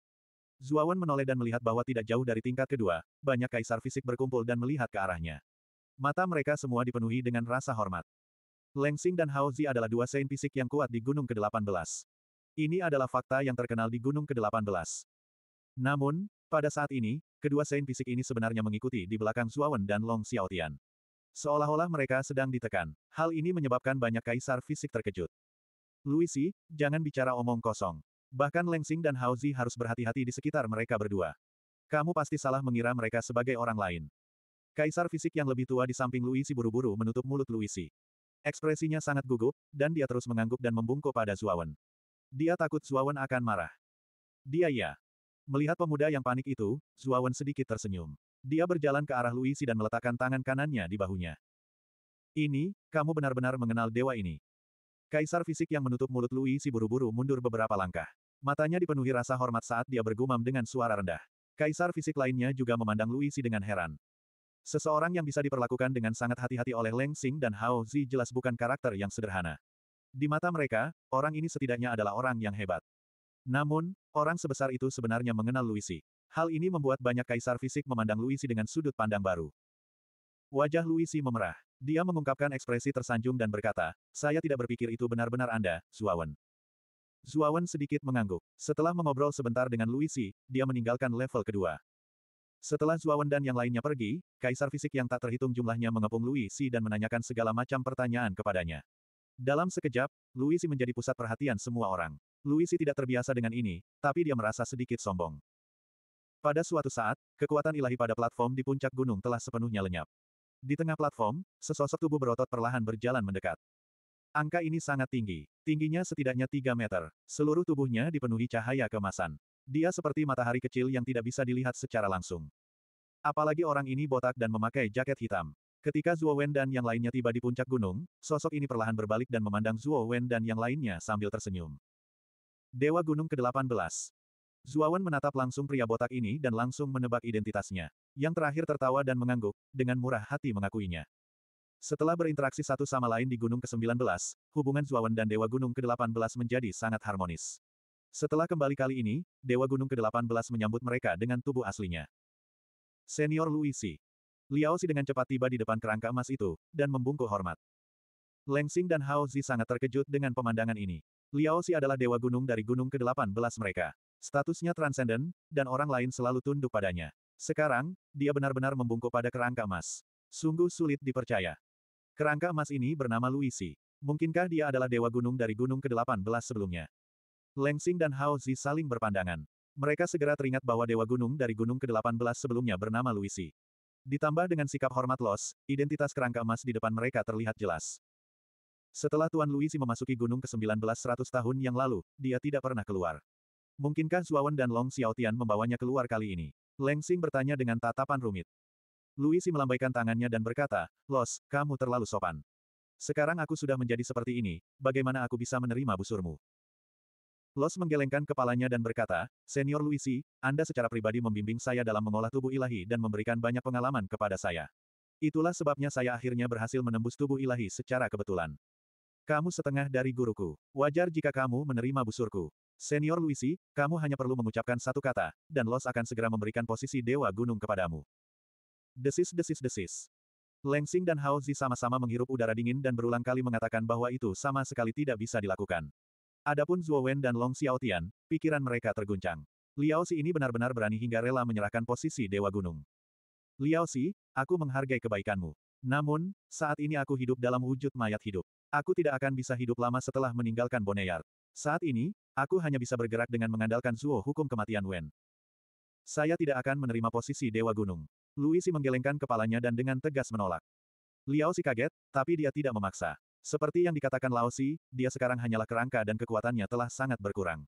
Zuawan menoleh dan melihat bahwa tidak jauh dari tingkat kedua, banyak kaisar fisik berkumpul dan melihat ke arahnya. Mata mereka semua dipenuhi dengan rasa hormat. Lengsing dan Haozi adalah dua sein fisik yang kuat di Gunung ke-18. Ini adalah fakta yang terkenal di Gunung ke-18. Namun, pada saat ini, kedua sein fisik ini sebenarnya mengikuti di belakang Zuawan dan Long Xiaotian. Seolah-olah mereka sedang ditekan. Hal ini menyebabkan banyak kaisar fisik terkejut. Luisi, jangan bicara omong kosong. Bahkan Lengsing dan Haozi harus berhati-hati di sekitar mereka berdua. Kamu pasti salah mengira mereka sebagai orang lain. Kaisar fisik yang lebih tua di samping Luisi buru-buru menutup mulut Luisi. Ekspresinya sangat gugup, dan dia terus mengangguk dan membungkuk pada Suawen. Dia takut Suawen akan marah. Dia ya. Melihat pemuda yang panik itu, Suawen sedikit tersenyum. Dia berjalan ke arah Luisi dan meletakkan tangan kanannya di bahunya. Ini, kamu benar-benar mengenal dewa ini. Kaisar fisik yang menutup mulut Luisi buru-buru mundur beberapa langkah. Matanya dipenuhi rasa hormat saat dia bergumam dengan suara rendah. Kaisar fisik lainnya juga memandang Luisi dengan heran. Seseorang yang bisa diperlakukan dengan sangat hati-hati oleh Leng Xing dan Hao Zi jelas bukan karakter yang sederhana. Di mata mereka, orang ini setidaknya adalah orang yang hebat. Namun, orang sebesar itu sebenarnya mengenal Luisi. Hal ini membuat banyak kaisar fisik memandang Luisi dengan sudut pandang baru. Wajah Luisi memerah. Dia mengungkapkan ekspresi tersanjung dan berkata, saya tidak berpikir itu benar-benar Anda, Zuawan. Zuawan sedikit mengangguk. Setelah mengobrol sebentar dengan Luisi, dia meninggalkan level kedua. Setelah Zuawan dan yang lainnya pergi, kaisar fisik yang tak terhitung jumlahnya mengepung Lui Si dan menanyakan segala macam pertanyaan kepadanya. Dalam sekejap, Lui Si menjadi pusat perhatian semua orang. Lui Si tidak terbiasa dengan ini, tapi dia merasa sedikit sombong. Pada suatu saat, kekuatan ilahi pada platform di puncak gunung telah sepenuhnya lenyap. Di tengah platform, sesosok tubuh berotot perlahan berjalan mendekat. Angka ini sangat tinggi, tingginya setidaknya 3 meter, seluruh tubuhnya dipenuhi cahaya kemasan. Dia seperti matahari kecil yang tidak bisa dilihat secara langsung. Apalagi orang ini botak dan memakai jaket hitam. Ketika Zuo Wen dan yang lainnya tiba di puncak gunung, sosok ini perlahan berbalik dan memandang Zuo Wen dan yang lainnya sambil tersenyum. Dewa Gunung ke-18 Zuo Wen menatap langsung pria botak ini dan langsung menebak identitasnya. Yang terakhir tertawa dan mengangguk, dengan murah hati mengakuinya. Setelah berinteraksi satu sama lain di Gunung ke-19, hubungan Zuo Wen dan Dewa Gunung ke-18 menjadi sangat harmonis. Setelah kembali kali ini, Dewa Gunung ke-18 menyambut mereka dengan tubuh aslinya. Senior Luisi. Liao Si dengan cepat tiba di depan kerangka emas itu, dan membungkuk hormat. Leng Xing dan Hao Zi sangat terkejut dengan pemandangan ini. Liao Si adalah dewa gunung dari gunung ke-18 mereka. Statusnya transenden, dan orang lain selalu tunduk padanya. Sekarang, dia benar-benar membungkuk pada kerangka emas. Sungguh sulit dipercaya. Kerangka emas ini bernama Luisi. Mungkinkah dia adalah dewa gunung dari gunung ke-18 sebelumnya? Leng Lengsing dan Hao Zi saling berpandangan. Mereka segera teringat bahwa Dewa Gunung dari Gunung ke-18 sebelumnya bernama Luisi. Ditambah dengan sikap hormat Los, identitas kerangka emas di depan mereka terlihat jelas. Setelah Tuan Luisi memasuki Gunung ke-19 100 tahun yang lalu, dia tidak pernah keluar. Mungkinkah Zuawan dan Long Xiaotian membawanya keluar kali ini? Leng Lengsing bertanya dengan tatapan rumit. Luisi melambaikan tangannya dan berkata, Los, kamu terlalu sopan. Sekarang aku sudah menjadi seperti ini, bagaimana aku bisa menerima busurmu? Los menggelengkan kepalanya dan berkata, Senior Luisi, Anda secara pribadi membimbing saya dalam mengolah tubuh ilahi dan memberikan banyak pengalaman kepada saya. Itulah sebabnya saya akhirnya berhasil menembus tubuh ilahi secara kebetulan. Kamu setengah dari guruku. Wajar jika kamu menerima busurku. Senior Luisi, kamu hanya perlu mengucapkan satu kata, dan Los akan segera memberikan posisi Dewa Gunung kepadamu. Desis desis desis. Lengsing dan Hao Zi sama-sama menghirup udara dingin dan berulang kali mengatakan bahwa itu sama sekali tidak bisa dilakukan. Adapun Zhuo Wen dan Long Xiaotian, pikiran mereka terguncang. Liao Si ini benar-benar berani hingga rela menyerahkan posisi Dewa Gunung. Liao Si, aku menghargai kebaikanmu. Namun, saat ini aku hidup dalam wujud mayat hidup. Aku tidak akan bisa hidup lama setelah meninggalkan Boneyard. Saat ini, aku hanya bisa bergerak dengan mengandalkan Zuo hukum kematian Wen. Saya tidak akan menerima posisi Dewa Gunung. Luisi menggelengkan kepalanya dan dengan tegas menolak. Liao Si kaget, tapi dia tidak memaksa. Seperti yang dikatakan Laosi, dia sekarang hanyalah kerangka dan kekuatannya telah sangat berkurang.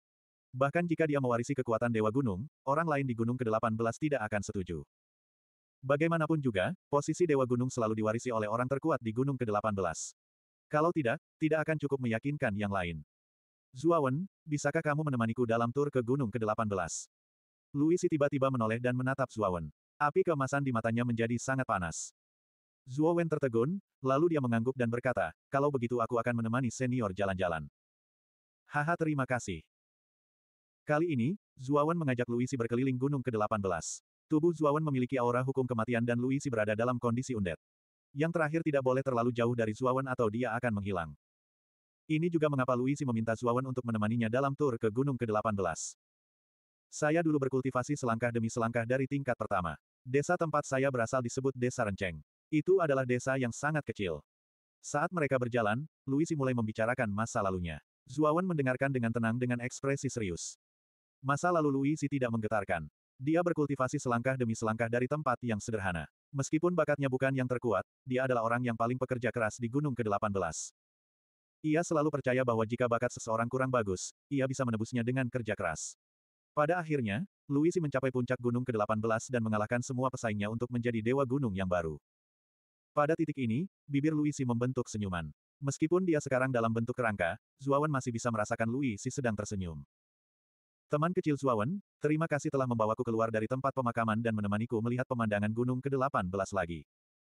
Bahkan jika dia mewarisi kekuatan Dewa Gunung, orang lain di Gunung ke-18 tidak akan setuju. Bagaimanapun juga, posisi Dewa Gunung selalu diwarisi oleh orang terkuat di Gunung ke-18. Kalau tidak, tidak akan cukup meyakinkan yang lain. Zuawan, bisakah kamu menemaniku dalam tur ke Gunung ke-18? Luisi tiba-tiba menoleh dan menatap Zuawan. Api keemasan di matanya menjadi sangat panas. Zuo Wen tertegun, lalu dia mengangguk dan berkata, kalau begitu aku akan menemani senior jalan-jalan. Haha terima kasih. Kali ini, Zuawan mengajak Luisi berkeliling Gunung ke-18. Tubuh Zuawan memiliki aura hukum kematian dan Luisi berada dalam kondisi undet. Yang terakhir tidak boleh terlalu jauh dari Zuawan atau dia akan menghilang. Ini juga mengapa Luisi meminta Zuawan untuk menemaninya dalam tur ke Gunung ke-18. Saya dulu berkultivasi selangkah demi selangkah dari tingkat pertama. Desa tempat saya berasal disebut Desa Renceng. Itu adalah desa yang sangat kecil. Saat mereka berjalan, Luisi mulai membicarakan masa lalunya. Zuawan mendengarkan dengan tenang dengan ekspresi serius. Masa lalu Luisi tidak menggetarkan. Dia berkultivasi selangkah demi selangkah dari tempat yang sederhana. Meskipun bakatnya bukan yang terkuat, dia adalah orang yang paling pekerja keras di Gunung ke-18. Ia selalu percaya bahwa jika bakat seseorang kurang bagus, ia bisa menebusnya dengan kerja keras. Pada akhirnya, Luisi mencapai puncak Gunung ke-18 dan mengalahkan semua pesaingnya untuk menjadi Dewa Gunung yang baru. Pada titik ini, bibir Luisi membentuk senyuman. Meskipun dia sekarang dalam bentuk kerangka, Zuawan masih bisa merasakan Luisi sedang tersenyum. Teman kecil Zuawan, terima kasih telah membawaku keluar dari tempat pemakaman dan menemaniku melihat pemandangan gunung ke-18 lagi.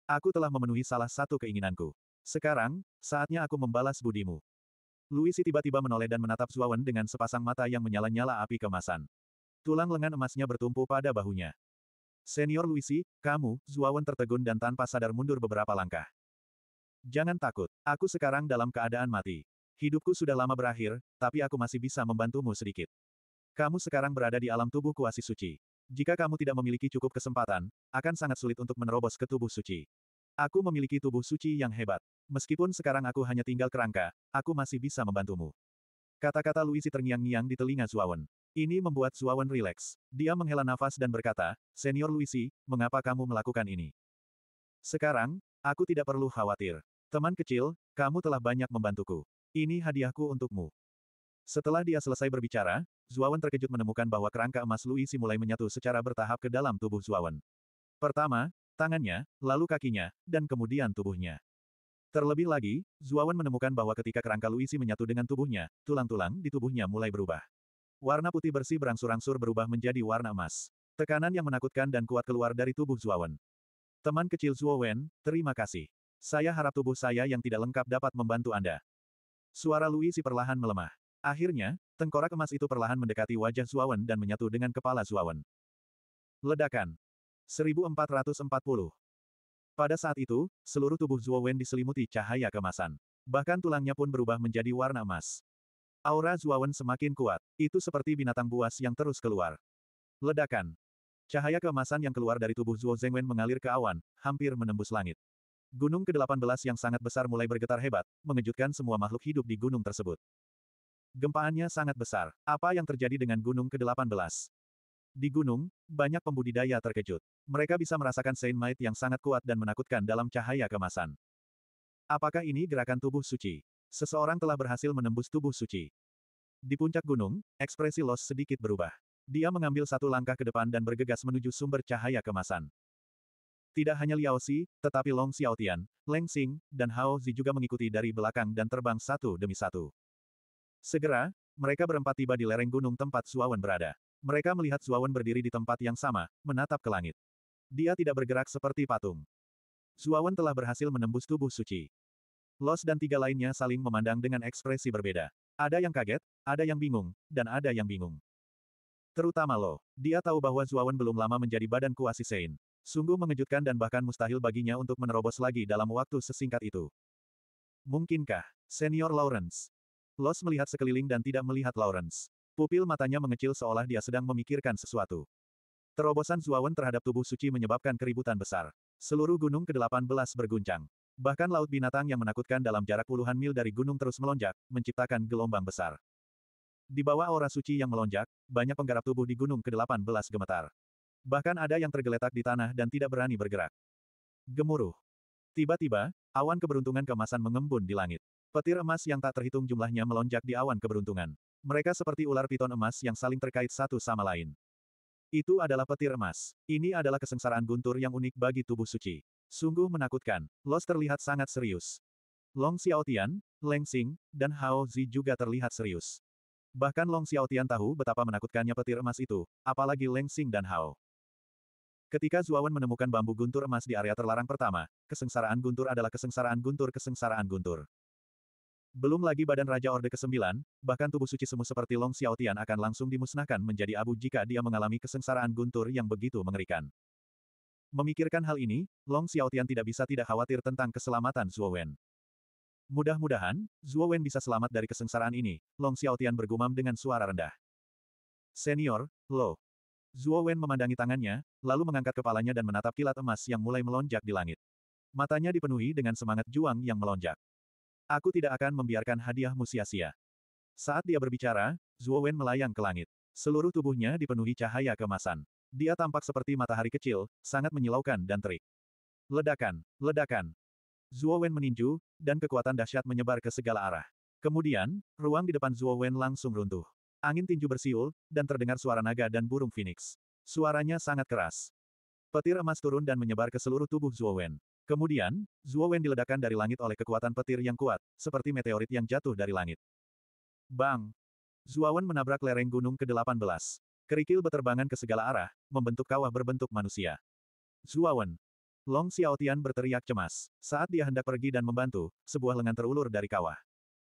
Aku telah memenuhi salah satu keinginanku. Sekarang, saatnya aku membalas budimu. Luisi tiba-tiba menoleh dan menatap Zuawan dengan sepasang mata yang menyala-nyala api kemasan. Tulang lengan emasnya bertumpu pada bahunya. Senior Luisi, kamu, Zuawan tertegun dan tanpa sadar mundur beberapa langkah. Jangan takut, aku sekarang dalam keadaan mati. Hidupku sudah lama berakhir, tapi aku masih bisa membantumu sedikit. Kamu sekarang berada di alam tubuh kuasi suci. Jika kamu tidak memiliki cukup kesempatan, akan sangat sulit untuk menerobos ke tubuh suci. Aku memiliki tubuh suci yang hebat. Meskipun sekarang aku hanya tinggal kerangka, aku masih bisa membantumu. Kata-kata Luisi terngiang-ngiang di telinga Zuawan. Ini membuat Zuawan rileks. Dia menghela nafas dan berkata, Senior Luisi, mengapa kamu melakukan ini? Sekarang, aku tidak perlu khawatir. Teman kecil, kamu telah banyak membantuku. Ini hadiahku untukmu. Setelah dia selesai berbicara, Zuawan terkejut menemukan bahwa kerangka emas Luisi mulai menyatu secara bertahap ke dalam tubuh Zuawan. Pertama, tangannya, lalu kakinya, dan kemudian tubuhnya. Terlebih lagi, Zuawan menemukan bahwa ketika kerangka Luisi menyatu dengan tubuhnya, tulang-tulang di tubuhnya mulai berubah. Warna putih bersih berangsur-angsur berubah menjadi warna emas. Tekanan yang menakutkan dan kuat keluar dari tubuh Zuowen. Teman kecil Zuo terima kasih. Saya harap tubuh saya yang tidak lengkap dapat membantu Anda. Suara Luisi perlahan melemah. Akhirnya, tengkorak emas itu perlahan mendekati wajah Zuawan dan menyatu dengan kepala Zuawan. Ledakan. 1440. Pada saat itu, seluruh tubuh Zuowen diselimuti cahaya kemasan. Bahkan tulangnya pun berubah menjadi warna emas. Aura Zuawan semakin kuat, itu seperti binatang buas yang terus keluar. Ledakan. Cahaya keemasan yang keluar dari tubuh Zuo Zengwen mengalir ke awan, hampir menembus langit. Gunung ke-18 yang sangat besar mulai bergetar hebat, mengejutkan semua makhluk hidup di gunung tersebut. Gempaannya sangat besar. Apa yang terjadi dengan gunung ke-18? Di gunung, banyak pembudidaya terkejut. Mereka bisa merasakan Saint Might yang sangat kuat dan menakutkan dalam cahaya kemasan. Apakah ini gerakan tubuh suci? Seseorang telah berhasil menembus tubuh suci. Di puncak gunung, ekspresi Los sedikit berubah. Dia mengambil satu langkah ke depan dan bergegas menuju sumber cahaya kemasan. Tidak hanya Liao Xi, tetapi Long Xiaotian, Leng Xing, dan Hao Zi juga mengikuti dari belakang dan terbang satu demi satu. Segera, mereka berempat tiba di lereng gunung tempat Suawan berada. Mereka melihat Suawan berdiri di tempat yang sama, menatap ke langit. Dia tidak bergerak seperti patung. Suawan telah berhasil menembus tubuh suci. Los dan tiga lainnya saling memandang dengan ekspresi berbeda. Ada yang kaget, ada yang bingung, dan ada yang bingung. Terutama Lo. Dia tahu bahwa Zuawan belum lama menjadi badan kuasi Sein. Sungguh mengejutkan dan bahkan mustahil baginya untuk menerobos lagi dalam waktu sesingkat itu. Mungkinkah? Senior Lawrence. Los melihat sekeliling dan tidak melihat Lawrence. Pupil matanya mengecil seolah dia sedang memikirkan sesuatu. Terobosan Zuawan terhadap tubuh suci menyebabkan keributan besar. Seluruh gunung ke-18 berguncang. Bahkan laut binatang yang menakutkan dalam jarak puluhan mil dari gunung terus melonjak, menciptakan gelombang besar. Di bawah aura suci yang melonjak, banyak penggarap tubuh di gunung ke-18 gemetar. Bahkan ada yang tergeletak di tanah dan tidak berani bergerak. Gemuruh. Tiba-tiba, awan keberuntungan kemasan mengembun di langit. Petir emas yang tak terhitung jumlahnya melonjak di awan keberuntungan. Mereka seperti ular piton emas yang saling terkait satu sama lain. Itu adalah petir emas. Ini adalah kesengsaraan guntur yang unik bagi tubuh suci. Sungguh menakutkan, Los terlihat sangat serius. Long Xiaotian, Leng Xing, dan Hao Zi juga terlihat serius. Bahkan Long Xiaotian tahu betapa menakutkannya petir emas itu, apalagi Leng Xing dan Hao. Ketika Zuawan menemukan bambu guntur emas di area terlarang pertama, kesengsaraan guntur adalah kesengsaraan guntur kesengsaraan guntur. Belum lagi badan Raja Orde ke-9, bahkan tubuh suci semu seperti Long Xiaotian akan langsung dimusnahkan menjadi abu jika dia mengalami kesengsaraan guntur yang begitu mengerikan. Memikirkan hal ini, Long Xiaotian tidak bisa tidak khawatir tentang keselamatan Zhuo Wen. Mudah-mudahan, Zhuo Wen bisa selamat dari kesengsaraan ini, Long Xiaotian bergumam dengan suara rendah. Senior, Lo. Zhuo Wen memandangi tangannya, lalu mengangkat kepalanya dan menatap kilat emas yang mulai melonjak di langit. Matanya dipenuhi dengan semangat juang yang melonjak. Aku tidak akan membiarkan hadiahmu sia-sia. Saat dia berbicara, Zhuo Wen melayang ke langit. Seluruh tubuhnya dipenuhi cahaya kemasan. Dia tampak seperti matahari kecil, sangat menyilaukan dan terik. Ledakan, ledakan. Zuo Wen meninju, dan kekuatan dahsyat menyebar ke segala arah. Kemudian, ruang di depan Zuo Wen langsung runtuh. Angin tinju bersiul, dan terdengar suara naga dan burung phoenix. Suaranya sangat keras. Petir emas turun dan menyebar ke seluruh tubuh Zuo Wen. Kemudian, Zuo Wen diledakkan dari langit oleh kekuatan petir yang kuat, seperti meteorit yang jatuh dari langit. Bang! Zuo Wen menabrak lereng gunung ke-18. Kerikil beterbangan ke segala arah, membentuk kawah berbentuk manusia. Zuawan. Long Xiaotian berteriak cemas. Saat dia hendak pergi dan membantu, sebuah lengan terulur dari kawah.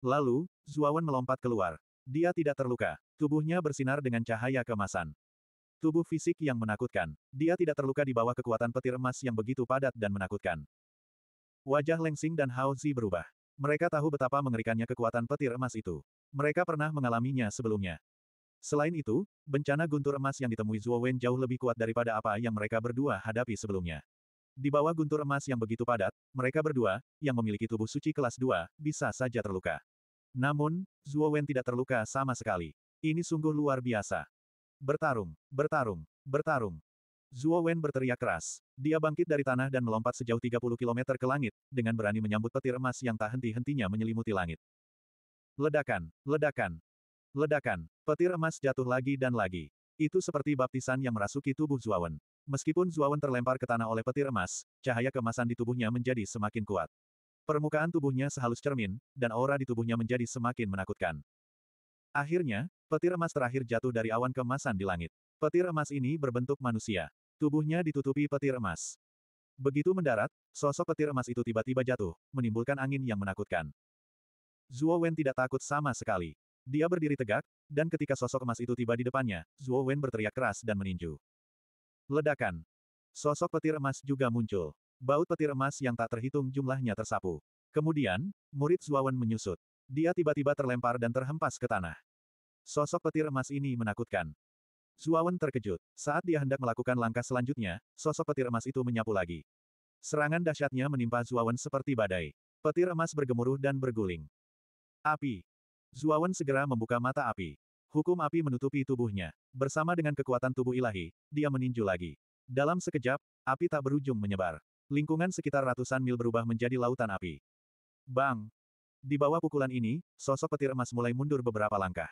Lalu, Zuawan melompat keluar. Dia tidak terluka. Tubuhnya bersinar dengan cahaya kemasan. Tubuh fisik yang menakutkan. Dia tidak terluka di bawah kekuatan petir emas yang begitu padat dan menakutkan. Wajah Leng Xing dan Hao Zi berubah. Mereka tahu betapa mengerikannya kekuatan petir emas itu. Mereka pernah mengalaminya sebelumnya. Selain itu, bencana guntur emas yang ditemui Zhuo Wen jauh lebih kuat daripada apa yang mereka berdua hadapi sebelumnya. Di bawah guntur emas yang begitu padat, mereka berdua, yang memiliki tubuh suci kelas 2, bisa saja terluka. Namun, Zhuo Wen tidak terluka sama sekali. Ini sungguh luar biasa. Bertarung, bertarung, bertarung. Zhuo Wen berteriak keras. Dia bangkit dari tanah dan melompat sejauh 30 km ke langit, dengan berani menyambut petir emas yang tak henti-hentinya menyelimuti langit. Ledakan, ledakan, Ledakan, petir emas jatuh lagi dan lagi. Itu seperti baptisan yang merasuki tubuh Zuawan. Meskipun Zuawan terlempar ke tanah oleh petir emas, cahaya kemasan di tubuhnya menjadi semakin kuat. Permukaan tubuhnya sehalus cermin, dan aura di tubuhnya menjadi semakin menakutkan. Akhirnya, petir emas terakhir jatuh dari awan kemasan di langit. Petir emas ini berbentuk manusia. Tubuhnya ditutupi petir emas. Begitu mendarat, sosok petir emas itu tiba-tiba jatuh, menimbulkan angin yang menakutkan. Zuo Wen tidak takut sama sekali. Dia berdiri tegak, dan ketika sosok emas itu tiba di depannya, Zuo Wen berteriak keras dan meninju. Ledakan. Sosok petir emas juga muncul. Baut petir emas yang tak terhitung jumlahnya tersapu. Kemudian, murid Zuo Wen menyusut. Dia tiba-tiba terlempar dan terhempas ke tanah. Sosok petir emas ini menakutkan. Zuo Wen terkejut. Saat dia hendak melakukan langkah selanjutnya, sosok petir emas itu menyapu lagi. Serangan dahsyatnya menimpa Zuo Wen seperti badai. Petir emas bergemuruh dan berguling. Api, Zuawan segera membuka mata api. Hukum api menutupi tubuhnya. Bersama dengan kekuatan tubuh ilahi, dia meninju lagi. Dalam sekejap, api tak berujung menyebar. Lingkungan sekitar ratusan mil berubah menjadi lautan api. Bang! Di bawah pukulan ini, sosok petir emas mulai mundur beberapa langkah.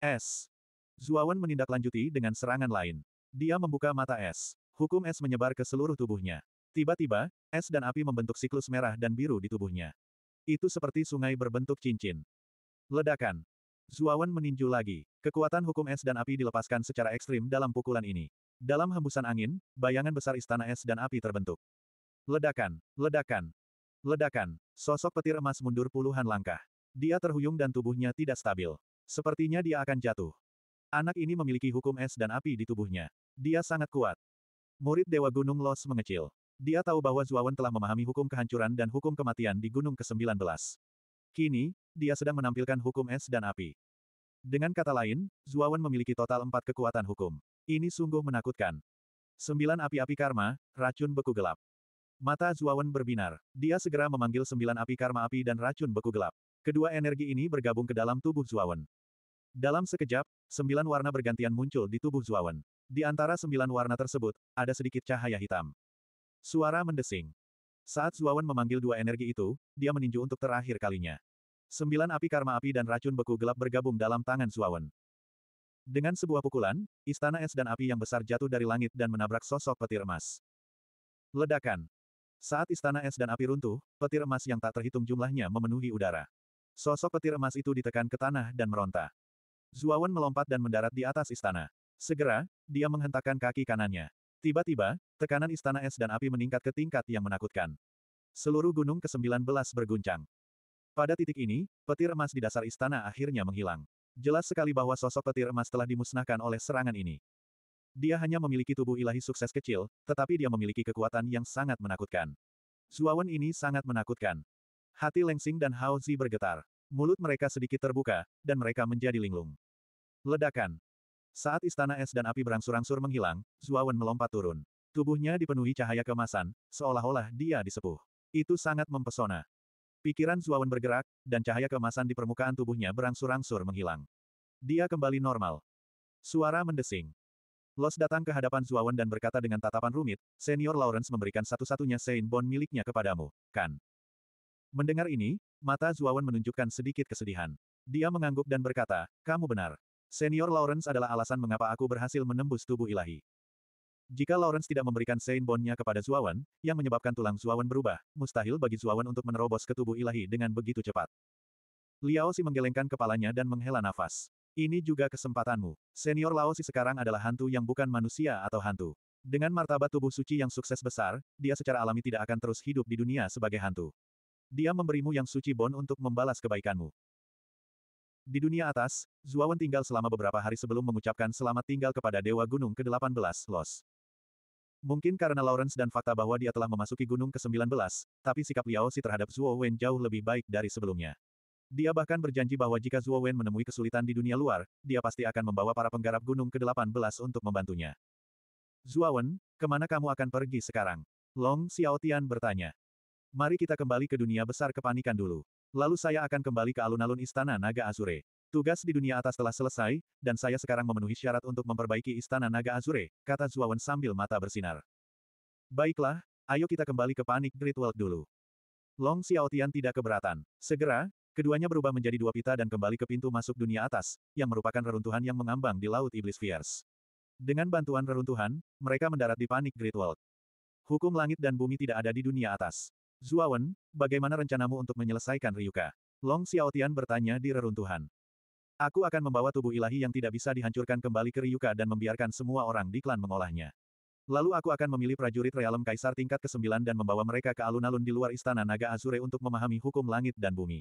Es! Zuawan menindaklanjuti dengan serangan lain. Dia membuka mata es. Hukum es menyebar ke seluruh tubuhnya. Tiba-tiba, es dan api membentuk siklus merah dan biru di tubuhnya. Itu seperti sungai berbentuk cincin. Ledakan. Zuawan meninju lagi. Kekuatan hukum es dan api dilepaskan secara ekstrim dalam pukulan ini. Dalam hembusan angin, bayangan besar istana es dan api terbentuk. Ledakan, ledakan, ledakan. Sosok petir emas mundur puluhan langkah. Dia terhuyung dan tubuhnya tidak stabil. Sepertinya dia akan jatuh. Anak ini memiliki hukum es dan api di tubuhnya. Dia sangat kuat. Murid Dewa Gunung Los mengecil. Dia tahu bahwa Zuawan telah memahami hukum kehancuran dan hukum kematian di Gunung ke-19. Kini, dia sedang menampilkan hukum es dan api. Dengan kata lain, Zuawan memiliki total empat kekuatan hukum. Ini sungguh menakutkan. Sembilan api-api karma, racun beku gelap. Mata Zuawan berbinar. Dia segera memanggil sembilan api karma api dan racun beku gelap. Kedua energi ini bergabung ke dalam tubuh Zuawan. Dalam sekejap, sembilan warna bergantian muncul di tubuh Zuawan. Di antara sembilan warna tersebut, ada sedikit cahaya hitam. Suara mendesing. Saat Zuawan memanggil dua energi itu, dia meninju untuk terakhir kalinya. Sembilan api karma api dan racun beku gelap bergabung dalam tangan Zuawan. Dengan sebuah pukulan, istana es dan api yang besar jatuh dari langit dan menabrak sosok petir emas. Ledakan. Saat istana es dan api runtuh, petir emas yang tak terhitung jumlahnya memenuhi udara. Sosok petir emas itu ditekan ke tanah dan meronta. Zuawan melompat dan mendarat di atas istana. Segera, dia menghentakkan kaki kanannya. Tiba-tiba, tekanan istana es dan api meningkat ke tingkat yang menakutkan. Seluruh gunung ke-19 berguncang. Pada titik ini, petir emas di dasar istana akhirnya menghilang. Jelas sekali bahwa sosok petir emas telah dimusnahkan oleh serangan ini. Dia hanya memiliki tubuh ilahi sukses kecil, tetapi dia memiliki kekuatan yang sangat menakutkan. Zuawan ini sangat menakutkan. Hati Lengsing dan Hao Zi bergetar. Mulut mereka sedikit terbuka, dan mereka menjadi linglung. Ledakan. Saat istana es dan api berangsur-angsur menghilang, Zuawan melompat turun. Tubuhnya dipenuhi cahaya kemasan, seolah-olah dia disepuh. Itu sangat mempesona. Pikiran Zuawan bergerak, dan cahaya kemasan di permukaan tubuhnya berangsur-angsur menghilang. Dia kembali normal. Suara mendesing. Los datang ke hadapan Zuawan dan berkata dengan tatapan rumit, Senior Lawrence memberikan satu-satunya Saint Bond miliknya kepadamu, kan? Mendengar ini, mata Zuawan menunjukkan sedikit kesedihan. Dia mengangguk dan berkata, kamu benar. Senior Lawrence adalah alasan mengapa aku berhasil menembus tubuh ilahi. Jika Lawrence tidak memberikan Saint Bond-nya kepada Zuawan, yang menyebabkan tulang Zuawan berubah, mustahil bagi Zuawan untuk menerobos ke tubuh ilahi dengan begitu cepat. Liao Si menggelengkan kepalanya dan menghela nafas. Ini juga kesempatanmu. Senior Lao Si sekarang adalah hantu yang bukan manusia atau hantu. Dengan martabat tubuh suci yang sukses besar, dia secara alami tidak akan terus hidup di dunia sebagai hantu. Dia memberimu yang suci Bond untuk membalas kebaikanmu. Di dunia atas, Zuawan tinggal selama beberapa hari sebelum mengucapkan selamat tinggal kepada Dewa Gunung ke-18, Los. Mungkin karena Lawrence dan fakta bahwa dia telah memasuki Gunung ke-19, tapi sikap Liao Si terhadap Zuo Wen jauh lebih baik dari sebelumnya. Dia bahkan berjanji bahwa jika Zuo Wen menemui kesulitan di dunia luar, dia pasti akan membawa para penggarap Gunung ke-18 untuk membantunya. Zuo Wen, kemana kamu akan pergi sekarang? Long Xiaotian bertanya. Mari kita kembali ke dunia besar kepanikan dulu. Lalu saya akan kembali ke alun-alun Istana Naga Azure. Tugas di dunia atas telah selesai, dan saya sekarang memenuhi syarat untuk memperbaiki Istana Naga Azure, kata Zuawan sambil mata bersinar. Baiklah, ayo kita kembali ke Panik Great World dulu. Long Xiaotian tidak keberatan. Segera, keduanya berubah menjadi dua pita dan kembali ke pintu masuk dunia atas, yang merupakan reruntuhan yang mengambang di Laut Iblis Fierce. Dengan bantuan reruntuhan, mereka mendarat di Panik Great World. Hukum langit dan bumi tidak ada di dunia atas. Zuawan, bagaimana rencanamu untuk menyelesaikan Ryuka? Long Xiaotian bertanya di reruntuhan. Aku akan membawa tubuh ilahi yang tidak bisa dihancurkan kembali ke Ryuka dan membiarkan semua orang di klan mengolahnya. Lalu aku akan memilih prajurit realem kaisar tingkat ke-9 dan membawa mereka ke alun-alun di luar istana naga Azure untuk memahami hukum langit dan bumi.